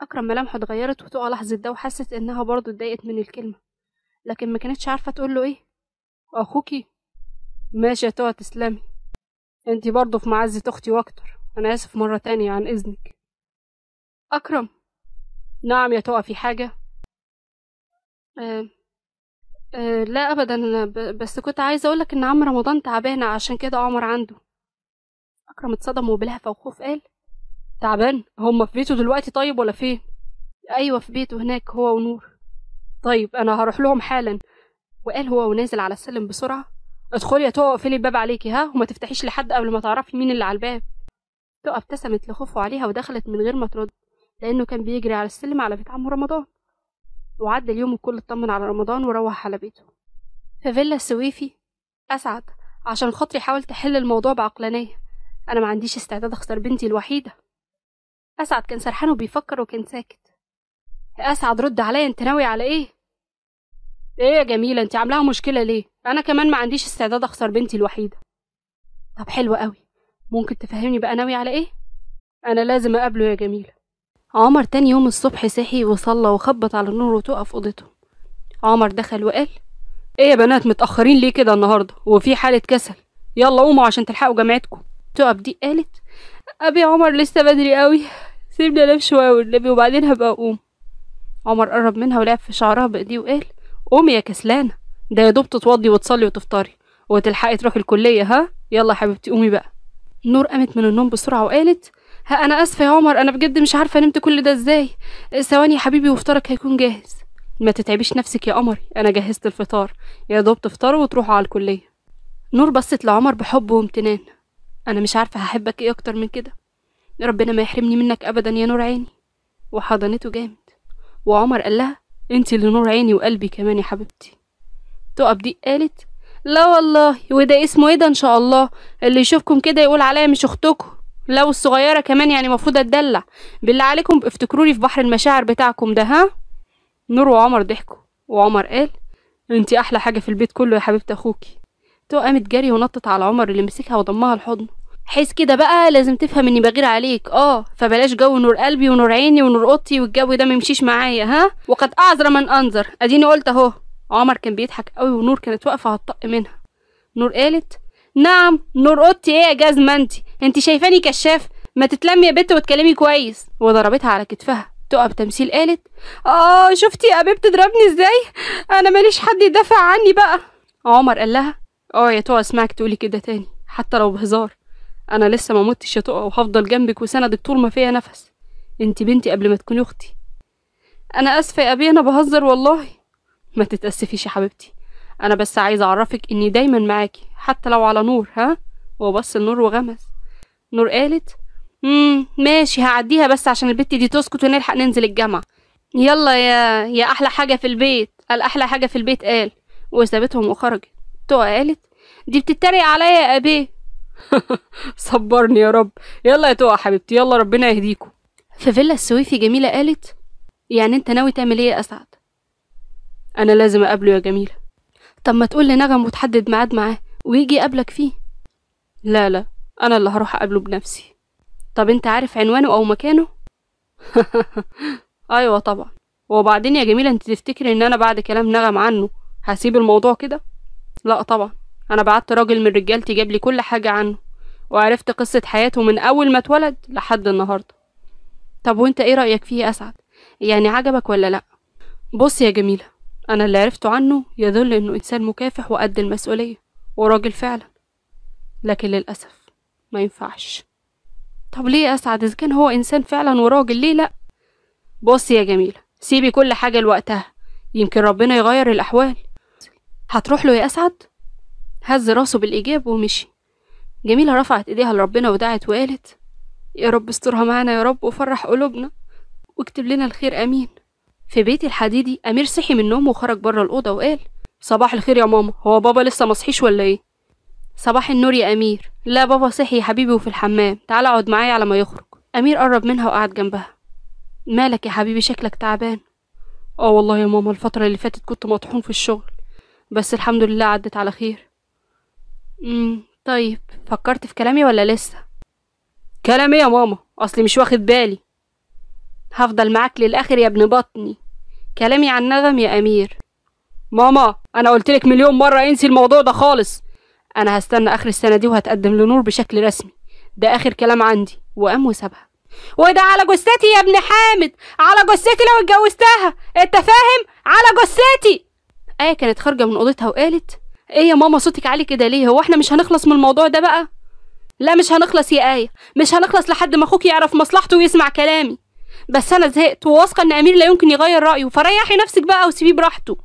Speaker 1: أكرم ملامحه اتغيرت وتقع لحظة ده وحست إنها برضه اتضايقت من الكلمة لكن ما كانتش عارفة تقول له إيه أخوكي ماشي يا تقى تسلمي أنتي برضه في معزة أختي وأكتر أنا آسف مرة تانية عن إذنك أكرم نعم يا تقى في حاجة أه أه لا أبدا بس كنت عايزة أقولك إن عم رمضان تعبانة عشان كده عمر عنده أكرم اتصدم وبلهفة وخوف قال تعبان هما في بيته دلوقتي طيب ولا فين ايوه في بيته هناك هو ونور طيب انا هروح لهم حالا وقال هو ونازل على السلم بسرعه ادخلي يا توا اقفلي الباب عليكي ها وما تفتحيش لحد قبل ما تعرفي مين اللي على الباب تو ابتسمت لخوفه عليها ودخلت من غير ما ترد لانه كان بيجري على السلم على بيت عمه رمضان وعدى اليوم الكل اطمن على رمضان وروح على بيته في فيلا السويفي اسعد عشان خاطري حاولت احل الموضوع بعقلانيه انا ما عنديش استعداد اخسر بنتي الوحيده أسعد كان سرحان وبيفكر وكان ساكت أسعد رد عليا أنت ناوي على إيه؟ إيه يا جميلة أنت عاملاها مشكلة ليه؟ أنا كمان ما عنديش استعداد أخسر بنتي الوحيدة طب حلو قوي ممكن تفهمني بقى ناوي على إيه؟ أنا لازم أقابله يا جميلة عمر تاني يوم الصبح صحي وصلى وخبط على النور وتقف في أوضتهم عمر دخل وقال ايه يا بنات متأخرين ليه كده النهاردة وفي حالة كسل يلا قوموا عشان تلحقوا جامعتكم تقف دي قالت أبي عمر لسه بدري قوي سيبني انام شوية والنبي وبعدين هبقى اقوم عمر قرب منها ولعب في شعرها بايديه وقال قومي يا كسلانة ده يا دوب تتوضي وتصلي وتفطري وتلحقي تروحي الكلية ها يلا حبيبتي قومي بقى نور قامت من النوم بسرعة وقالت ها أنا آسفة يا عمر أنا بجد مش عارفة نمت كل ده إزاي ثواني يا حبيبي وفطارك هيكون جاهز ما تتعبيش نفسك يا قمري أنا جهزت الفطار يا دوب تفطروا وتروحوا على الكلية نور بصت لعمر بحب وامتنان أنا مش عارفة هحبك إيه أكتر من كده ربنا ما يحرمني منك أبدا يا نور عيني وحضنته جامد وعمر قال لها انت اللي نور عيني وقلبي كمان يا حبيبتي تقف دي قالت لا والله وده اسمه ايه ده ان شاء الله اللي يشوفكم كده يقول عليا مش اختكم لو الصغيره كمان يعني المفروض اتدلع بالله عليكم افتكروني في بحر المشاعر بتاعكم ده ها نور وعمر ضحكوا وعمر قال انت احلى حاجه في البيت كله يا حبيبه اخوكي تو قامت جري ونطت على عمر اللي مسكها وضمها لحضنه حيث كده بقى لازم تفهم اني بغير عليك اه فبلاش جو نور قلبي ونور عيني ونور اوضتي والجو ده ممشيش معايا ها وقد اعذر من انظر اديني قلت اهو عمر كان بيضحك قوي ونور كانت واقفه هتطق منها نور قالت نعم نور اوضتي ايه يا جزمه انت انت شايفاني كشاف ما تتلمي يا بت وتكلمي كويس وضربتها على كتفها تقى بتمثيل قالت اه شفتي يا بيب تضربني ازاي انا ماليش حد يدافع عني بقى عمر قال لها اه يا تقى اسمعك تقولي كده تاني حتى لو بهزار انا لسه ما متش يا وهفضل جنبك وسندك طول ما فيا نفس انت بنتي قبل ما تكوني اختي انا اسفه يا ابي انا بهزر والله ما تتاسفيش يا حبيبتي انا بس عايزه اعرفك اني دايما معاكي حتى لو على نور ها وبص النور وغمز نور قالت امم ماشي هعديها بس عشان البت دي تسكت ونلحق ننزل الجامعه يلا يا يا احلى حاجه في البيت قال احلى حاجه في البيت قال وسابتهم وخرجت تقى قالت دي بتتريق عليا يا ابيه صبرني يا رب يلا يا تقى حبيبتي يلا ربنا يهديكوا ففيلا السويفي جميلة قالت يعني انت ناوي تعمل ايه يا اسعد انا لازم اقابله يا جميلة طب ما تقول لنغم وتحدد ميعاد معاه ويجي يقابلك فيه لا لا انا اللي هروح اقابله بنفسي طب انت عارف عنوانه او مكانه ايوه طبعا وبعدين يا جميلة انت تفتكري ان انا بعد كلام نغم عنه هسيب الموضوع كده لا طبعا انا بعت راجل من رجالتي جاب لي كل حاجه عنه وعرفت قصه حياته من اول ما اتولد لحد النهارده طب وانت ايه رايك فيه يا اسعد يعني عجبك ولا لا بص يا جميله انا اللي عرفته عنه يدل انه انسان مكافح وقد المسؤوليه وراجل فعلا لكن للاسف ما ينفعش طب ليه اسعد اذا كان هو انسان فعلا وراجل ليه لا بص يا جميله سيبي كل حاجه لوقتها يمكن ربنا يغير الاحوال هتروح له يا اسعد هز راسه بالإيجاب ومشي جميلة رفعت إيديها لربنا ودعت وقالت يا رب استرها معنا يا رب وفرح قلوبنا واكتب لنا الخير آمين في بيت الحديدي أمير صحي من نومه وخرج بره الأوضة وقال صباح الخير يا ماما هو بابا لسه مصحيش ولا إيه صباح النور يا أمير لا بابا صحي يا حبيبي وفي الحمام تعال اقعد معايا على ما يخرج أمير قرب منها وقعد جنبها مالك يا حبيبي شكلك تعبان اه والله يا ماما الفترة اللي فاتت كنت مطحون في الشغل بس الحمد لله عدت على خير امم طيب فكرت في كلامي ولا لسه كلام ايه يا ماما اصلي مش واخد بالي هفضل معاك للاخر يا ابن بطني كلامي عن نغم يا امير ماما انا قلتلك مليون مره انسي الموضوع ده خالص انا هستنى اخر السنه دي وهتقدم لنور بشكل رسمي ده اخر كلام عندي وقام وسابها وده على جثتي يا ابن حامد على جثتي لو اتجوزتها انت فاهم على جثتي ايه كانت خارجه من اوضتها وقالت ايه يا ماما صوتك عالي كده ليه هو احنا مش هنخلص من الموضوع ده بقى لا مش هنخلص يا آية مش هنخلص لحد ما أخوك يعرف مصلحته ويسمع كلامي بس أنا زهقت وواثقة إن أمير لا يمكن يغير رأيه فريحي نفسك بقى وسيبيه براحته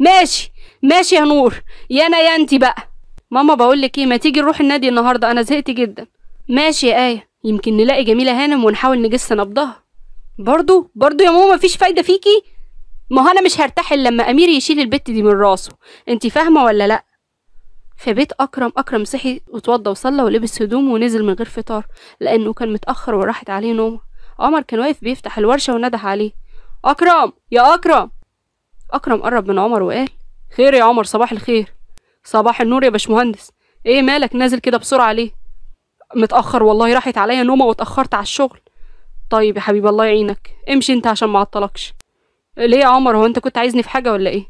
Speaker 1: ماشي ماشي يا نور يا أنا يا أنت بقى ماما بقول لك إيه ما تيجي نروح النادي النهاردة أنا زهقت جدا ماشي يا آية يمكن نلاقي جميلة هانم ونحاول نجس نبضها برضو برضو يا ماما مفيش فايدة فيكي ما هو انا مش هرتحل لما امير يشيل البت دي من راسه انت فاهمه ولا لا في بيت اكرم اكرم صحي واتوضى وصلى ولبس هدومه ونزل من غير فطار لانه كان متاخر وراحت عليه نومه عمر كان واقف بيفتح الورشه ونده عليه اكرم يا اكرم اكرم قرب من عمر وقال خير يا عمر صباح الخير صباح النور يا باشمهندس ايه مالك نازل كده بسرعه ليه متاخر والله راحت عليا نومه واتاخرت على الشغل طيب يا حبيبي الله يعينك امشي انت عشان ما ليه يا عمر هو انت كنت عايزني في حاجه ولا ايه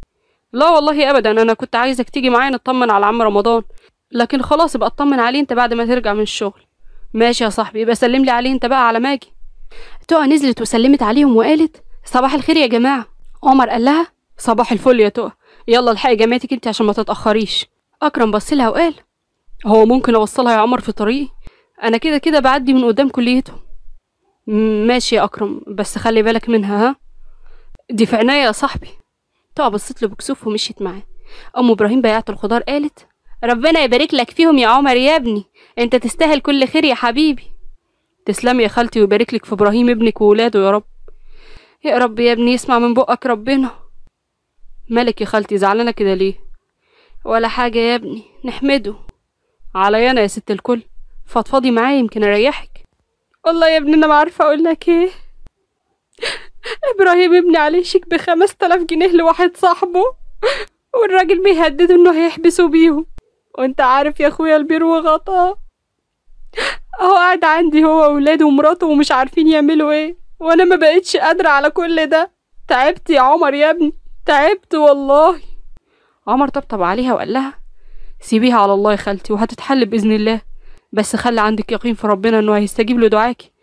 Speaker 1: لا والله ابدا انا كنت عايزك تيجي معايا نطمن على عم رمضان لكن خلاص ابقى اطمن عليه انت بعد ما ترجع من الشغل ماشي يا صاحبي يبقى سلم لي عليه انت بقى على ماجي تقى نزلت وسلمت عليهم وقالت صباح الخير يا جماعه عمر قال لها صباح الفل يا تقى يلا الحقي جماعتك انت عشان ما تتاخريش اكرم بص لها وقال هو ممكن اوصلها يا عمر في طريقي انا كده كده بعدي من قدام كليتهم ماشي يا اكرم بس خلي بالك منها ها عينيا يا صاحبي طبعا بصيت له بكسوف ومشيت معاه ام ابراهيم بياعه الخضار قالت ربنا يبارك لك فيهم يا عمر يا ابني انت تستاهل كل خير يا حبيبي تسلم يا خالتي ويبارك لك في ابراهيم ابنك وولاده يا رب يا رب يا ابني اسمع من بقك ربنا مالك يا خالتي زعلانه كده ليه ولا حاجه يا ابني نحمده عليا انا يا ست الكل فضفضي معايا يمكن اريحك والله يا ابني انا ما عارفه اقول لك ايه إبراهيم ابني عليه شيك بخمس تلاف جنيه لواحد صاحبه والراجل بيهدده إنه هيحبسه بيهم وأنت عارف يا أخويا البير وغطاه أهو قاعد عندي هو وولاده ومراته ومش عارفين يعملوا إيه وأنا ما بقتش قادرة على كل ده تعبت يا عمر يا ابني تعبت والله عمر طبطب عليها وقال لها سيبيها على الله يا خالتي وهتتحل بإذن الله بس خلي عندك يقين في ربنا إنه هيستجيب لدعاكي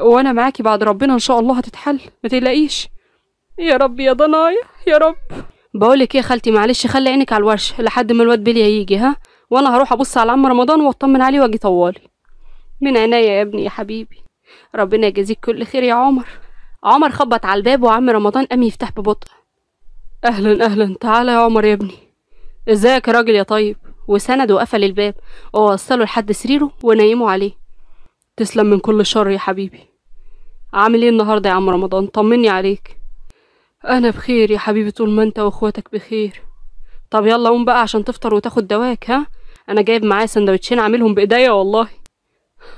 Speaker 1: وانا معاكي بعد ربنا ان شاء الله هتتحل ما تقلقيش يا رب يا ضنايا يا رب بقولك ايه يا خالتي معلش خلي عينك على الورش لحد ما الواد بيلي هيجي ها وانا هروح ابص على عم رمضان واطمن عليه واجي طوالي من عينيا يا ابني يا حبيبي ربنا يجازيك كل خير يا عمر عمر خبط على الباب وعم رمضان قام يفتح ببطء اهلا اهلا تعالى يا عمر يا ابني ازيك يا راجل يا طيب وسند وقفل الباب ووصله لحد سريره ونيمه عليه تسلم من كل شر يا حبيبي عامل ايه النهارده يا عم رمضان طمني عليك انا بخير يا حبيبي طول ما انت واخواتك بخير طب يلا قوم بقى عشان تفطر وتاخد دواك ها انا جايب معايا سندوتشين عاملهم بايديا والله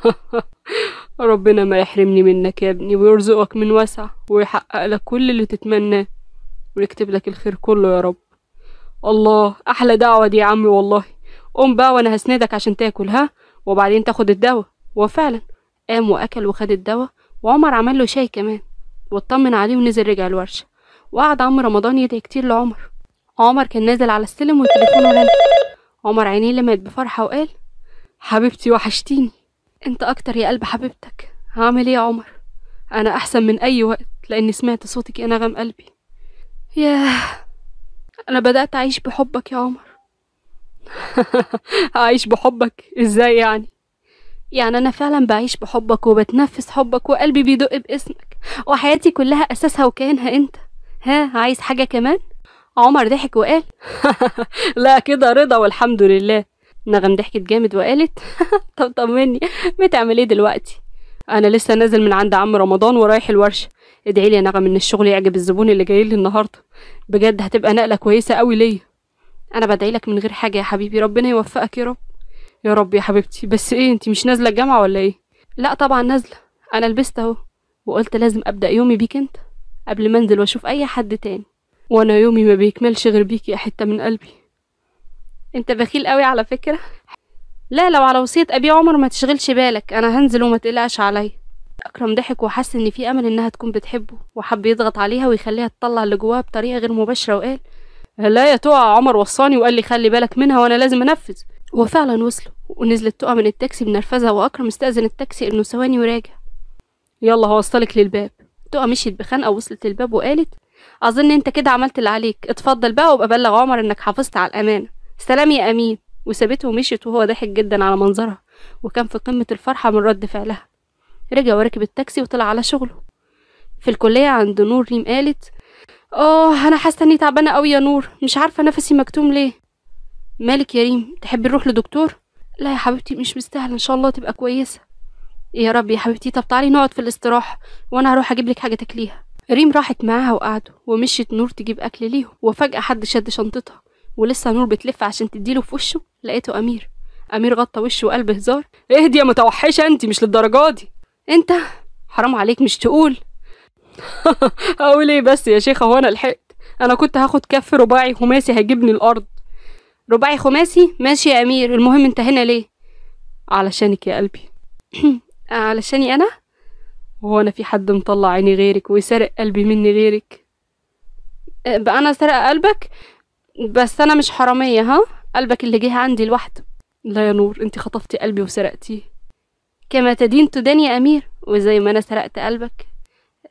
Speaker 1: ربنا ما يحرمني منك يا ابني ويرزقك من واسع ويحقق لك كل اللي تتمناه ويكتب لك الخير كله يا رب الله احلى دعوه دي يا عمي والله قوم بقى وانا هسندك عشان تاكل ها وبعدين تاخد الدواء وفعلا قام واكل وخد الدواء وعمر عمل له شاي كمان واطمن عليه ونزل رجع الورشة وقعد عم رمضان يدعي كتير لعمر عمر كان نازل على السلم والتليفون رن عمر عينيه لمت بفرحة وقال حبيبتي وحشتيني انت اكتر يا قلب حبيبتك هعمل ايه يا عمر انا احسن من اي وقت لاني سمعت صوتك يا نغم قلبي ياه انا بدات اعيش بحبك يا عمر اعيش بحبك ازاي يعني يعني أنا فعلا بعيش بحبك وبتنفس حبك وقلبي بيدق باسمك وحياتي كلها أساسها وكيانها أنت ها عايز حاجة كمان؟ عمر ضحك وقال لا كده رضا والحمد لله نغم ضحكت جامد وقالت طب طمني بتعمل ايه دلوقتي انا لسه نازل من عند عم رمضان ورايح الورشه ادعي لي يا نغم ان الشغل يعجب الزبون اللي جاي لي النهارده بجد هتبقى نقله كويسه قوي ليا انا بدعي لك من غير حاجه يا حبيبي ربنا يوفقك يا رب يا رب يا حبيبتي بس ايه انت مش نازله الجامعه ولا ايه لا طبعا نازله انا لبست اهو وقلت لازم ابدا يومي بيك انت قبل ما انزل واشوف اي حد تاني وانا يومي ما بيكملش غير بيك يا حته من قلبي انت بخيل قوي على فكره لا لو على وصيه ابي عمر ما تشغلش بالك انا هنزل وما تقلقش عليا اكرم ضحك وحس ان في امل انها تكون بتحبه وحب يضغط عليها ويخليها تطلع اللي جواها بطريقه غير مباشره وقال لا يا تقع عمر وصاني وقال لي خلي بالك منها وانا لازم انفذ وفعلا وصلوا ونزلت تقع من التاكسي بنرفزة وأكرم استأذن التاكسي إنه ثواني وراجع يلا هوصلك للباب تقع مشيت بخنقة وصلت الباب وقالت أظن أنت كده عملت اللي عليك اتفضل بقى وابقى بلغ عمر إنك حافظت على الأمانة سلام يا أمين وسابته ومشيت وهو ضاحك جدا على منظرها وكان في قمة الفرحة من رد فعلها رجع وركب التاكسي وطلع على شغله في الكلية عند نور ريم قالت اه انا حاسه اني تعبانه أوي يا نور مش عارفه نفسي مكتوم ليه مالك يا ريم تحبي نروح لدكتور لا يا حبيبتي مش مستاهله ان شاء الله تبقى كويسه يا ربي يا حبيبتي طب تعالي نقعد في الاستراحه وانا هروح اجيب لك حاجه تاكليها ريم راحت معاها وقعدوا ومشيت نور تجيب اكل ليهم وفجاه حد شد شنطتها ولسه نور بتلف عشان تديله في وشه لقيته امير امير غطى وشه وقال بهزار اهدي يا متوحشه انت مش للدرجه دي انت حرام عليك مش تقول اقول ايه بس يا شيخه وانا لحقت انا كنت هاخد كف رباعي خماسي هيجيبني الارض رباعي خماسي ماشي يا أمير المهم أنت هنا ليه علشانك يا قلبي علشاني أنا هو أنا في حد مطلع عيني غيرك ويسرق قلبي مني غيرك أه، بقى أنا سرق قلبك بس أنا مش حرامية ها قلبك اللي جه عندي لوحده لا يا نور انت خطفتي قلبي وسرقتيه كما تدين تدان يا أمير وزي ما أنا سرقت قلبك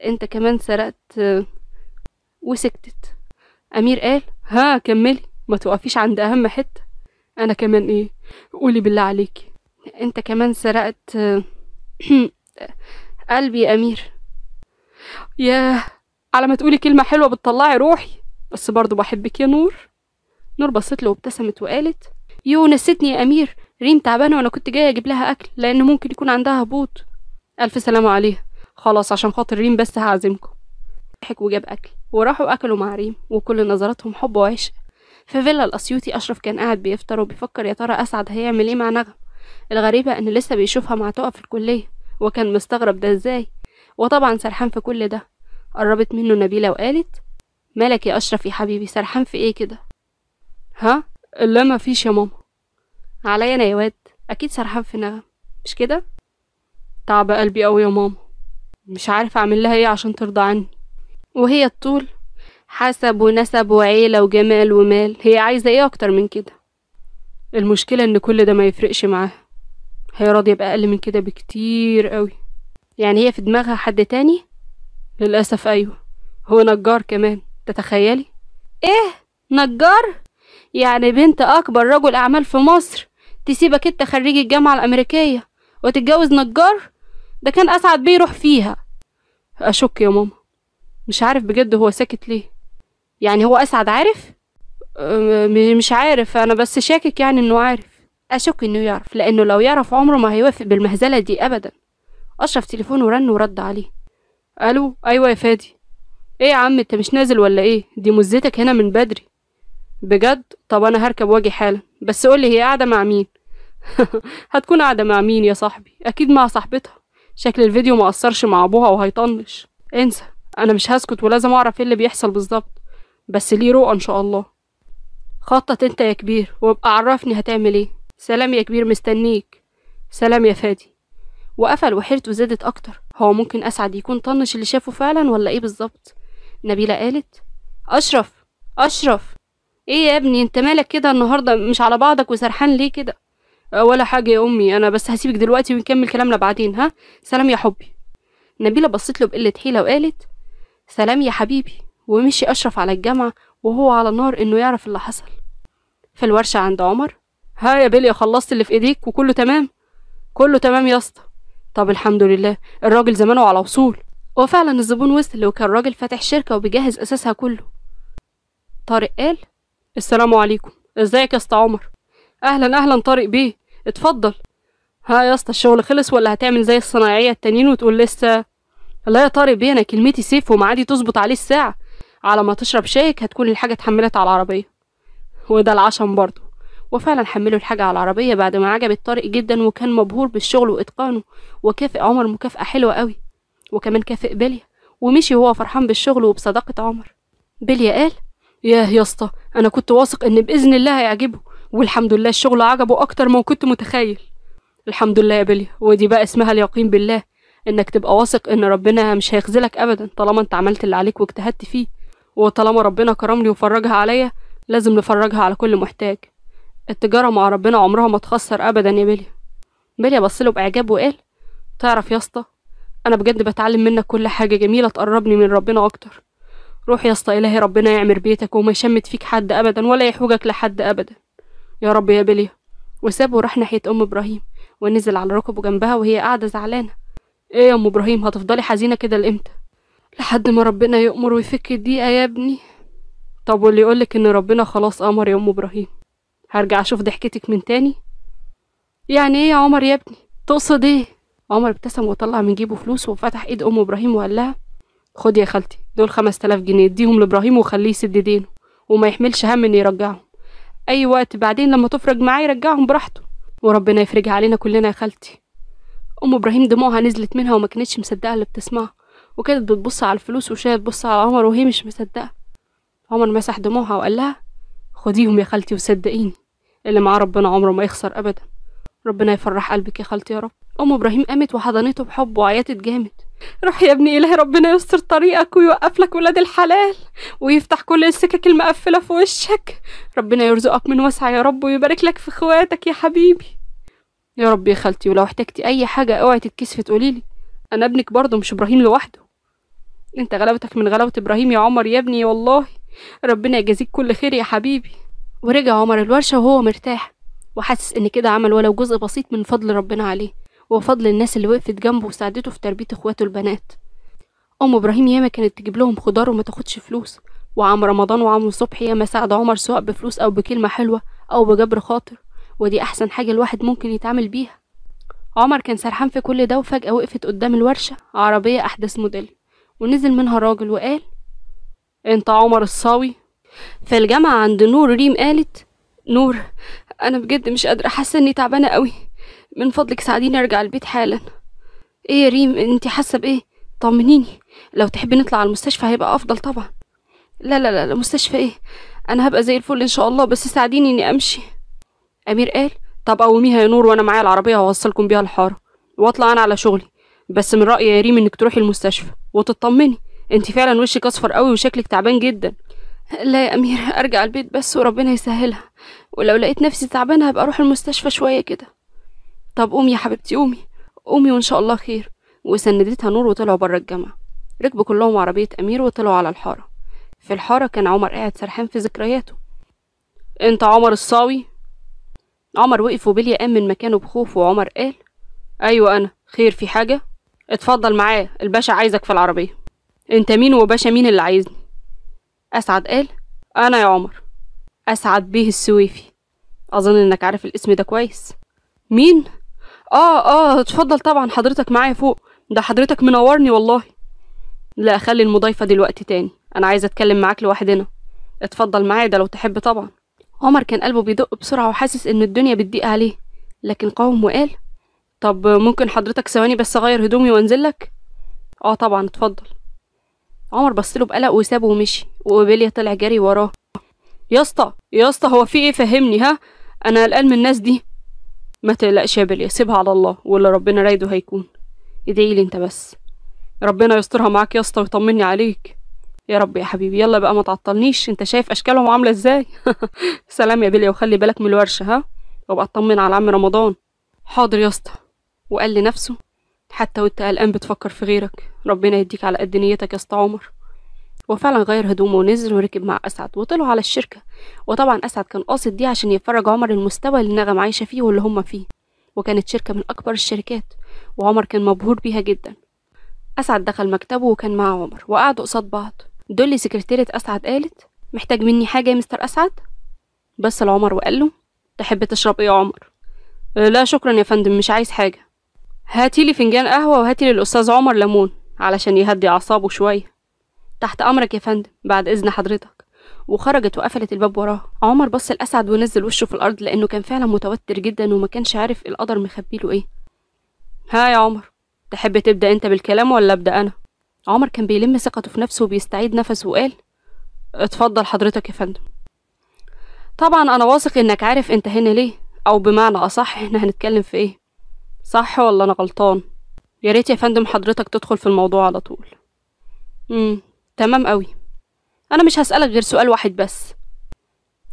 Speaker 1: انت كمان سرقت وسكتت أمير قال ها كملي ما توقفيش عند أهم حتة أنا كمان إيه قولي بالله عليكي أنت كمان سرقت قلبي يا أمير ياه على ما تقولي كلمة حلوة بتطلعي روحي بس برضه بحبك يا نور نور بصت له وابتسمت وقالت يو نسيتني يا أمير ريم تعبانة وأنا كنت جاية أجيب لها أكل لأن ممكن يكون عندها هبوط ألف سلامة عليها خلاص عشان خاطر ريم بس هعزمكم ضحك وجاب أكل وراحوا أكلوا مع ريم وكل نظراتهم حب وعشق في فيلا الأسيوطي أشرف كان قاعد بيفطر وبيفكر يا ترى أسعد هيعمل إيه مع نغم الغريبة إن لسه بيشوفها مع تقف في الكلية وكان مستغرب ده إزاي وطبعا سرحان في كل ده قربت منه نبيلة وقالت مالك يا أشرف يا حبيبي سرحان في إيه كده ها لا ما فيش يا ماما عليا أنا يا واد أكيد سرحان في نغم مش كده تعب قلبي أوي يا ماما مش عارف أعمل لها إيه عشان ترضى عني وهي الطول حسب ونسب وعيلة وجمال ومال هي عايزة ايه اكتر من كده المشكلة ان كل ده ما يفرقش معاها هي راضية بأقل من كده بكتير قوي يعني هي في دماغها حد تاني للأسف أيوه هو نجار كمان تتخيلي ايه نجار يعني بنت أكبر رجل أعمال في مصر تسيبك انت خريج الجامعة الأمريكية وتتجوز نجار ده كان أسعد بيه يروح فيها أشك يا ماما مش عارف بجد هو ساكت ليه يعني هو أسعد عارف مش عارف أنا بس شاكك يعني إنه عارف أشك إنه يعرف لأنه لو يعرف عمره ما هيوافق بالمهزلة دي أبدا أشرف تليفونه رن ورد عليه ألو أيوة يا فادي إيه يا عم أنت مش نازل ولا إيه دي مزتك هنا من بدري بجد طب أنا هركب واجي حالا بس قولي هي قاعدة مع مين هتكون قاعدة مع مين يا صاحبي أكيد مع صاحبتها شكل الفيديو ما مع أبوها وهيطنش انسى أنا مش هسكت ولازم أعرف إيه اللي بيحصل بالظبط بس ليه رؤى إن شاء الله خطط أنت يا كبير وابقى عرفني هتعمل إيه سلام يا كبير مستنيك سلام يا فادي وقفل وحيرته زادت أكتر هو ممكن أسعد يكون طنش اللي شافه فعلا ولا إيه بالظبط نبيلة قالت أشرف أشرف إيه يا ابني أنت مالك كده النهاردة مش على بعضك وسرحان ليه كده ولا حاجة يا أمي أنا بس هسيبك دلوقتي ونكمل كلامنا بعدين ها سلام يا حبي نبيلة بصت له بقلة حيلة وقالت سلام يا حبيبي ومشي أشرف على الجامعة وهو على نار إنه يعرف اللي حصل في الورشة عند عمر ها يا بيليا خلصت اللي في إيديك وكله تمام كله تمام يا اسطى طب الحمد لله الراجل زمانه على وصول وفعلا الزبون وصل وكان راجل فاتح شركة وبيجهز أساسها كله طارق قال السلام عليكم ازيك يا اسطى عمر اهلا اهلا طارق بيه اتفضل ها يا اسطى الشغل خلص ولا هتعمل زي الصنايعيه التانيين وتقول لسه لا يا طارق بيه انا كلمتي سيف ومعادي تظبط عليه الساعه على ما تشرب شايك هتكون الحاجة اتحملت على العربية وده العشم برضه وفعلا حملوا الحاجة على العربية بعد ما عجبت طارق جدا وكان مبهور بالشغل وإتقانه وكافئ عمر مكافأة حلوة قوي وكمان كافئ بليا ومشي وهو فرحان بالشغل وبصداقة عمر بليا قال ياه يا اسطى انا كنت واثق ان باذن الله هيعجبه والحمد لله الشغل عجبه اكتر ما كنت متخيل الحمد لله يا بليا ودي بقى اسمها اليقين بالله انك تبقى واثق ان ربنا مش هيخذلك ابدا طالما انت عملت اللي عليك واجتهدت فيه وطالما ربنا كرمني وفرجها عليا لازم نفرجها على كل محتاج التجارة مع ربنا عمرها ما تخسر أبدا يا بيليا بيليا بصله بإعجاب وقال تعرف يا اسطى أنا بجد بتعلم منك كل حاجة جميلة تقربني من ربنا أكتر روح يا اسطى إلهي ربنا يعمر بيتك وما يشمت فيك حد أبدا ولا يحوجك لحد أبدا يا رب يا بيليا وسابه وراح ناحية أم إبراهيم ونزل على ركبه جنبها وهي قاعدة زعلانة إيه يا أم إبراهيم هتفضلي حزينة كده لإمتى لحد ما ربنا يأمر ويفك الدقيقة يا ابني طب واللي يقولك ان ربنا خلاص امر يا ام ابراهيم هرجع اشوف ضحكتك من تاني يعني ايه يا عمر يا ابني تقصد ايه عمر ابتسم وطلع من جيبه فلوس وفتح ايد ام ابراهيم وقال لها خد يا خالتي دول خمس تلاف جنيه اديهم لابراهيم وخليه يسد دينه وما يحملش هم ان يرجعهم اي وقت بعدين لما تفرج معاه يرجعهم براحته وربنا يفرجها علينا كلنا يا خالتي ام ابراهيم دموعها نزلت منها وما كانتش مصدقه اللي بتسمعه وكانت بتبص على الفلوس وشاية تبص على عمر وهي مش مصدقة عمر مسح دموعها وقال لها خديهم يا خالتي وصدقيني اللي معاه ربنا عمره ما يخسر أبدا ربنا يفرح قلبك يا خالتي يا رب أم إبراهيم قامت وحضنته بحب وعيطت جامد روح يا ابني إلهي ربنا يستر طريقك ويوقف لك ولاد الحلال ويفتح كل السكك المقفلة في وشك ربنا يرزقك من واسع يا رب ويبارك لك في اخواتك يا حبيبي يا رب يا خالتي ولو احتجتي أي حاجة اوعي تتكسفي تقوليلي أنا ابنك برضه مش إبراهيم لوحده أنت غلبتك من غلبة إبراهيم يا عمر يا ابني والله ربنا يجازيك كل خير يا حبيبي ورجع عمر الورشة وهو مرتاح وحاسس إن كده عمل ولو جزء بسيط من فضل ربنا عليه وفضل الناس اللي وقفت جنبه وساعدته في تربية إخواته البنات أم إبراهيم ياما كانت تجيب لهم خضار وما تاخدش فلوس وعم رمضان وعم صبحي ياما ساعد عمر سواء بفلوس أو بكلمة حلوة أو بجبر خاطر ودي أحسن حاجة الواحد ممكن يتعامل بيها عمر كان سرحان في كل ده وفجأة وقفت قدام الورشة عربية أحدث موديل ونزل منها راجل وقال انت عمر الصاوي في الجامعة عند نور ريم قالت نور أنا بجد مش قادرة حاسة إني تعبانة قوي من فضلك ساعديني أرجع البيت حالا إيه يا ريم أنت حاسة بإيه طمنيني لو تحبي نطلع على المستشفى هيبقى أفضل طبعا لا لا لا مستشفى إيه أنا هبقى زي الفل إن شاء الله بس ساعديني إني أمشي أمير قال طب قوميها يا نور وانا معايا العربيه هوصلكم بيها الحاره واطلع انا على شغلي بس من رايي يا ريم انك تروحي المستشفى وتطمني انت فعلا وشك اصفر قوي وشكلك تعبان جدا لا يا أميرة ارجع البيت بس وربنا يسهلها ولو لقيت نفسي تعبانه هبقى اروح المستشفى شويه كده طب قومي يا حبيبتي قومي قومي وان شاء الله خير وسندتها نور وطلعوا برا الجامعه ركبوا كلهم عربيه امير وطلعوا على الحاره في الحاره كان عمر قاعد سرحان في ذكرياته انت عمر الصاوي عمر وقف وبيلي قام من مكانه بخوف وعمر قال أيوة أنا خير في حاجة اتفضل معاه الباشا عايزك في العربية انت مين وباشا مين اللي عايزني أسعد قال أنا يا عمر أسعد بيه السويفي أظن إنك عارف الاسم ده كويس مين؟ آه آه اتفضل طبعا حضرتك معايا فوق ده حضرتك منورني والله لا خلي المضايفة دلوقتي تاني أنا عايزة أتكلم معاك لوحدنا اتفضل معايا ده لو تحب طبعا عمر كان قلبه بيدق بسرعة وحاسس إن الدنيا بتضيق عليه لكن قاوم وقال طب ممكن حضرتك ثواني بس أغير هدومي وأنزلك؟ آه طبعا اتفضل عمر بصله بقلق وسابه ومشي وبيليا طلع جري وراه يا اسطى يا اسطى هو في ايه فهمني ها انا قلقان من الناس دي ما تقلقش يا بيليا سيبها على الله واللي ربنا رايده هيكون ادعيلي انت بس ربنا يسترها معاك يا اسطى ويطمني عليك يا رب يا حبيبي يلا بقى ما تعطلنيش انت شايف اشكالهم عامله ازاي سلام يا بليا وخلي بالك من الورشه ها وابقى اطمن على عم رمضان حاضر يا اسطى وقال لنفسه حتى وانت قلقان بتفكر في غيرك ربنا يديك على قد نيتك يا اسطى عمر وفعلا غير هدومه ونزل وركب مع اسعد وطلعوا على الشركه وطبعا اسعد كان قاصد دي عشان يفرج عمر المستوى اللي نغم عايشه فيه واللي هم فيه وكانت شركه من اكبر الشركات وعمر كان مبهور بيها جدا اسعد دخل مكتبه وكان مع عمر وقعدوا قصاد بعض دول سكرتيرة أسعد قالت محتاج مني حاجة يا مستر أسعد بس لعمر وقال له تحب تشرب إيه يا عمر أه، لا شكرا يا فندم مش عايز حاجة هاتي لي فنجان قهوة وهاتي للأستاذ عمر ليمون علشان يهدي أعصابه شوية تحت أمرك يا فندم بعد إذن حضرتك وخرجت وقفلت الباب وراها عمر بص لأسعد ونزل وشه في الأرض لأنه كان فعلا متوتر جدا وما كانش عارف القدر مخبيله إيه ها يا عمر تحب تبدأ أنت بالكلام ولا أبدأ أنا عمر كان بيلم ثقته في نفسه وبيستعيد نفسه وقال اتفضل حضرتك يا فندم طبعا انا واثق انك عارف انت هنا ليه او بمعنى اصح احنا هنتكلم في ايه صح ولا انا غلطان يا ريت يا فندم حضرتك تدخل في الموضوع على طول امم تمام قوي انا مش هسألك غير سؤال واحد بس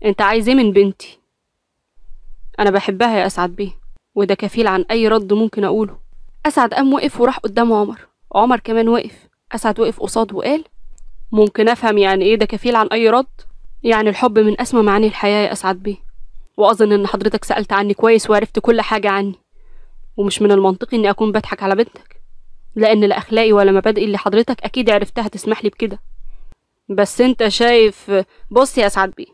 Speaker 1: انت عايز ايه من بنتي انا بحبها يا اسعد بيه وده كفيل عن اي رد ممكن اقوله اسعد قام وقف وراح قدام عمر عمر كمان وقف أسعد وقف قصاد وقال ممكن أفهم يعني إيه ده كفيل عن أي رد يعني الحب من أسمى معاني الحياة يا أسعد بيه وأظن إن حضرتك سألت عني كويس وعرفت كل حاجة عني ومش من المنطقي إني أكون بضحك على بنتك لأن لا أخلاقي ولا مبادئي اللي حضرتك أكيد عرفتها تسمح لي بكده بس أنت شايف بص يا أسعد بيه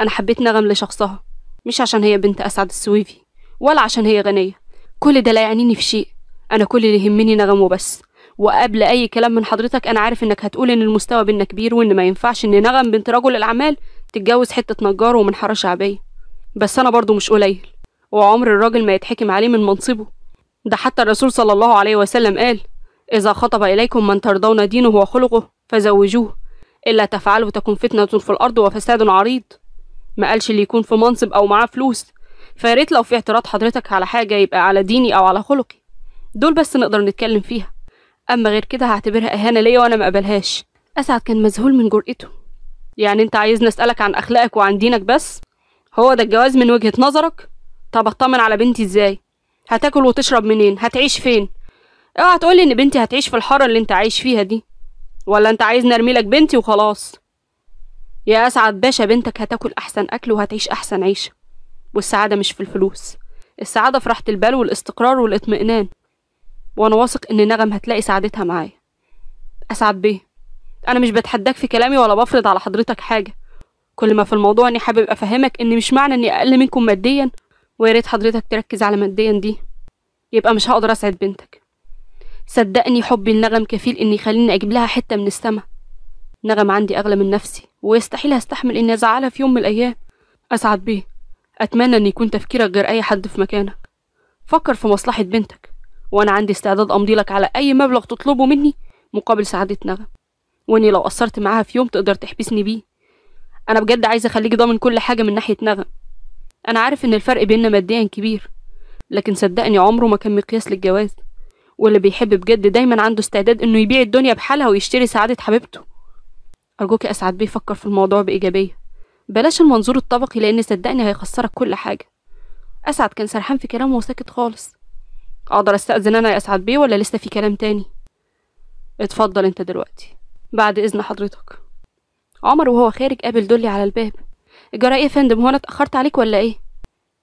Speaker 1: أنا حبيت نغم لشخصها مش عشان هي بنت أسعد السويفي ولا عشان هي غنية كل ده لا يعنيني في شيء أنا كل اللي يهمني نغم وبس وقبل اي كلام من حضرتك انا عارف انك هتقول ان المستوى بينا كبير وان ما ينفعش ان نغم بنت رجل الاعمال تتجوز حته نجار ومن حاره شعبيه بس انا برضو مش قليل وعمر الراجل ما يتحكم عليه من منصبه ده حتى الرسول صلى الله عليه وسلم قال اذا خطب اليكم من ترضون دينه وخلقه فزوجوه الا تفعلوا تكون فتنه في الارض وفساد عريض ما قالش اللي يكون في منصب او معاه فلوس فياريت لو في اعتراض حضرتك على حاجه يبقى على ديني او على خلقي دول بس نقدر نتكلم فيها اما غير كده هعتبرها اهانه ليا وانا ما اقبلهاش اسعد كان مذهول من جرأته يعني انت عايزني اسالك عن اخلاقك وعن دينك بس هو ده الجواز من وجهه نظرك طب اطمن على بنتي ازاي هتاكل وتشرب منين هتعيش فين اوعى تقولي ان بنتي هتعيش في الحاره اللي انت عايش فيها دي ولا انت عايز نرمي لك بنتي وخلاص يا اسعد باشا بنتك هتاكل احسن اكل وهتعيش احسن عيشه والسعاده مش في الفلوس السعاده في راحه البال والاستقرار والاطمئنان وأنا واثق إن نغم هتلاقي سعادتها معايا أسعد بيه أنا مش بتحداك في كلامي ولا بفرض على حضرتك حاجة كل ما في الموضوع إني حابب أفهمك إن مش معنى إني أقل منكم ماديا ويا ريت حضرتك تركز على ماديا دي يبقى مش هقدر أسعد بنتك صدقني حبي لنغم كفيل إني يخليني أجيب لها حتة من السما نغم عندي أغلى من نفسي ويستحيل هستحمل إني أزعلها في يوم من الأيام أسعد بيه أتمنى إن يكون تفكيرك غير أي حد في مكانك فكر في مصلحة بنتك وانا عندي استعداد امضي لك على اي مبلغ تطلبه مني مقابل سعاده نغم واني لو قصرت معاها في يوم تقدر تحبسني بيه انا بجد عايزه اخليك ضامن كل حاجه من ناحيه نغم انا عارف ان الفرق بيننا ماديا كبير لكن صدقني عمره ما كان مقياس للجواز واللي بيحب بجد دايما عنده استعداد انه يبيع الدنيا بحالها ويشتري سعاده حبيبته ارجوك اسعد بيه فكر في الموضوع بايجابيه بلاش المنظور الطبقي لان صدقني هيخسرك كل حاجه اسعد كان سرحان في كلامه وساكت خالص اقدر استأذن انا يا اسعد بيه ولا لسه في كلام تاني اتفضل انت دلوقتي بعد اذن حضرتك عمر وهو خارج قابل دولي على الباب جرى ايه يا فندم هو انا اتاخرت عليك ولا ايه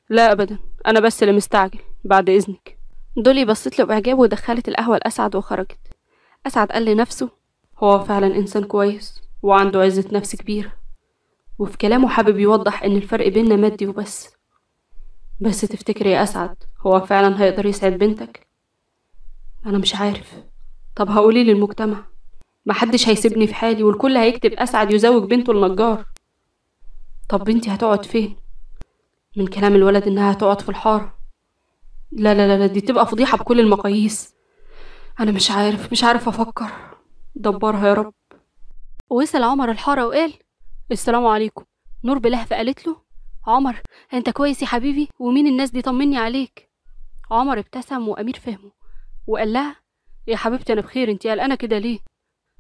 Speaker 1: لا ابدا انا بس اللي مستعجل بعد اذنك دولي بصت له باعجاب ودخلت القهوه لاسعد وخرجت اسعد قال لنفسه هو فعلا انسان كويس وعنده عزه نفس كبيره وفي كلامه حابب يوضح ان الفرق بيننا مادي وبس بس تفتكري يا أسعد هو فعلا هيقدر يسعد بنتك؟ أنا مش عارف طب هقولي للمجتمع محدش هيسيبني في حالي والكل هيكتب أسعد يزوج بنته النجار طب بنتي هتقعد فين؟ من كلام الولد إنها هتقعد في الحارة لا لا لا دي تبقى فضيحة بكل المقاييس أنا مش عارف مش عارف أفكر دبرها يا رب وصل عمر الحارة وقال السلام عليكم نور بلهفة قالت له عمر انت كويس يا حبيبي ومين الناس دي طمني عليك عمر ابتسم وامير فهمه وقال لها يا حبيبتي انا بخير انت قلقانه كده ليه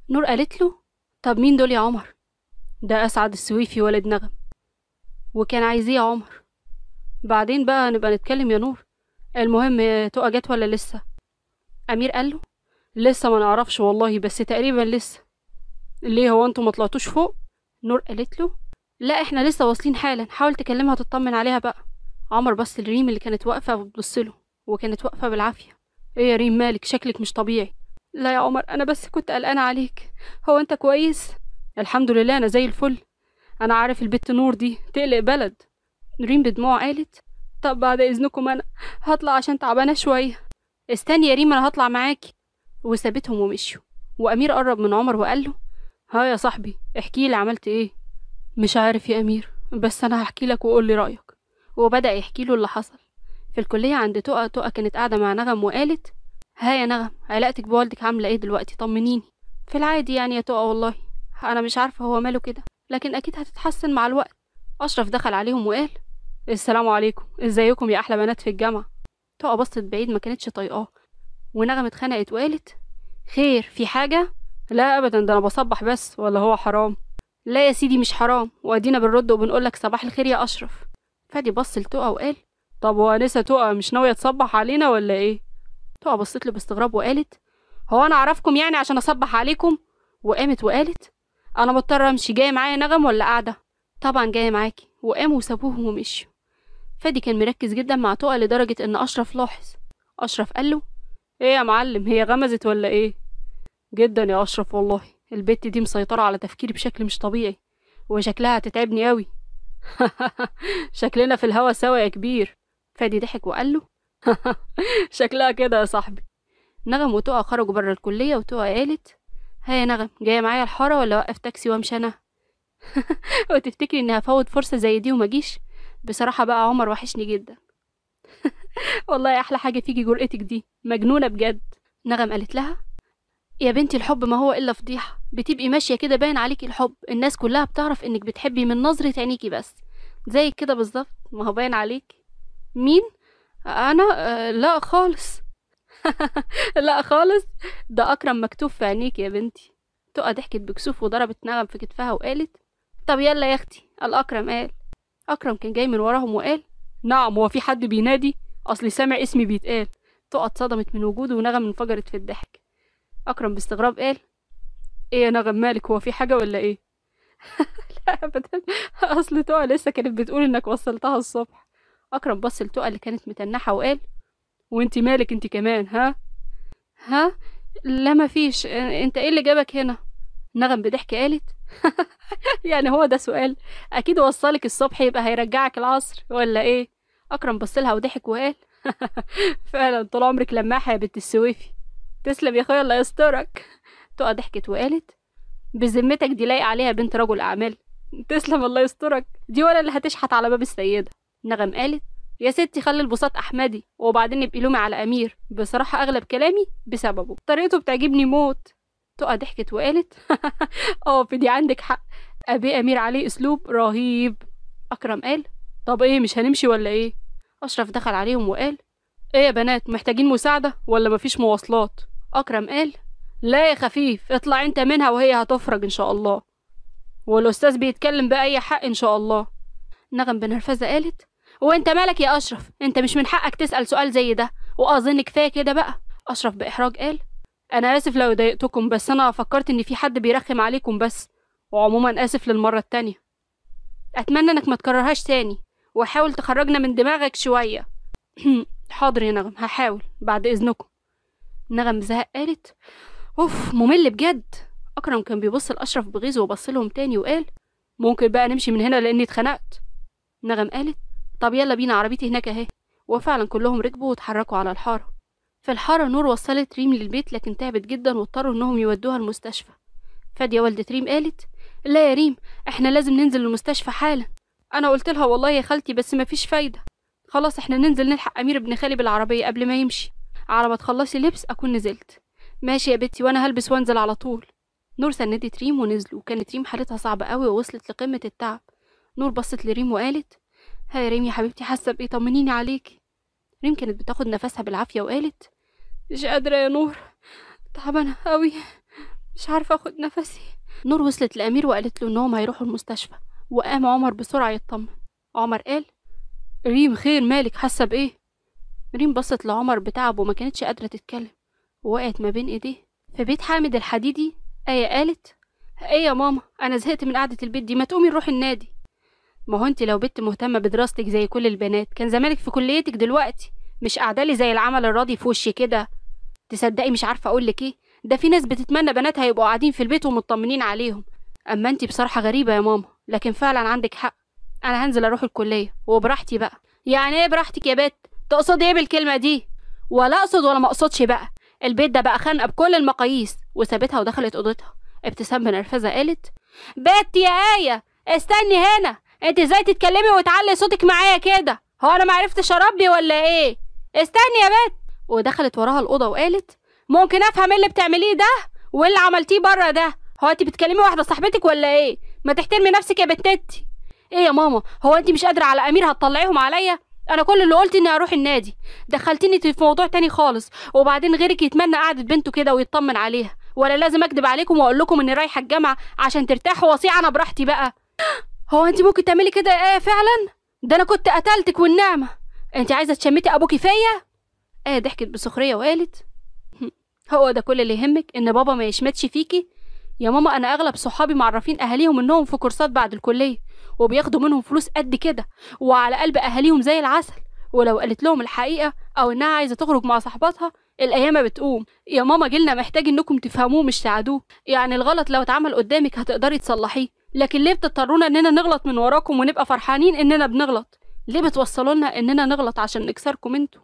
Speaker 1: نور قالت له طب مين دول يا عمر ده اسعد السويفي ولد نغم وكان ايه يا عمر بعدين بقى نبقى نتكلم يا نور المهم تقى جت ولا لسه امير قال له لسه ما نعرفش والله بس تقريبا لسه ليه هو انتوا ما طلعتوش فوق نور قالت له لا احنا لسه واصلين حالا حاول تكلمها تطمن عليها بقى عمر بص لريم اللي كانت واقفه له وكانت واقفه بالعافيه ايه يا ريم مالك شكلك مش طبيعي لا يا عمر انا بس كنت قلقانه عليك هو انت كويس الحمد لله انا زي الفل انا عارف البت نور دي تقلق بلد ريم بدموع قالت طب بعد اذنكم انا هطلع عشان تعبانه شويه استني يا ريم انا هطلع معاكي وسابتهم ومشيوا وامير قرب من عمر وقال له ها يا صاحبي احكي لي عملت ايه مش عارف يا أمير بس أنا هحكي لك وقول لي رأيك وبدأ يحكي له اللي حصل في الكلية عند تقى تقى كانت قاعدة مع نغم وقالت ها يا نغم علاقتك بوالدك عاملة ايه دلوقتي طمنيني في العادي يعني يا تقى والله أنا مش عارفة هو ماله كده لكن أكيد هتتحسن مع الوقت أشرف دخل عليهم وقال السلام عليكم ازيكم يا أحلى بنات في الجامعة تقى بصت بعيد ما كانتش طايقاه ونغم اتخنقت وقالت خير في حاجة لا أبدا ده أنا بصبح بس ولا هو حرام لا يا سيدي مش حرام وادينا بنرد وبنقولك صباح الخير يا اشرف فادي بص لتقى وقال طب وانسة تقى مش ناويه تصبح علينا ولا ايه تقى بصت له باستغراب وقالت هو انا اعرفكم يعني عشان اصبح عليكم وقامت وقالت انا مضطره امشي جايه معايا نغم ولا قاعده طبعا جايه معاكي وقاموا وسابوهم ومشيوا فادي كان مركز جدا مع تقى لدرجه ان اشرف لاحظ اشرف قال له ايه يا معلم هي غمزت ولا ايه جدا يا اشرف والله البت دي مسيطرة على تفكيري بشكل مش طبيعي وشكلها هتتعبني قوي شكلنا في الهوا سوا يا كبير فادي ضحك وقال له شكلها كده يا صاحبي نغم وتقى خرجوا بره الكلية وتقى قالت هيا نغم جاية معايا الحارة ولا وقف تاكسي وامشي انا وتفتكري اني هفوت فرصة زي دي ومجيش بصراحة بقى عمر وحشني جدا والله احلى حاجة فيكي جرأتك دي مجنونة بجد نغم قالت لها يا بنتي الحب ما هو إلا فضيحة بتبقي ماشيه كده باين عليكي الحب الناس كلها بتعرف انك بتحبي من نظره عينيكي بس زي كده بالظبط ما هو باين عليك مين انا آه لا خالص لا خالص ده اكرم مكتوب في عينيك يا بنتي تقى ضحكت بكسوف وضربت نغم في كتفها وقالت طب يلا يا اختي الاكرم قال اكرم كان جاي من وراهم وقال نعم هو في حد بينادي اصلي سامع اسمي بيتقال تقى اتصدمت من وجوده ونغم انفجرت في الضحك اكرم باستغراب قال ايه يا نغم مالك هو في حاجة ولا ايه؟ لا ابدا اصل تقى لسه كانت بتقول انك وصلتها الصبح اكرم بص لتقى اللي كانت متنحة وقال وانت مالك انت كمان ها؟ ها؟ لا مفيش انت ايه اللي جابك هنا؟ نغم بضحك قالت يعني هو ده سؤال اكيد وصلك الصبح يبقى هيرجعك العصر ولا ايه؟ اكرم بصلها وضحك وقال فعلا طول عمرك لماحة يا بنت السويفي تسلم يا اخويا الله يسترك تقى ضحكت وقالت بذمتك دي لايقه عليها بنت رجل اعمال تسلم الله يسترك دي ولا اللي هتشحت على باب السيده نغم قالت يا ستي خلي البساط احمدي وبعدين يبقى لومي على امير بصراحه اغلب كلامي بسببه طريقته بتعجبني موت تقى ضحكت وقالت اه في دي عندك حق ابي امير عليه اسلوب رهيب اكرم قال طب ايه مش هنمشي ولا ايه اشرف دخل عليهم وقال ايه يا بنات محتاجين مساعده ولا مفيش مواصلات اكرم قال لا يا خفيف اطلع انت منها وهي هتفرج ان شاء الله والاستاذ بيتكلم باي حق ان شاء الله نغم بنرفزه قالت وانت مالك يا اشرف انت مش من حقك تسال سؤال زي ده واظن كفايه كده بقى اشرف باحراج قال انا اسف لو ضايقتكم بس انا فكرت ان في حد بيرخم عليكم بس وعموما اسف للمره التانيه اتمنى انك ما تكررهاش تاني وحاول تخرجنا من دماغك شويه حاضر يا نغم هحاول بعد اذنكم نغم زهق قالت اوف ممل بجد اكرم كان بيبص لاشرف بغيظ وبص لهم تاني وقال ممكن بقى نمشي من هنا لاني اتخنقت نغم قالت طب يلا بينا عربيتي هناك اهي وفعلا كلهم ركبوا واتحركوا على الحاره في الحاره نور وصلت ريم للبيت لكن تعبت جدا واضطروا انهم يودوها المستشفى فاديه والده ريم قالت لا يا ريم احنا لازم ننزل المستشفى حالا انا قلت لها والله يا خالتي بس مفيش فايده خلاص احنا ننزل نلحق امير ابن خالي بالعربيه قبل ما يمشي على ما تخلصي لبس اكون نزلت ماشي يا بنتي وانا هلبس وانزل على طول نور سندت ريم ونزلوا وكانت ريم حالتها صعبة قوي ووصلت لقمة التعب نور بصت لريم وقالت ها يا ريم يا حبيبتي حاسة بإيه طمنيني عليكي ريم كانت بتاخد نفسها بالعافية وقالت مش قادرة يا نور تعبانة قوي مش عارفة أخد نفسي نور وصلت لأمير وقالت له إنهم هيروحوا المستشفى وقام عمر بسرعة يطمن عمر قال ريم خير مالك حاسة بإيه ريم بصت لعمر بتعب وما كانتش قادرة تتكلم ووقعت ما بين ايديه في بيت حامد الحديدي آية قالت ايه يا ماما انا زهقت من قعدة البيت دي ما تقومي نروح النادي ما هو انت لو بنت مهتمة بدراستك زي كل البنات كان زمانك في كليتك دلوقتي مش قاعدة لي زي العمل الراضي في وشي كده تصدقي مش عارفة اقولك ايه ده في ناس بتتمنى بناتها يبقوا قاعدين في البيت ومطمنين عليهم اما انت بصراحة غريبة يا ماما لكن فعلا عندك حق انا هنزل اروح الكلية وبراحتي بقى يعني ايه براحتك يا بت تقصدي ايه بالكلمة دي ولا اقصد ولا ما اقصدش بقى البيت ده بقى خانقه بكل المقاييس وسابتها ودخلت اوضتها ابتسام بنرفزه قالت بت يا ايه استني هنا انت ازاي تتكلمي وتعلي صوتك معايا كده هو انا معرفتش اربي ولا ايه استني يا بت ودخلت وراها الاوضه وقالت ممكن افهم ايه اللي بتعمليه ده واللي عملتيه بره ده هو انت بتكلمي واحده صاحبتك ولا ايه ما تحترمي نفسك يا بتتي ايه يا ماما هو انت مش قادره على امير هتطلعيهم عليا انا كل اللي قلت اني هروح النادي دخلتني في موضوع تاني خالص وبعدين غيرك يتمنى قعده بنته كده ويطمن عليها ولا لازم اكدب عليكم واقول لكم اني رايحه الجامعه عشان ترتاحوا واصيع انا براحتي بقى هو انت ممكن تعملي كده ايه فعلا ده انا كنت قتلتك والنعمه انت عايزه تشمتي ابوكي فيا ايه ضحكت بسخريه وقالت هو ده كل اللي يهمك ان بابا ما يشمتش فيكي يا ماما انا اغلب صحابي معرفين اهاليهم انهم في كورسات بعد الكليه وبياخدوا منهم فلوس قد كده وعلى قلب اهاليهم زي العسل ولو قالت لهم الحقيقه او انها عايزه تخرج مع صاحباتها الايام بتقوم يا ماما جيلنا محتاج انكم تفهموه مش تساعدوه يعني الغلط لو اتعمل قدامك هتقدري تصلحيه لكن ليه بتضطرونا اننا نغلط من وراكم ونبقى فرحانين اننا بنغلط ليه بتوصلوا لنا اننا نغلط عشان نكسركم انتوا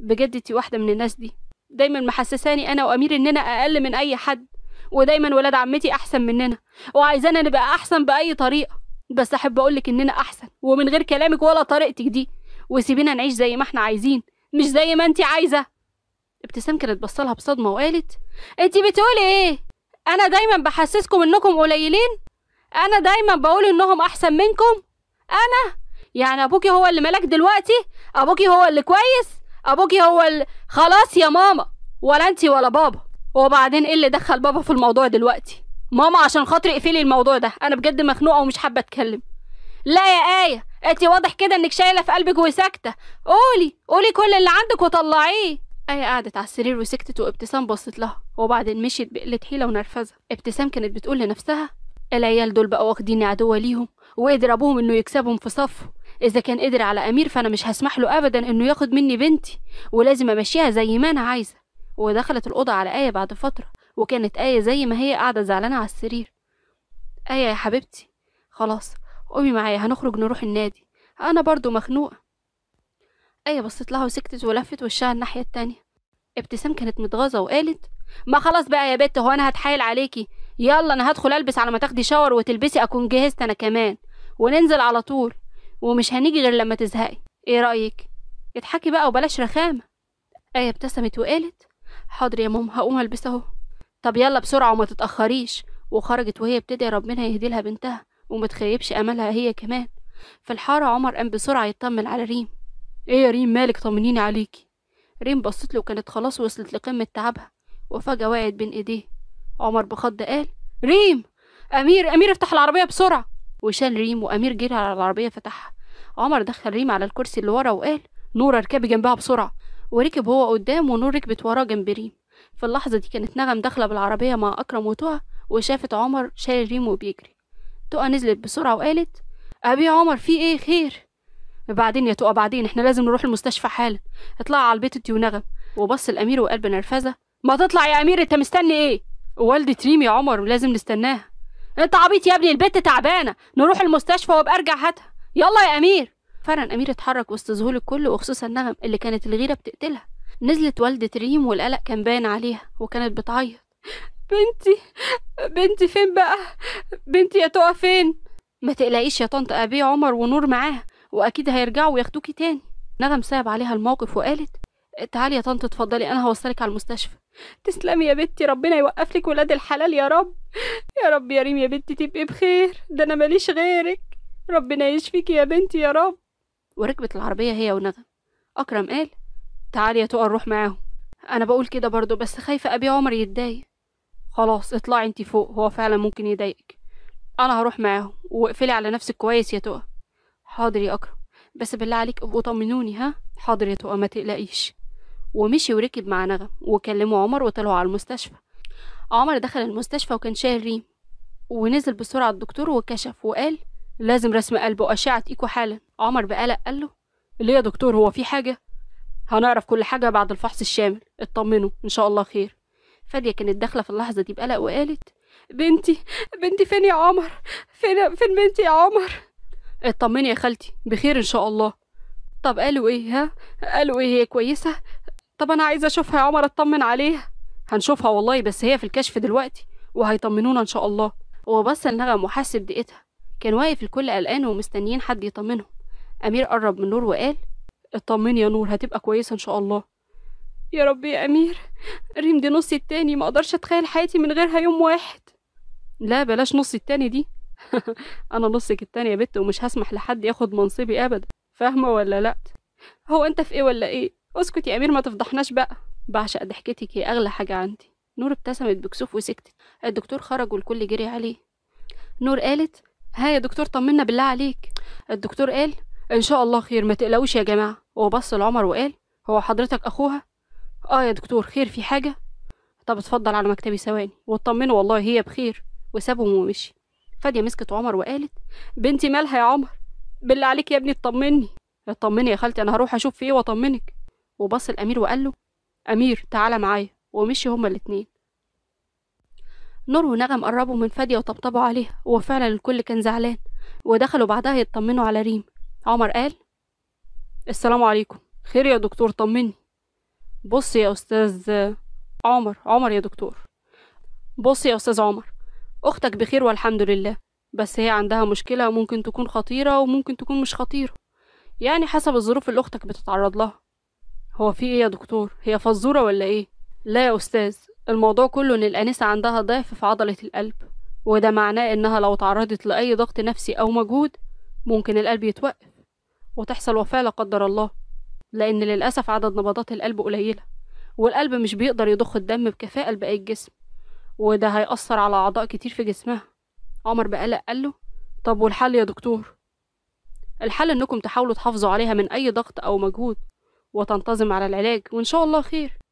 Speaker 1: بجدتي واحدة من الناس دي دايما محسساني انا وامير اننا اقل من اي حد ودايما ولاد عمتي احسن مننا وعايزانا نبقى احسن باي طريقه بس احب اقولك اننا احسن ومن غير كلامك ولا طريقتك دي وسيبينا نعيش زي ما احنا عايزين مش زي ما انت عايزه ابتسام كانت بصلها بصدمه وقالت انت بتقولي ايه انا دايما بحسسكم انكم قليلين انا دايما بقول انهم احسن منكم انا يعني ابوكي هو اللي ملاك دلوقتي ابوكي هو اللي كويس ابوكي هو اللي خلاص يا ماما ولا انت ولا بابا وبعدين ايه اللي دخل بابا في الموضوع دلوقتي ماما عشان خاطري اقفلي الموضوع ده انا بجد مخنوقه ومش حابه اتكلم لا يا آية انت واضح كده انك شايله في قلبك وساكته قولي قولي كل اللي عندك وطلعيه آية قعدت على السرير وسكتت وابتسام بصت لها وبعدين مشيت بقلة حيلة ونرفزة ابتسام كانت بتقول لنفسها العيال دول بقى واخديني عدوة ليهم وقدر أبوهم إنه يكسبهم في صفه إذا كان قدر على أمير فأنا مش هسمح له أبدا إنه ياخد مني بنتي ولازم أمشيها زي ما أنا عايزة ودخلت الأوضة على آية بعد فترة وكانت آية زي ما هي قاعدة زعلانة على السرير آية يا حبيبتي خلاص قومي معايا هنخرج نروح النادي أنا برضو مخنوقة آية بصت لها وسكتت ولفت وشها الناحية التانية ابتسام كانت متغاظة وقالت ما خلاص بقى يا بت هو أنا هتحايل عليكي يلا أنا هدخل ألبس على ما تاخدي شاور وتلبسي أكون جهزت أنا كمان وننزل على طول ومش هنيجي غير لما تزهقي ايه رأيك اضحكي بقى وبلاش رخامة آية ابتسمت وقالت حاضر يا ماما هقوم ألبس أهو طب يلا بسرعة وما تتأخريش وخرجت وهي بتدعي ربنا يهدي لها بنتها ومتخيبش أملها هي كمان في الحارة عمر قام بسرعة يطمن على ريم ايه يا ريم مالك طمنيني عليكي ريم بصت له وكانت خلاص وصلت لقمة تعبها وفجأة وقعت بين ايديه عمر بخض قال ريم أمير أمير افتح العربية بسرعة وشال ريم وأمير جري على العربية فتحها عمر دخل ريم على الكرسي اللي ورا وقال نورة اركبي جنبها بسرعة وركب هو قدام ونور ركبت وراه جنب ريم في اللحظة دي كانت نغم داخلة بالعربية مع أكرم وتوها وشافت عمر شايل ريمو وبيجري تقى نزلت بسرعة وقالت أبي عمر في إيه خير بعدين يا تقى بعدين إحنا لازم نروح المستشفى حالا اطلع على البيت أنتي ونغم وبص الأمير وقال بنرفزة ما تطلع يا أمير أنت مستني إيه والدة ريم يا عمر لازم نستناها أنت عبيط يا ابني البت تعبانة نروح المستشفى وابقى أرجع هاتها يلا يا أمير فعلا أمير اتحرك وسط ذهول الكل وخصوصا نغم اللي كانت الغيرة بتقتلها نزلت والدة ريم والقلق كان باين عليها وكانت بتعيط بنتي بنتي فين بقى بنتي يا تقى فين ما تقلقيش يا طنط أبي عمر ونور معاها وأكيد هيرجعوا وياخدوكي تاني نغم صعب عليها الموقف وقالت تعالي يا طنط اتفضلي أنا هوصلك على المستشفى تسلمي يا بنتي ربنا يوقف لك ولاد الحلال يا رب يا رب يا ريم يا بنتي تبقي بخير ده أنا ماليش غيرك ربنا يشفيكي يا بنتي يا رب وركبت العربية هي ونغم أكرم قال تعالي يا تقى نروح معاهم انا بقول كده برضه بس خايفه ابي عمر يتضايق خلاص اطلعي انت فوق هو فعلا ممكن يضايقك انا هروح معاهم واقفلي على نفسك كويس يا تقى حاضر يا اكرم بس بالله عليك ابقوا طمنوني ها حاضر يا تقى ما تقلقيش ومشي وركب مع نغم وكلموا عمر وطلعوا على المستشفى عمر دخل المستشفى وكان شايل ريم ونزل بسرعة الدكتور وكشف وقال لازم رسم قلب وأشعة إيكو حالا عمر بقلق قال له ليه يا دكتور هو في حاجة هنعرف كل حاجة بعد الفحص الشامل اطمنوا إن شاء الله خير فادية كانت داخلة في اللحظة دي بقلق وقالت بنتي بنتي فين يا عمر فين فين بنتي يا عمر اطمني يا خالتي بخير إن شاء الله طب قالوا إيه ها قالوا إيه هي كويسة طب أنا عايزة أشوفها يا عمر أطمن عليها هنشوفها والله بس هي في الكشف دلوقتي وهيطمنونا إن شاء الله وبص النغم وحاسب دقيقتها كان واقف الكل قلقان ومستنيين حد يطمنهم أمير قرب من نور وقال اطمني يا نور هتبقى كويسة إن شاء الله يا رب يا أمير ريم دي نصي التاني ما أقدرش أتخيل حياتي من غيرها يوم واحد لا بلاش نصي التاني دي أنا نصك التاني يا بت ومش هسمح لحد ياخد منصبي أبدا فاهمة ولا لأ هو أنت في إيه ولا إيه اسكت يا أمير ما تفضحناش بقى بعشق ضحكتك هي أغلى حاجة عندي نور ابتسمت بكسوف وسكتت الدكتور خرج والكل جري عليه نور قالت ها يا دكتور طمنا بالله عليك الدكتور قال ان شاء الله خير ما تقلقوش يا جماعه هو بص لعمر وقال هو حضرتك اخوها اه يا دكتور خير في حاجه طب اتفضل على مكتبي ثواني واطمنه والله هي بخير وسابهم ومشي فاديه مسكت عمر وقالت بنتي مالها يا عمر بالله عليك يا ابني اطمني اطمني يا خالتي انا هروح اشوف في ايه واطمنك وبص الامير وقال له امير تعالى معايا ومشي هما الاتنين نور ونغم قربوا من فادية وطبطبوا عليها وفعلا الكل كان زعلان ودخلوا بعدها يطمنوا على ريم عمر قال السلام عليكم خير يا دكتور طمني بص يا أستاذ عمر عمر يا دكتور بص يا أستاذ عمر أختك بخير والحمد لله بس هي عندها مشكلة ممكن تكون خطيرة وممكن تكون مش خطيرة يعني حسب الظروف اللي أختك بتتعرض لها هو في إيه يا دكتور هي فزورة ولا إيه لا يا أستاذ الموضوع كله إن الأنسة عندها ضعف في عضلة القلب وده معناه إنها لو تعرضت لأي ضغط نفسي أو مجهود ممكن القلب يتوقف وتحصل وفاة لا قدر الله لأن للأسف عدد نبضات القلب قليلة والقلب مش بيقدر يضخ الدم بكفاءة لباقي الجسم وده هيأثر على أعضاء كتير في جسمها عمر بقلق قاله طب والحل يا دكتور الحل إنكم تحاولوا تحافظوا عليها من أي ضغط أو مجهود وتنتظم على العلاج وإن شاء الله خير